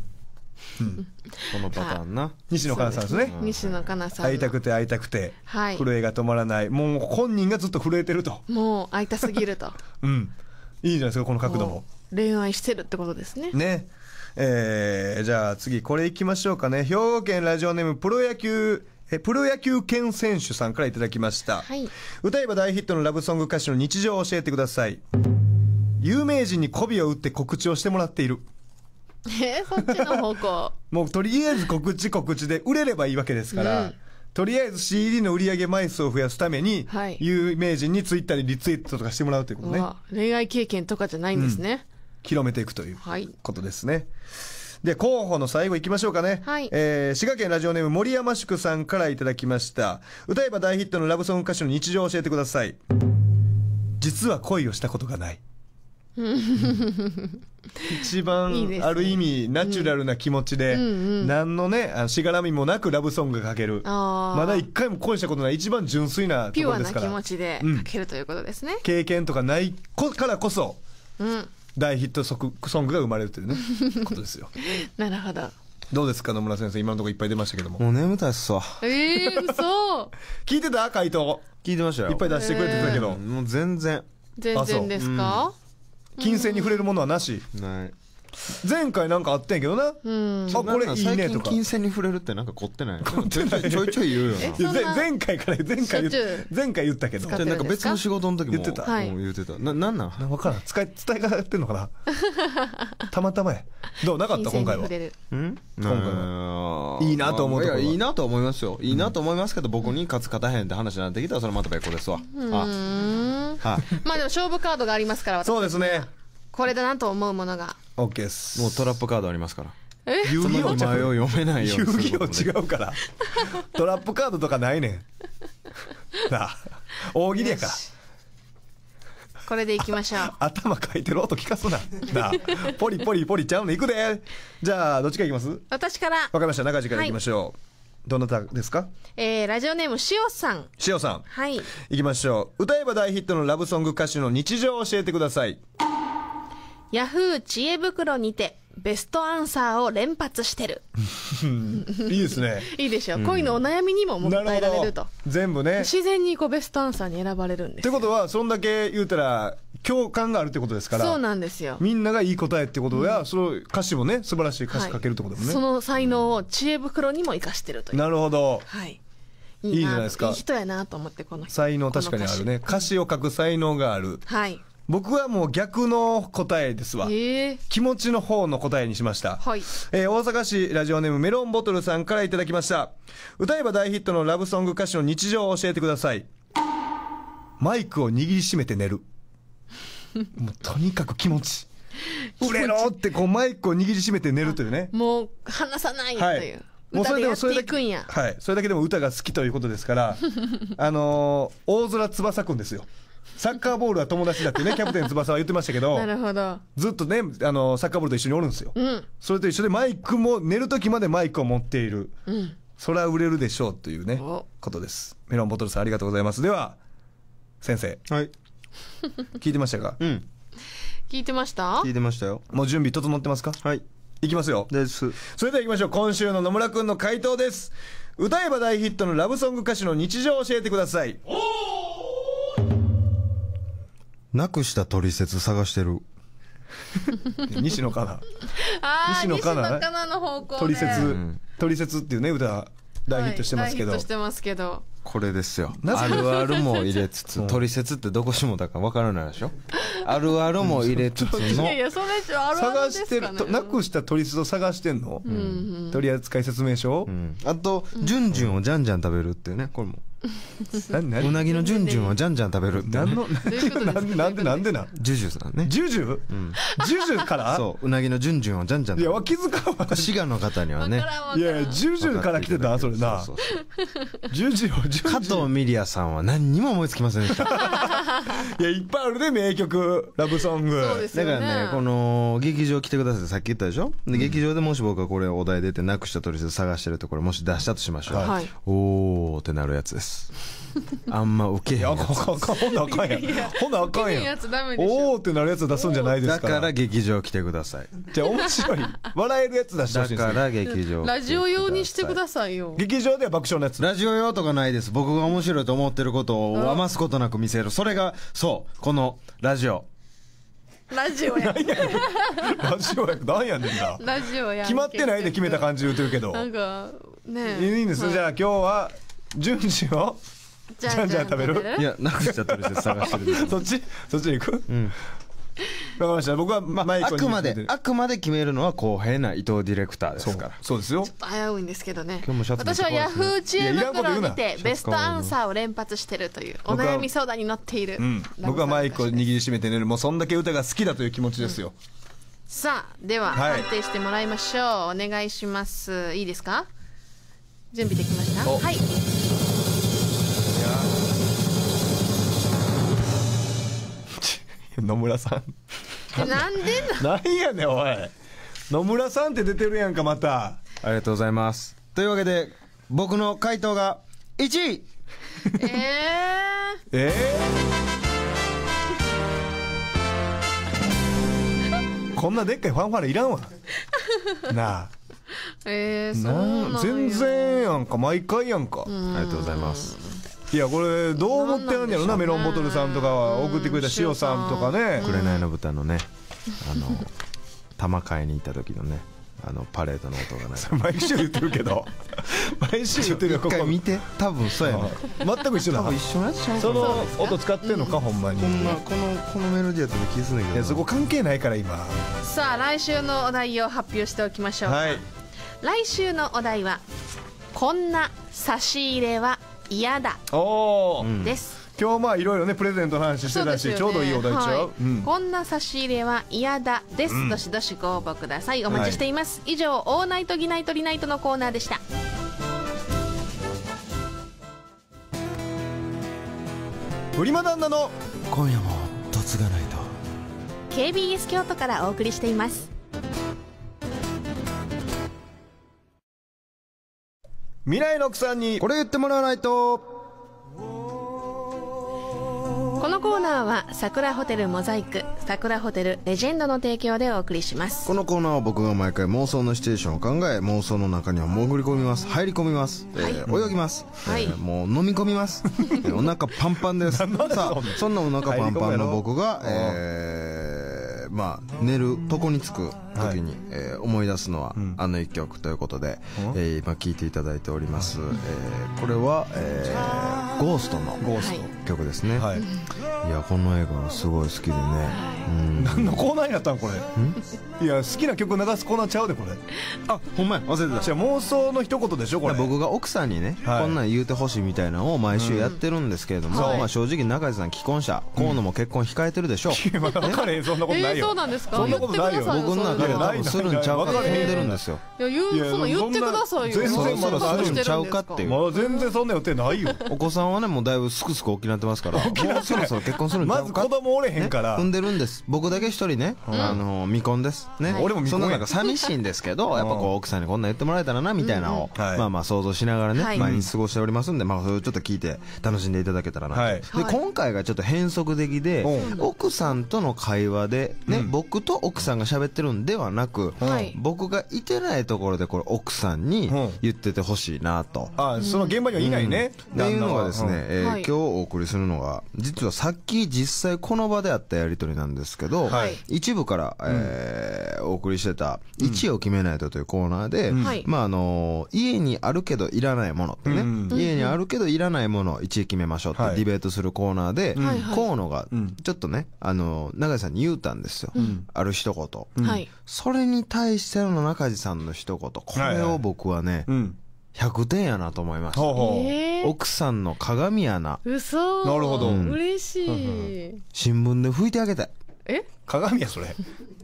このパターンな西野カナさんですね西野カナさん会いたくて会いたくて、震えが止まらないもう本人がずっと震えてるともう会いたすぎると うんいいじゃないですかこの角度も恋愛してるってことですねねえじゃあ次これいきましょうかね兵庫県ラジオネームプロ野球えプロ野球兼選手さんからいただきました、はい、歌えば大ヒットのラブソング歌手の日常を教えてください有名人に媚びを打って告知をしてもらっているえー、そっちの方向もうとりあえず告知告知で売れればいいわけですから、うん、とりあえず CD の売り上げ枚数を増やすために、はい、有名人にツイッターにリツイートとかしてもらうということね恋愛経験とかじゃないんですね、うん、広めていくということですね、はいで、候補の最後行きましょうかね。はい。えー、滋賀県ラジオネーム森山宿さんからいただきました。歌えば大ヒットのラブソング歌手の日常を教えてください。実は恋をしたことがない。一番ある意味ナチュラルな気持ちで何のねしがらみもなくラブソングかけるまだ一回も恋したことない一番純粋なピュアな気持ちでかけるということですね、経験とかないからこそ、大ヒットソングが生まれるというね ことですよ なるほどどうですか野村先生今のところいっぱい出ましたけどももう眠たいっすわええそう聞いてた回答聞いてましたよいっぱい出してくれてたけど、もう全然全然ですか、金銭に触れるものはなし、ない前回なんかあってんけどな、うん、あこれいいねとか金銭に触れるってなんか凝ってない凝ってないちょいちょい言うよな前回から前回前回言ったけどっなんか別の仕事の時も言ってた、はい、言ってたななんなん分からん使い伝え方やってんのかな たまたまやどうなかった今回はうん今回はいいなと思ういやいいなと思いますよいいなと思いますけど、うん、僕に勝つ勝たへんって話になってきたらそれまた別個ですわうんあ、はい、まあでも勝負カードがありますから私そうですねこれだなと思うものが OK ですもうトラップカードありますからえ遊戯王前を読めないよ遊戯王違うから トラップカードとかないねんなあ大喜利やからこれでいきましょう 頭かいてる音聞かすななあポリポリポリちゃうねいくでじゃあどっちかいきます私からわかりました中地からいきましょう、はい、どなたですかえー、ラジオネームしおさんしおさんはいいきましょう歌えば大ヒットのラブソング歌手の日常を教えてくださいヤフー知恵袋にてベストアンサーを連発してる いいですねいいでしょ、うん、恋のお悩みにも答えられると全部ね自然にこうベストアンサーに選ばれるんですってことはそんだけ言うたら共感があるってことですからそうなんですよみんながいい答えってことや、うん、その歌詞もね素晴らしい歌詞書けるってこともね、はい、その才能を知恵袋にも生かしてるというなるほどはいいいじゃないですかいい人やなと思ってこの才能確かにあるね歌詞を書く才能があるはい僕はもう逆の答えですわ、えー、気持ちの方の答えにしました、はい、えー、大阪市ラジオネームメロンボトルさんからいただきました歌えば大ヒットのラブソング歌手の日常を教えてくださいマイクを握りしめて寝る もうとにかく気持ち売れろってこうマイクを握りしめて寝るというねもう離さないという、はいもうそれでもそれだけはい、それだけでも歌が好きということですから、あのー、大空翼くんですよ。サッカーボールは友達だってね、キャプテン翼は言ってましたけど、なるほど。ずっとね、あの、サッカーボールと一緒におるんですよ。うん。それと一緒でマイクも、寝る時までマイクを持っている。うん。それは売れるでしょうというね、ことです。メロンボトルさんありがとうございます。では、先生。はい。聞いてましたかうん。聞いてました聞いてましたよ。もう準備整ってますかはい。いきますよ。です。それでは行きましょう。今週の野村くんの回答です。歌えば大ヒットのラブソング歌手の日常を教えてください。おーなくしたトリセツ探してる。西野カナ。西野カナ、の方向、トリセツ、トリセツっていうね、歌、大ヒットしてますけど。はい、してますけど。これですよ。あるあるも入れつつ、トリセツってどこしもだかわからないでしょあるあるも入れつつの。いやいや、それじゃあるある探してるなくしたトリセツを探してんの、取扱説明書、あと、じゅんじゅんをじゃんじゃん食べるっていうね、これも。うなぎのジュンジュンをじゃんじゃん食べるって何のな でなんでなジュジュさんねジュジュ、うん、ジュジュからそううなぎのジュンジュンをジャンじゃんいや気づかんわ滋賀の方にはねいやいやジュジュから来てたそれなジュジュをジュ加藤ミリアさんは何にも思いつきませんでした いやいっぱいあるね名曲ラブソング、ね、だからねこの劇場来てくださいさっき言ったでしょで、劇場でもし僕がこれお題出てなくした取りあえず探してるところもし出したとしましょう、はい、おーってなるやつですですあんま受けへんほんなあかんやんほなあかんやんおおってなるやつ出すんじゃないですだから劇場来てくださいじゃあ面白い笑えるやつ出してほだしいだから劇場ラジオ用にしてくださいよ。劇場では爆笑のやつラジオ用とかないです僕が面白いと思ってることを余すことなく見せるそれがそうこのラジオラジオや。ラジオや何やねんなラジオや。決まってないで決めた感じ言うてるけどなんか、ねいいんです、じゃあ今日は順次をじゃんじゃん食べるいやなくしちゃったるし探してる そっちそっちに行く、うんわかりました。僕は、ま、マイクあくまで、あくまで決めるのは公平な伊藤ディレクターですから。そうですよ。ちょっと危ういんですけどね。今日もシャツ、ね、私はヤフー知恵袋にて、ベストアンサーを連発してるという、お悩み相談に乗っている。うん、僕はマイクを握りしめて寝る、もうそんだけ歌が好きだという気持ちですよ。うん、さあ、では、判定してもらいましょう。はい、お願いします。いいですか準備できましたはい。野村さんなんでなん やねんおい野村さんって出てるやんかまたありがとうございますというわけで僕の回答が1位えー、えー、こんなでっかいファンファーレいらんわ なあえー、そんな全然やんか毎回やんかありがとうございますいやこれどう思ってるんやろなメロンボトルさんとか送ってくれた塩さんとかね「紅の豚」のねあの玉買いに行った時のねあのパレードの音がね 毎週言ってるけど 毎週言ってるよここ見て多分そうやね全く一緒だ多分一緒のその音使ってんのか、うん、ほんまにこんなこのこのメロディーやったら気づすんだけどいやそこ関係ないから今さあ来週のお題を発表しておきましょう、はい、来週のお題は「こんな差し入れは」嫌だです今日まあいろいろねプレゼントの話してたし、ね、ちょうどいいお題ちゃう、はいうん、こんな差し入れは嫌だです、うん、どしどしご応募くださいお待ちしています、はい、以上「オーナイトギナイトリナイト」のコーナーでしたプリマ旦ナの今夜も嫁がないと KBS 京都からお送りしています未来の奥さんにこれ言ってもらわないとこのコーナーは桜ホテルモザイク桜ホテルレジェンドの提供でお送りしますこのコーナーは僕が毎回妄想のシチュエーションを考え妄想の中には潜り込みます入り込みます、はい、えー、泳ぎます、はい、えー、もう飲み込みます お腹パンパンですさあそんなお腹パンパンの僕がえー、まあ寝るとこに着く時に、はい、えー、思い出すのは、うん、あの一曲ということで、うん、えー、今聴いていただいております、はい、えー、これは、えー、ゴーストの曲ですね、はい、いやこの映画すごい好きでね、うん、何のコーナーやったんこれんいや好きな曲流すコーナーちゃうでこれあほんまや忘れてたじゃ妄想の一言でしょこれ僕が奥さんにね、はい、こんなん言うてほしいみたいなのを毎週やってるんですけれども、うん、まあ、正直中井さん既婚者河野も結婚控えてるでしょう、うん、えー、そんなことないよ、えー、そうなんですか僕の中だけ多分するんちゃうかと踏んでるんですよいや言うその言ってくださいよ全然そんなするんちゃうかっていうま全然そんな予定ないよお子さんはねもうだいぶすくすく大きなってますからもうそろそろ結婚するんちゃうかまず子供おれへんから踏んでるんです僕だけ一人ねあの未婚ですね俺も未婚そんなんか寂しいんですけどやっぱこう奥さんにこんなん言ってもらえたらなみたいなのをまあまあ想像しながらね毎日過ごしておりますんでまあそれをちょっと聞いて楽しんでいただけたらなで今回がちょっと変則的で奥さんとの会話でね僕と奥さんが喋ってるんでではなく、はい、僕がいてないところでこれ奥さんに言っててほしいなと、うん、あその現場にはいないね、うん、っていうのがですね、うん、えー今日お送りするのが実はさっき実際この場であったやり取りなんですけど、はい、一部から、えーお送りしてた「1位を決めないと」というコーナーで、まああのー、家にあるけどいらないものってね、家にあるけどいらないものを1位決めましょうってディベートするコーナーで、河野がちょっとね、あのー、永井さんに言うたんですよ、ある一言。はいそれに対しての中地さんの一言これを僕はね、う100点やなと思いました、奥さんの鏡やな嘘なるほど、うん、嬉しい新聞で拭いてあげたいえ鏡やそれ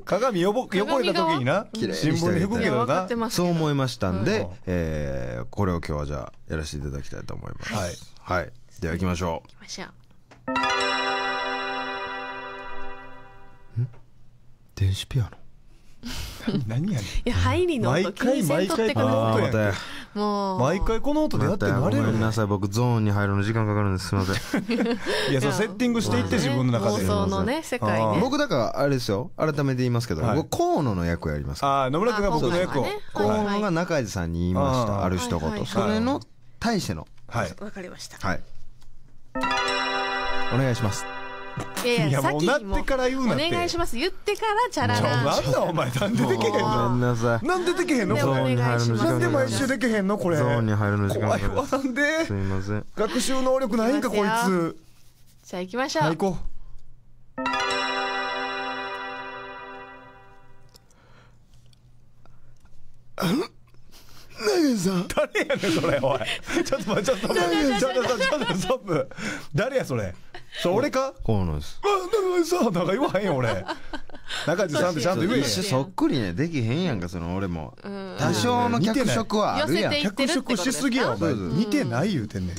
鏡よぼ汚れた時にな新聞で拭くけどなそう思いましたんで、うん、えー、これを今日はじゃあやらせていただきたいと思いますはい、はい、では行きましょう行きましょう電子ピアノ 何やねん。いや入りの音毎気回にせんとってやもう毎回この音でやってなご慣ごめんなさい僕ゾーンに入るの時間かかるんですすいません いやそうセッティングしていって自分の中で妄想のね世界ね。僕だからあれですよ改めて言いますけど、僕河野の役やりますからああ野村君が僕の役を河野が中井さんに言いました、ある一言、それの対してのはいわかりました。はいお願いしますいやいや、もうなってから言うなって。お願いします。言ってからチャラな。なんだお前、なんでできへんのなんでできへんのこれ。なんで毎週できへんのこれ。ゾーンに入るの時間怖いわ、なんで。すません。学習能力ないんか、こいつ。じゃあ行きましょう。はい、行こう。さん誰やねんそれおいちょっと待ってちょっと待ってちょっと待ってちょっとストップ誰やそれそれ俺かこうなんですあ中地さんなんか言わへんよ俺中地さんってちゃんと言えへんそっくりねできへんやんかその俺も多少の脚色はあるやん脚色しすぎやお前似てない言うてんねん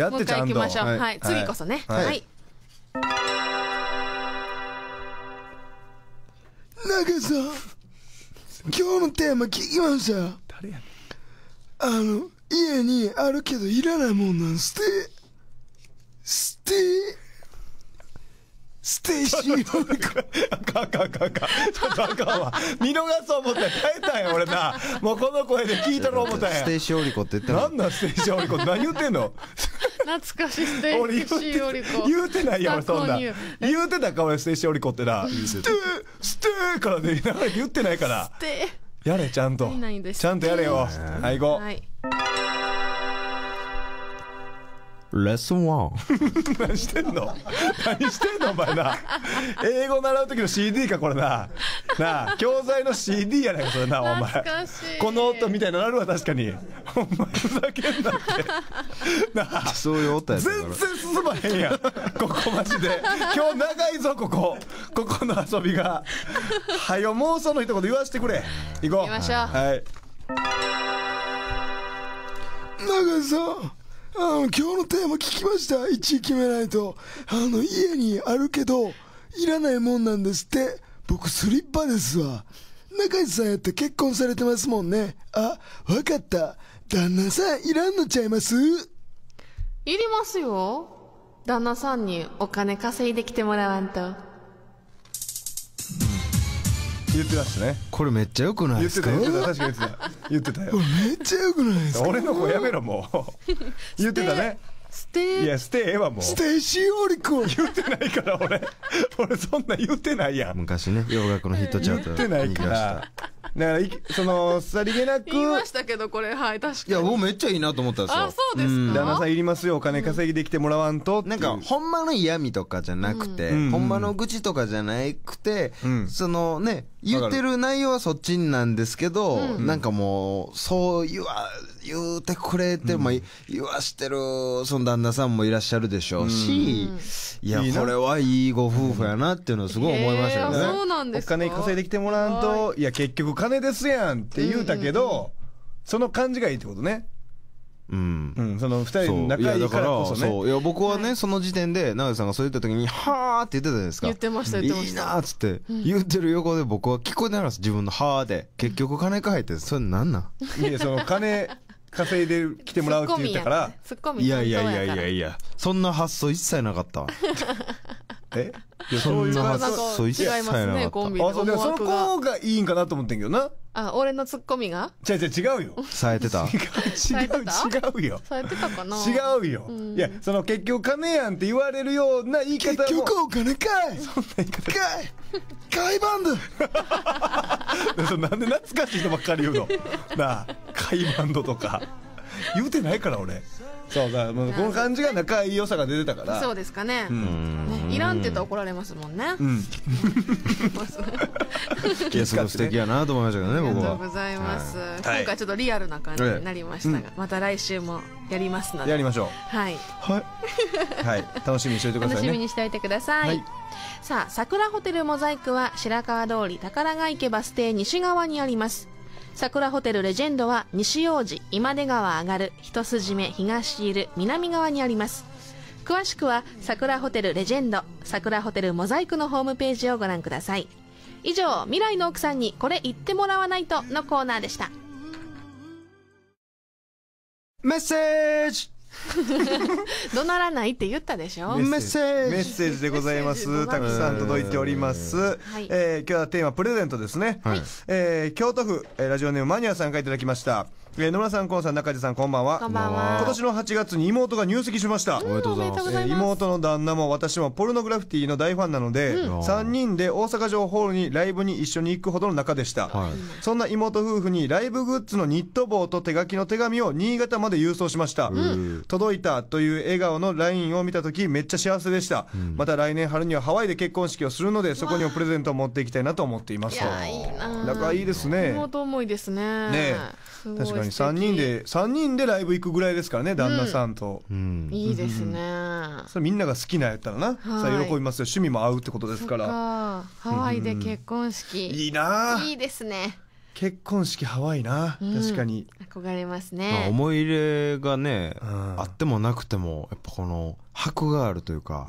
やってちゃんとう一はい次こそねはい中地さん今日のテーマ聞きました誰やねんあの家にあるけどいらないもんなん捨て捨て捨てしようかかかかかちょっとあかんわ見逃そう思って耐えたんや俺なもうこの声で聞いたろ思ったんやステーシオリコって言ったら何なんステーシオリコ何言ってんの懐かしいステーシオリ言うてないよ俺そんな言うてたか俺ステーシオリコってな捨て捨てからね言ってないから捨てやれちゃんとちゃんとやれよはい行はいレッスン1何してんの何してんのお前な英語習う時の CD かこれななあ教材の CD やないかそれなお前この音みたいなのあるわ確かにお前ふざけんなってなあそういう音や全然進まへんやんここマジで今日長いぞここここの遊びがはよ妄想の一言言わしてくれ行こう行きましょうはい長さあの今日のテーマ聞きました1位決めないとあの家にあるけどいらないもんなんですって僕スリッパですわ中地さんやって結婚されてますもんねあわかった旦那さんいらんのちゃいますいりますよ旦那さんにお金稼いできてもらわんと。言ってましたねこれめっちゃよくないですか言ってた確かに言ってた言ってたよめっちゃよくないですか俺の子やめろもう 言ってたねステいやステーはもうステイシーオリ君言ってないから俺俺そんな言ってないやん昔ね洋楽のヒットチャート言ってないからだからそのさりげなく言いましたけどこれはい確かいにや僕めっちゃいいなと思ったんですよあそうですか旦那さんいりますよお金稼ぎできてもらわんとってなんかほんまの嫌味とかじゃなくて、うんほんまの愚痴とかじゃなくて、うんそのね言ってる内容はそっちなんですけど、うんなんかもうそう言わ言うてくれて、まあ、言わしてるその旦那さんもいらっしゃるでしょうし、いやいいこれはいいご夫婦やなっていうのをすごい思いましたよね、へーそうなんですか金稼いできてもらわんといや結局局金ですやんって言うたけど、うんうんうん、その感じがいいってことね。うん、その2人の仲いいからこそねそういや僕はね、はい、その時点で永瀬さんがそう言った時に「はあ」って言ってたじゃないですか言ってました言ってましたいいなっつって、言ってる横で僕は聞こえないん自分の「はあ」で結局金かえってそれなんなんいやその金稼いで来てもらうって言ったからいやいやいやいやいやそんな発想一切なかった えそんなうでその子がいいんかなと思ってんけどなあ俺のツッコミが違う違う違うよ冴えてた 違う違う違うよ冴えてたかな違うよ、いやその結局金やんって言われるような言い方結局お金かいそんな言い方かいカバンド なんで懐かしい人ばっかり言うのなあカいバンドとか言うてないから俺そうだもうこの感じが仲良さが出てたからそうですかね,、いらんって言ったら怒られますもんね、うん、いやすごい素敵やなと思いましたけどね僕はありがとうございます、今回ちょっとリアルな感じになりましたが、また来週もやりますのでやりましょうはい、はい 楽しみにしておいてください、楽しみにしておいてください、さあ桜ホテルモザイクは白川通り宝ヶ池バス停西側にあります桜ホテルレジェンドは西王子、今出川上がる、一筋目、東いる、南側にあります。詳しくは桜ホテルレジェンド、桜ホテルモザイクのホームページをご覧ください。以上、未来の奥さんにこれ言ってもらわないとのコーナーでした。メッセージ 怒鳴らないって言ったでしょメッセージメッセージでございますたくさん届いております、はえー、今日はテーマプレゼントですね、はい、えー、京都府ラジオネームマニアさんからいただきましたえ野村さん、コンさん、中地さん、こんばんは。こんばんは。今年の8月に妹が入籍しました。おめでとうございます。えー、妹の旦那も私もポルノグラフィティの大ファンなので、うん、3人で大阪城ホールにライブに一緒に行くほどの仲でした。はい、そんな妹夫婦にライブグッズのニット帽と手書きの手紙を新潟まで郵送しました。うん、届いたという笑顔の LINE を見たとき、めっちゃ幸せでした、うん、また来年春にはハワイで結婚式をするので、そこにもプレゼントを持っていきたいなと思っています。いや、いいな。仲いいですね。妹思いですね。ね確かに3人で3人でライブ行くぐらいですからね旦那さんと、うんうん、いいですね、うん、それみんなが好きなやったらな、はい、喜びますよ趣味も合うってことですからハワイで結婚式、いいないいですね結婚式ハワイな、確かに憧れますね、まあ、思い入れがね、あってもなくてもやっぱこの箔があるというか、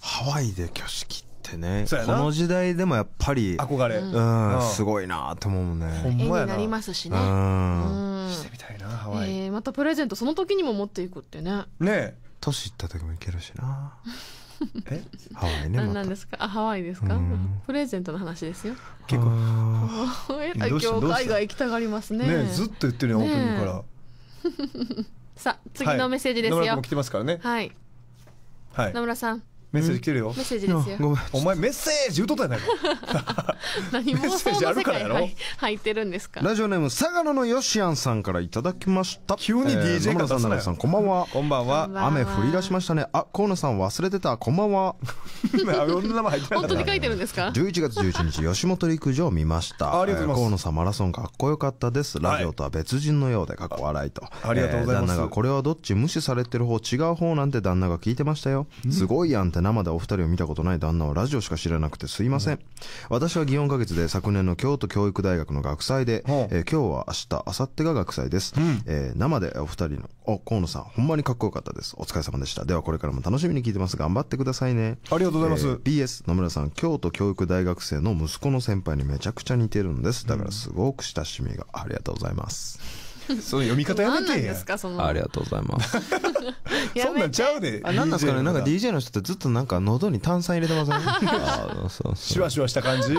ハワイで挙式ってねこの時代でもやっぱり憧れ、うんすごいなと思うねんね絵ななりますしねうんしてみたいなハワイ、えー、またプレゼントその時にも持っていくってねねえ年行った時も行けるしな えハワイね、ま、なんですかあハワイですかプレゼントの話ですよ結構今日海外行きたがりますねねずっと言ってるよオープンから さあ次のメッセージですよ、はい、来てますからねはい、はい、野村さんメッセージ来てるよ。メッセージですよ。ごめん。お前メッセージ言うとったやないか。何もメッセージあるからやろ。入ってるんですか。ラジオネーム、佐賀野のよしあんさんからいただきました。急に DJ が出さ奈良さん、こんばんは。こんばんは。雨降り出しましたね。あ、河野さん忘れてた。こんばんは。本当に書いてるんですか十一月十一日、吉本陸上見ました。ありがとうございます。河野さんマラソンかっこよかったです。ラジオとは別人のようで、かっこ笑いと。ありがとうございます。旦那がこれはどっち無視されてる方、違う方なんて旦那が聞いてましたよ。すごいやん生でお二人を見たことない旦那はラジオしか知らなくてすいません。うん、私は祇園花月で昨年の京都教育大学の学祭で、えー、今日は明日、明後日が学祭です。うん、えー、生でお二人の、お、河野さん、ほんまにかっこよかったです。お疲れ様でした。ではこれからも楽しみに聞いてます。頑張ってくださいね。ありがとうございます。えー、BS、野村さん、京都教育大学生の息子の先輩にめちゃくちゃ似てるんです。だからすごく親しみが、ありがとうございます。その読み方やめてやでありがとうございます そんなんちゃうであなんですかねなんか DJ の人ってずっとなんか喉に炭酸入れてません、ね、あそうそうシュワシュワした感じ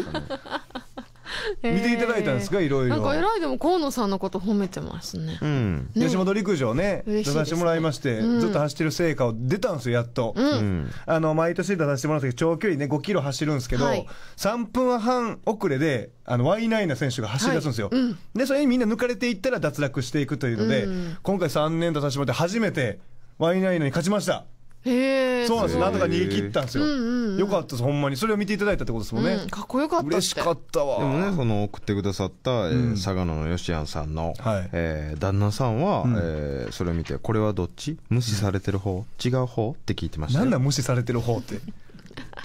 見ていただいたんですか、いろいろ。なんか偉いでも河野さんのこと褒めてますね。うん。吉本陸上ね、出させてもらいまして、ずっと走ってる成果を出たんですよ、やっと。うん。あの、毎年出させてもらって長距離ね、5キロ走るんですけど、3分半遅れで、あの、Y9 な選手が走り出すんですよ。で、それにみんな抜かれていったら脱落していくというので、今回3年出させてもらって初めて、ワイナイナに勝ちました。そうなんですなんとか逃げ切ったんですよ、よかったですほんまにそれを見ていただいたってことですもんね、かっこよかった嬉しかったわでもねその送ってくださった、えー、佐賀野のよしやんさんの、え旦那さんは、えそれを見てこれはどっち無視されてる方、違う方って聞いてましたなんだ無視されてる方って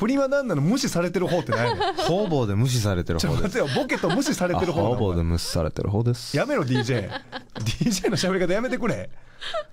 プリマ旦那の無視されてる方ってないの方々で無視されてる方です。ボケと無視されてる方。方々で無視されてる方です。やめろ DJ。DJ の喋り方やめてくれ。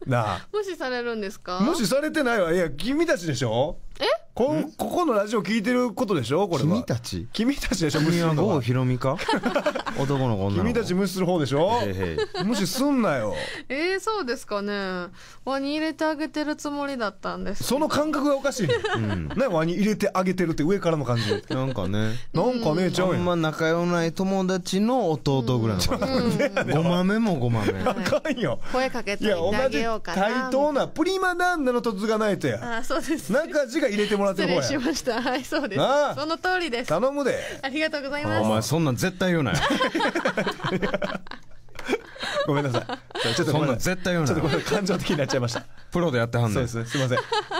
なあ 無視されるんですか無視されてないわいや君たちでしょえこ、んここのラジオ聞いてることでしょこれは。君たち君たちでしょ無視するひろみか 男の子女の子君たち無視する方でしょへいへい無視すんなよ。えー、そうですかね輪に入れてあげてるつもりだったんですその感覚がおかしいね。うんね、輪に入れてあげてるって上からの感じ。なんかねなんかね、ちゃうんやんま仲良ない友達の弟ぐらいのごまめもごまめあかんよ。声かけいてや、同あじげようかな対等なプリマダンナの突がないとや。あそうです中地がか入れてもらってる方や。失礼しました。はい、そうです。その通りです。頼むで。ありがとうございます。お前そんなん絶対言うなよ。ごめんなさい。ちょっとそんな絶対言うなちょっとこれ感情的になっちゃいました。プロでやってはんねそうです。すいません。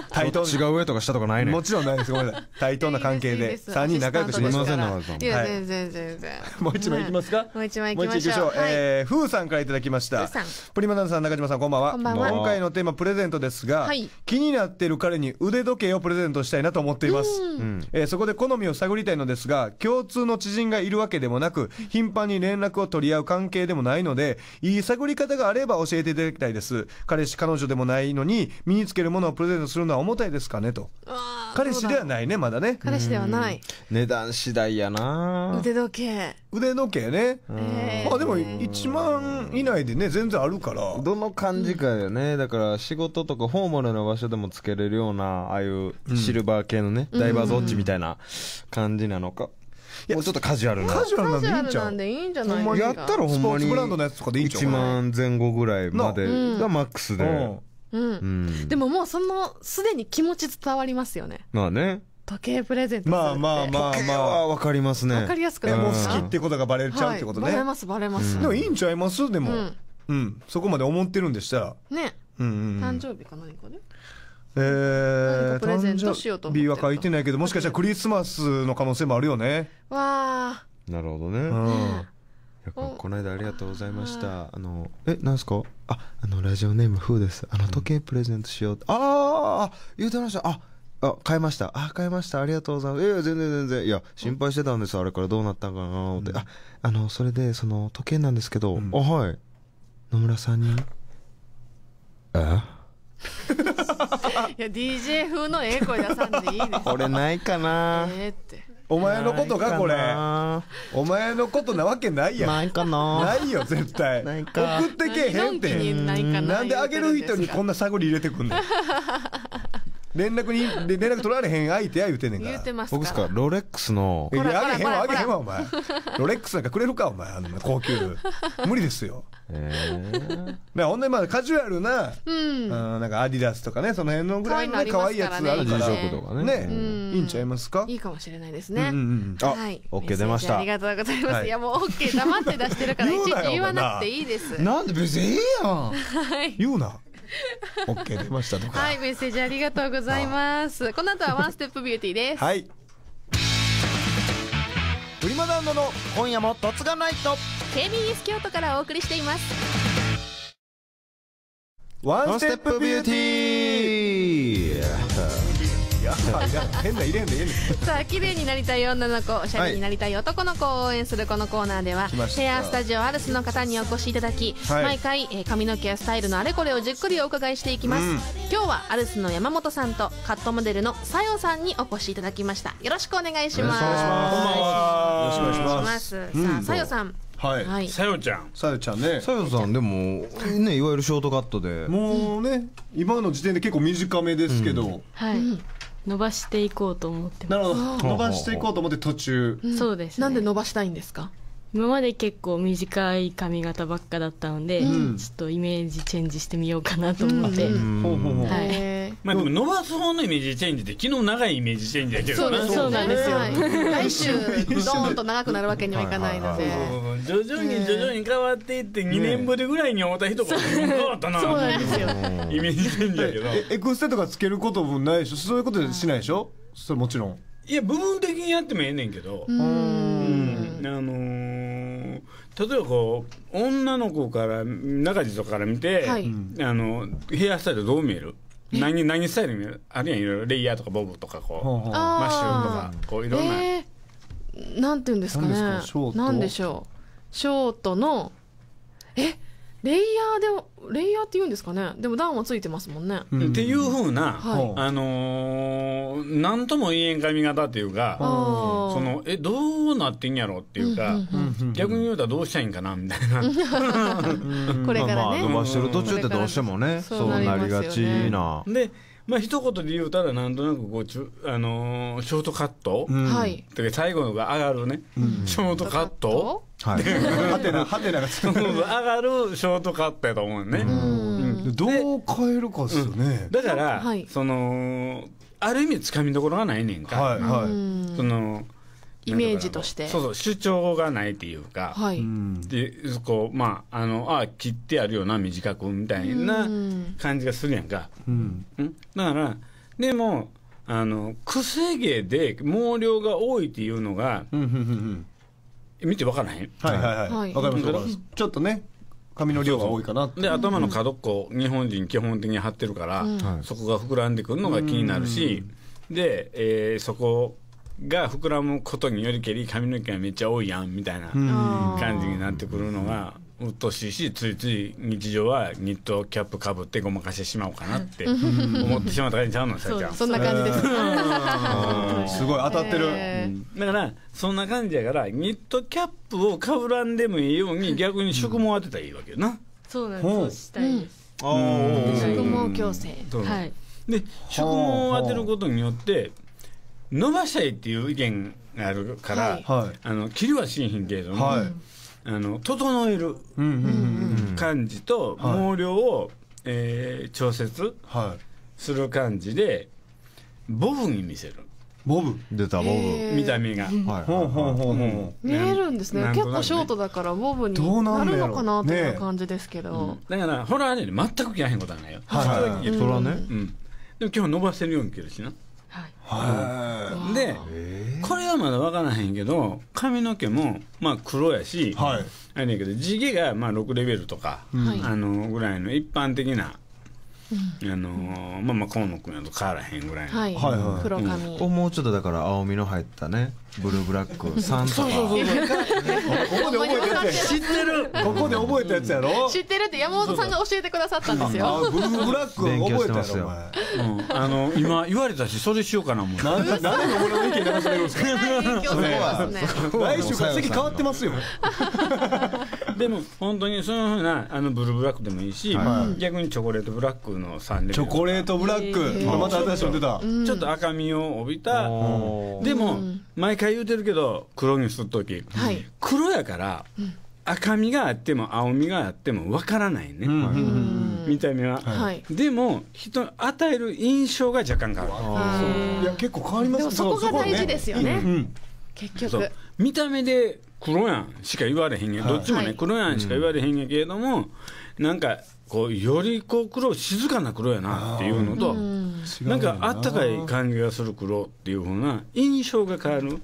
対等違う上とか下とかないねもちろんないです。ごめんなさい。対等な関係で三人仲良くしましすいません、いや全然全然。もう一枚いきますか。もう一枚いきましょう。ええ、ふうさんからいただきました。プリマダンさん、中島さん、こんばんは。今回のテーマプレゼントですが、気になってる彼に腕時計をプレゼントしたいなと思っています。えそこで好みを探りたいのですが、共通の知人がいるわけでもなく、頻繁に連絡を取り合う関係でもないので。いい探り方があれば教えていただきたいです。彼氏、彼女でもないのに、身につけるものをプレゼントするのは重たいですかねと。彼氏ではないね、まだね。彼氏ではない。値段次第やな腕時計。腕時計ね。まあでも、1万以内でね、全然あるから。どの感じかよね。だから、仕事とかフォーマルな場所でもつけれるような、ああいうシルバー系のね、ダイバーズウォッチみたいな感じなのか。もうちょっとカジュアルなカジュアルなんでいいんじゃでいいんじゃないやったらほんまにブランドのやつとかでいいんちゃう1万前後ぐらいまでがマックスで、うんでももうそのすでに気持ち伝わりますよねまあね時計プレゼントまあまあまあまあわかりますねわかりやすくなもう好きってことがバレちゃうってことね、バレますバレます、でもいいんちゃいますでもうん、そこまで思ってるんでしたらねうん誕生日か何かでえプレゼントしようと思っは書いてないけどもしかしたらクリスマスの可能性もあるよねわあなるほどね、うんこの間ありがとうございました。あの、え、なんすかあ、あの、ラジオネーム、風です。あの、時計プレゼントしよう。うん、ああ、言うてました。あ、あ、買いました。あ、買いました。ありがとうございます。いや、全然全然。いや、心配してたんです。あれからどうなったんかなって、うん。あ、あの、それで、その、時計なんですけど、うん、あ、はい。野村さんに、えいや DJ 風のええ声出さんでいいですこれないかなええってお前のことかこれお前のことなわけないやんないかなないよ絶対ないか送ってけへんってなんであげる人にこんな探り入れてくんねん連絡に連絡取られへん相手や言うてんねんから言うてます僕っすかロレックスのあげへんわあげへんわお前ロレックスなんかくれるかお前あん高級無理ですよえー、ほんでまあカジュアルな,、うん、なんかアディダスとかねその辺のぐらいの、可愛いやつあるからねね、いいんちゃいますかいいかもしれないですね、うんうんうん、はい、OK 出ましたありがとうございます、はい、いやもうオッケー黙って出してるからいちいち言わなくていいですなんで別にええやん、はい、言うなオッケー出ましたとかはいメッセージありがとうございますこの後はワンステップビューティーですはいプリマランドの今夜も「突がないと」KBS 京都からお送りしていますワンステップビューティー変な入れんでいいんさあ綺麗になりたい女の子おしゃれになりたい男の子を応援するこのコーナーでは、ヘアスタジオアルスの方にお越しいただき、はい、毎回、え髪の毛やスタイルのあれこれをじっくりお伺いしていきます、うん、今日はアルスの山本さんとカットモデルのさよさんにお越しいただきましたよろしくお願いしますよろしくお願いしますよろしくお願いします、さあさよさんはい、さよちゃんさよちゃんねさよさんでもねいわゆるショートカットでもうね今の時点で結構短めですけど、はい伸ばしていこうと思ってますなるほど伸ばしていこうと思って途中、そうです、なんで伸ばしたいんですか今まで結構短い髪型ばっかだったので、うん、ちょっとイメージチェンジしてみようかなと思って、まあでも伸ばす方のイメージチェンジって昨日長いイメージチェンジだけどなそうなんですよ、はい、来週ドーンと長くなるわけにはいかないので徐々に徐々に変わっていって2年ぶりぐらいに会った人が変わったなそうなんですイメージチェンジだけどエクステとかつけることもないでしょそういうことしないでしょそれもちろんいや部分的にやってもええねんけどうんあの例えばこう女の子から中地とかから見て、はい、あのヘアスタイルどう見える何何スタイル見えるあるいはいろいろレイヤーとかボブとかこうマッシュとかこういろんな、えー、なんていうんですかねなんでしょうショートのえレイヤーでレイヤーって言うんですかねでも段はついてますもんね、うん、っていうふうな、はい、あのー、なんとも言えん髪型っていうかそのえどうなってんやろっていうか、うんうんうん、逆に言うたらどうしたいんかなみたいなこれからね、まあ、伸ばしてる途中ってどうしてもねそうなりがちな、でまあ一言で言うたらなんとなくこうちゅ、あのー、ショートカット、うん、最後のが上がるね、うん、ショートカットはてなはてなが上がるショートカットやと思うね、うん、どう変えるかっすよね、うん、だから、はい、そのある意味つかみどころがないねんか、はいはい、そのイメージとしてそうそう主張がないっていうか、はい、でこうまああのあ切ってあるよな短くみたいな感じがするやんか、うん、だからでもあの癖毛で毛量が多いっていうのが、うん見て分からへんはいはいはいわ、かりますわかりますちょっとね髪の量が多いかなってで頭の角っこ、日本人基本的に張ってるから、うんそこが膨らんでくるのが気になるし、で、えー、そこが膨らむことによりけり髪の毛がめっちゃ多いやんみたいな感じになってくるのが鬱陶しいしついつい日常はニットキャップかぶってごまかしてしまおうかなって思ってしまった感じちゃうのさやちゃんそんな感じですすごい当たってる、えー、だからそんな感じやからニットキャップをかぶらんでもいいように逆に宿毛当てたらいいわけよな、うん、そうなんですしたいです、うん、毛矯正はいで宿毛を当てることによって伸ばしたいっていう意見があるから、はい、あの切りはしんひんけれども、はいあの整える感じと毛量を、えー、調節する感じでボブに見せる。ボブ出たボブ、見た目が、はいほうほうほうほう見えるんですね、ね、結構ショートだからボブになるのかなという感じですけど、ねうん、だからホラーア全く着らへんことはないよはい、はい、それはね、うん、でも今日伸ばせるように着るしなはい、でこれはまだ分からへんけど髪の毛もまあ黒やし、はい、あれやけど地毛がまあ6レベルとか、うん、あのぐらいの一般的な、あのーまあまあ河野君やと変わらへんぐらいの、はい、はい黒髪、をもうちょっとだから青みの入ったねブルーブラックさんとか。そうそうそう。ここで覚えてや知ってる。ここで覚えたやつやろ。知ってるって山本さんが教えてくださったんですよ。ブルーブラック覚えてますよ。あの今言われたしそれしようかなもう。なんで俺の意見流されるんですか。来週から変わってますよ。でも本当にそのふうなあのブルーブラックでもいいし、逆にチョコレートブラックの三。チョコレートブラック。また新し出た。ちょっと赤みを帯びた。でも毎回。回言うてるけど黒にする時、はい、黒やから、赤みがあっても青みがあってもわからないね、うん見た目は、はい、でも人与える印象が若干変わるいや結構変わりますねそこが大事ですよね、うんうん、結局見た目で黒やんしか言われへんや、はい、どっちもね、黒やんしか言われへんやけれども、うなんかこうよりこう黒静かな黒やなっていうのと、なんかあったかい感じがする黒っていうふうな印象が変わる、だ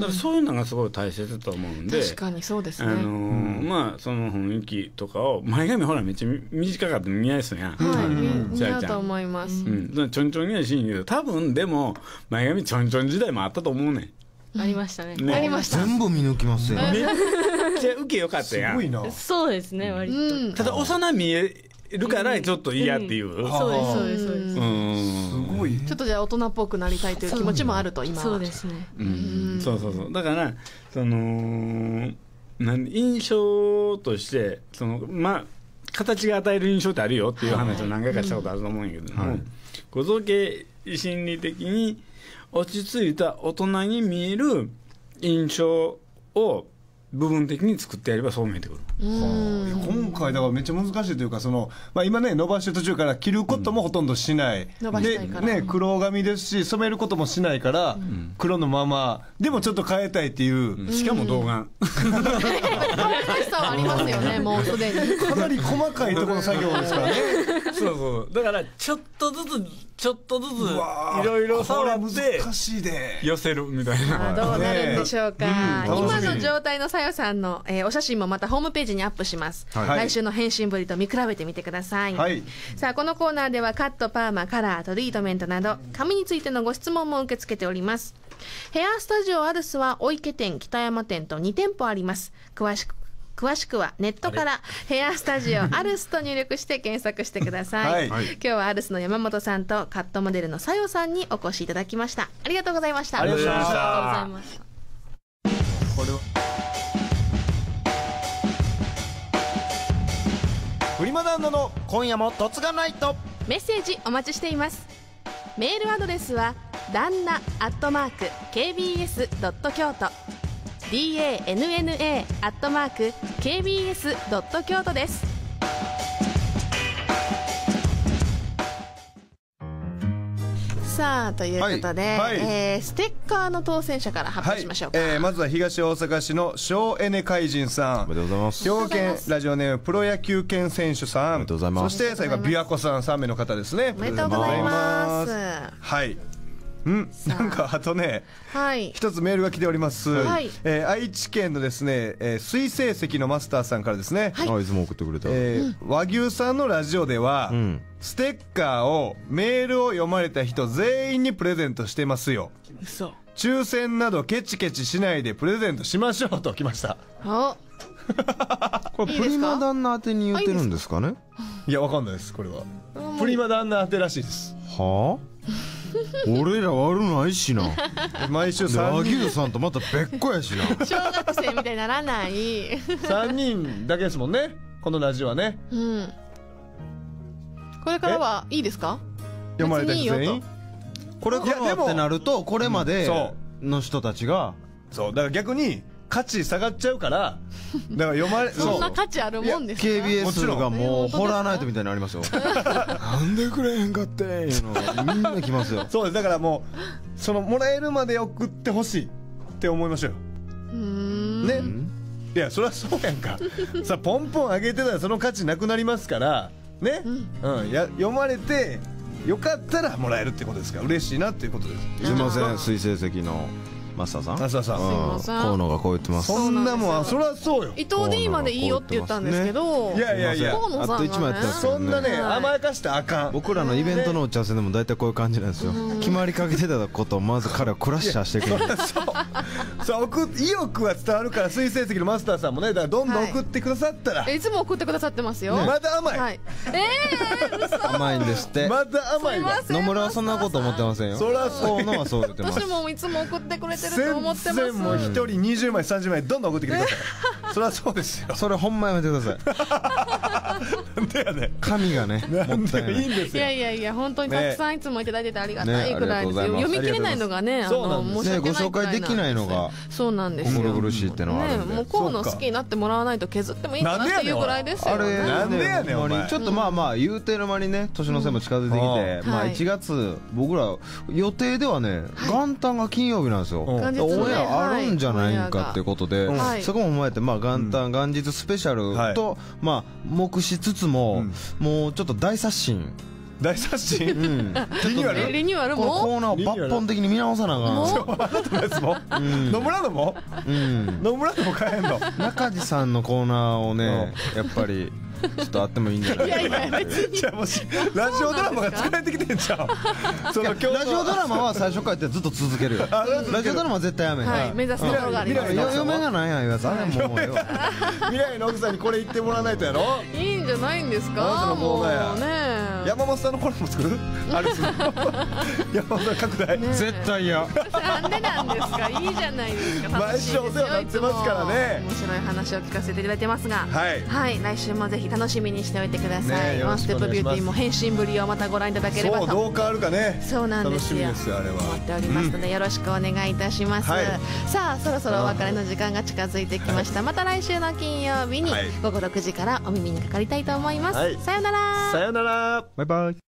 からそういうのがすごい大切だと思うんで確かにそうですね、あのまあその雰囲気とかを前髪ほらめっちゃ短かった見合いそうやん、はい似合うと思います、うん、ちょんちょんにはしんけど多分でも前髪ちょんちょん時代もあったと思うねんありましたね。ねありました。全部見抜きますよ。めっちゃ受けよかったやん。すごいな。そうですね、割と。うん、ただ幼見えるからちょっと嫌っていう。うんうん、そうですそうですそうです。すごい。ちょっとじゃあ大人っぽくなりたいという気持ちもあると今。そうですね。うん。そうそうそう。だからその印象としてそのまあ形が与える印象ってあるよっていう話を何回かしたことあると思うんやけども、はい、造形心理的に。落ち着いた大人に見える印象を部分的に作ってやればそう見えてくる今回、だからめっちゃ難しいというか、そのまあ、今ね、伸ばして途中から切ることもほとんどしない、うん、でね、黒髪ですし、染めることもしないから、黒のまま、でもちょっと変えたいっていう、うん、しかも動画。ありますよね、もうすでに。かなり細かいところの作業ですからね。そうそう、だからちょっとずつちょっとずついろいろ触って寄せるみたいな。どうなるんでしょうか。今の状態の作よさんの、えー、お写真もまたホームページにアップします、はい、来週の返信ぶりと見比べてみてください、はい、さあこのコーナーではカットパーマカラートリートメントなど髪についてのご質問も受け付けておりますヘアスタジオアルスは大池店北山店と2店舗あります詳しく詳しくはネットからヘアスタジオアルスと入力して検索してください、はい、今日はアルスの山本さんとカットモデルのさよさんにお越しいただきましたありがとうございましたありがとうございましたフリマ旦那の今夜も突がないとメッセージお待ちしていますメールアドレスは旦那アットマーク KBS ドット京都 DANNA アットマーク KBS ドット京都ですさあということで、はいはい、えー、ステッカーの当選者から発表しましょうか、はい、えー、まずは東大阪市の省エネ怪人さんおめでとうございます兵庫県ラジオネームプロ野球県選手さんおめでとうございますそして最後琵琶湖さん3名の方ですねおめでとうございますはいうんなんかあとね、はい、一つメールが来ております、はいえー、愛知県のですね、えー、水星石のマスターさんからですね、はい、あいつも送ってくれた、えー、うん、和牛さんのラジオでは、うん、ステッカーをメールを読まれた人全員にプレゼントしてますよ嘘抽選などケチケチしないでプレゼントしましょうと来ましたあ これプリマ旦那宛てに言ってるんですかねいやわかんないですこれはプリマ旦那宛てらしいですはあ俺ら悪ないしな毎週3人さんとまた別個やしな小学生みたいにならない3人だけですもんねこのラジオはねうんこれからはいいですか読まれた人全員これからはってなるとこれまでの人たちが、そうだから逆に価値下がっちゃうから だから読まれそんな価値あるもんですか KBS がもうホラーナイトみたいになりますよ なんでくれへんかっていうのみんな来ますよ そうですだからもうそのもらえるまで送ってほしいって思いましょうよねいやそれはそうやんかさポンポン上げてたらその価値なくなりますからね、うん、うん、や読まれてよかったらもらえるってことですから嬉しいなっていうことですすいません水星石のマスターさんマスターさん河野がこう言ってますそんなもんそりゃそうよ伊藤 D までいいよって言ったんですけどいやいやいや河野さんがそんなね甘やかしてあかん僕らのイベントの打ち合わせでも大体こういう感じなんですよ決まりかけてたことをまず彼はクラッシャーしてくるそう意欲は伝わるから推薦席のマスターさんもねだからどんどん送ってくださったらいつも送ってくださってますよまだ甘いええ甘いんですってまだ甘いわ野村はそんなこと思ってませんよそりゃそう私もいつも送ってくれてってると思ってますもう一人20枚30枚どんどん送ってきてくださいそれはそうですよ それほんまやめてください なんでやね神がねなんでいいんですよいやいやいや本当にたくさんいつも頂いててありがたいくらいですよ、ね読み切れないのがねそうもしですねご紹介できないのがそうなんですよ心苦しいってのはあるんで、ね、こうの好きになってもらわないと削ってもいいかなっていうぐらいですよねなんでやねんお前ちょっとまあまあ言うてる間にね年の瀬も近づいてきて、まあ1月僕ら予定ではね元旦が金曜日なんですよ、オンエアあるんじゃないかってことで、はい、そこも踏まえて、まあ、元旦、元日スペシャルと、はい、まあ、目視つつも、もうちょっと大刷新。大刷新、うん、リニューアルもコーナーを抜本的に見直さなあかんも、うん、野村のも、うん、野村のも変えんの中地さんのコーナーをねやっぱりちょっとあってもいいんじゃないいやいや別にじゃあもしラジオドラマがれてきてんじゃんその今日ラジオドラマは最初からってずっと続けるラジオドラマは絶対やめはい目指すところがあります嫁がないやん言わもう未来の奥さんにこれ言ってもらわないとやろいいんじゃないんですかもうね山本さんのコラボ作るあれする 山本さん拡大絶対やなんでなんですかいいじゃないですか毎週お世話になってますからね面白い話を聞かせていただいてますがはい来週もぜひ楽しみにしておいてください。ね、ンステップビューティーも変身ぶりをまたご覧いただければと。どう変わるかね。そうなんですよ。すあれは。思っておりますので、よろしくお願いいたします。はい、さあ、そろそろお別れの時間が近づいてきました。また来週の金曜日に午後6時からお耳にかかりたいと思います。はい、さよなら。さよなら。バイバイ。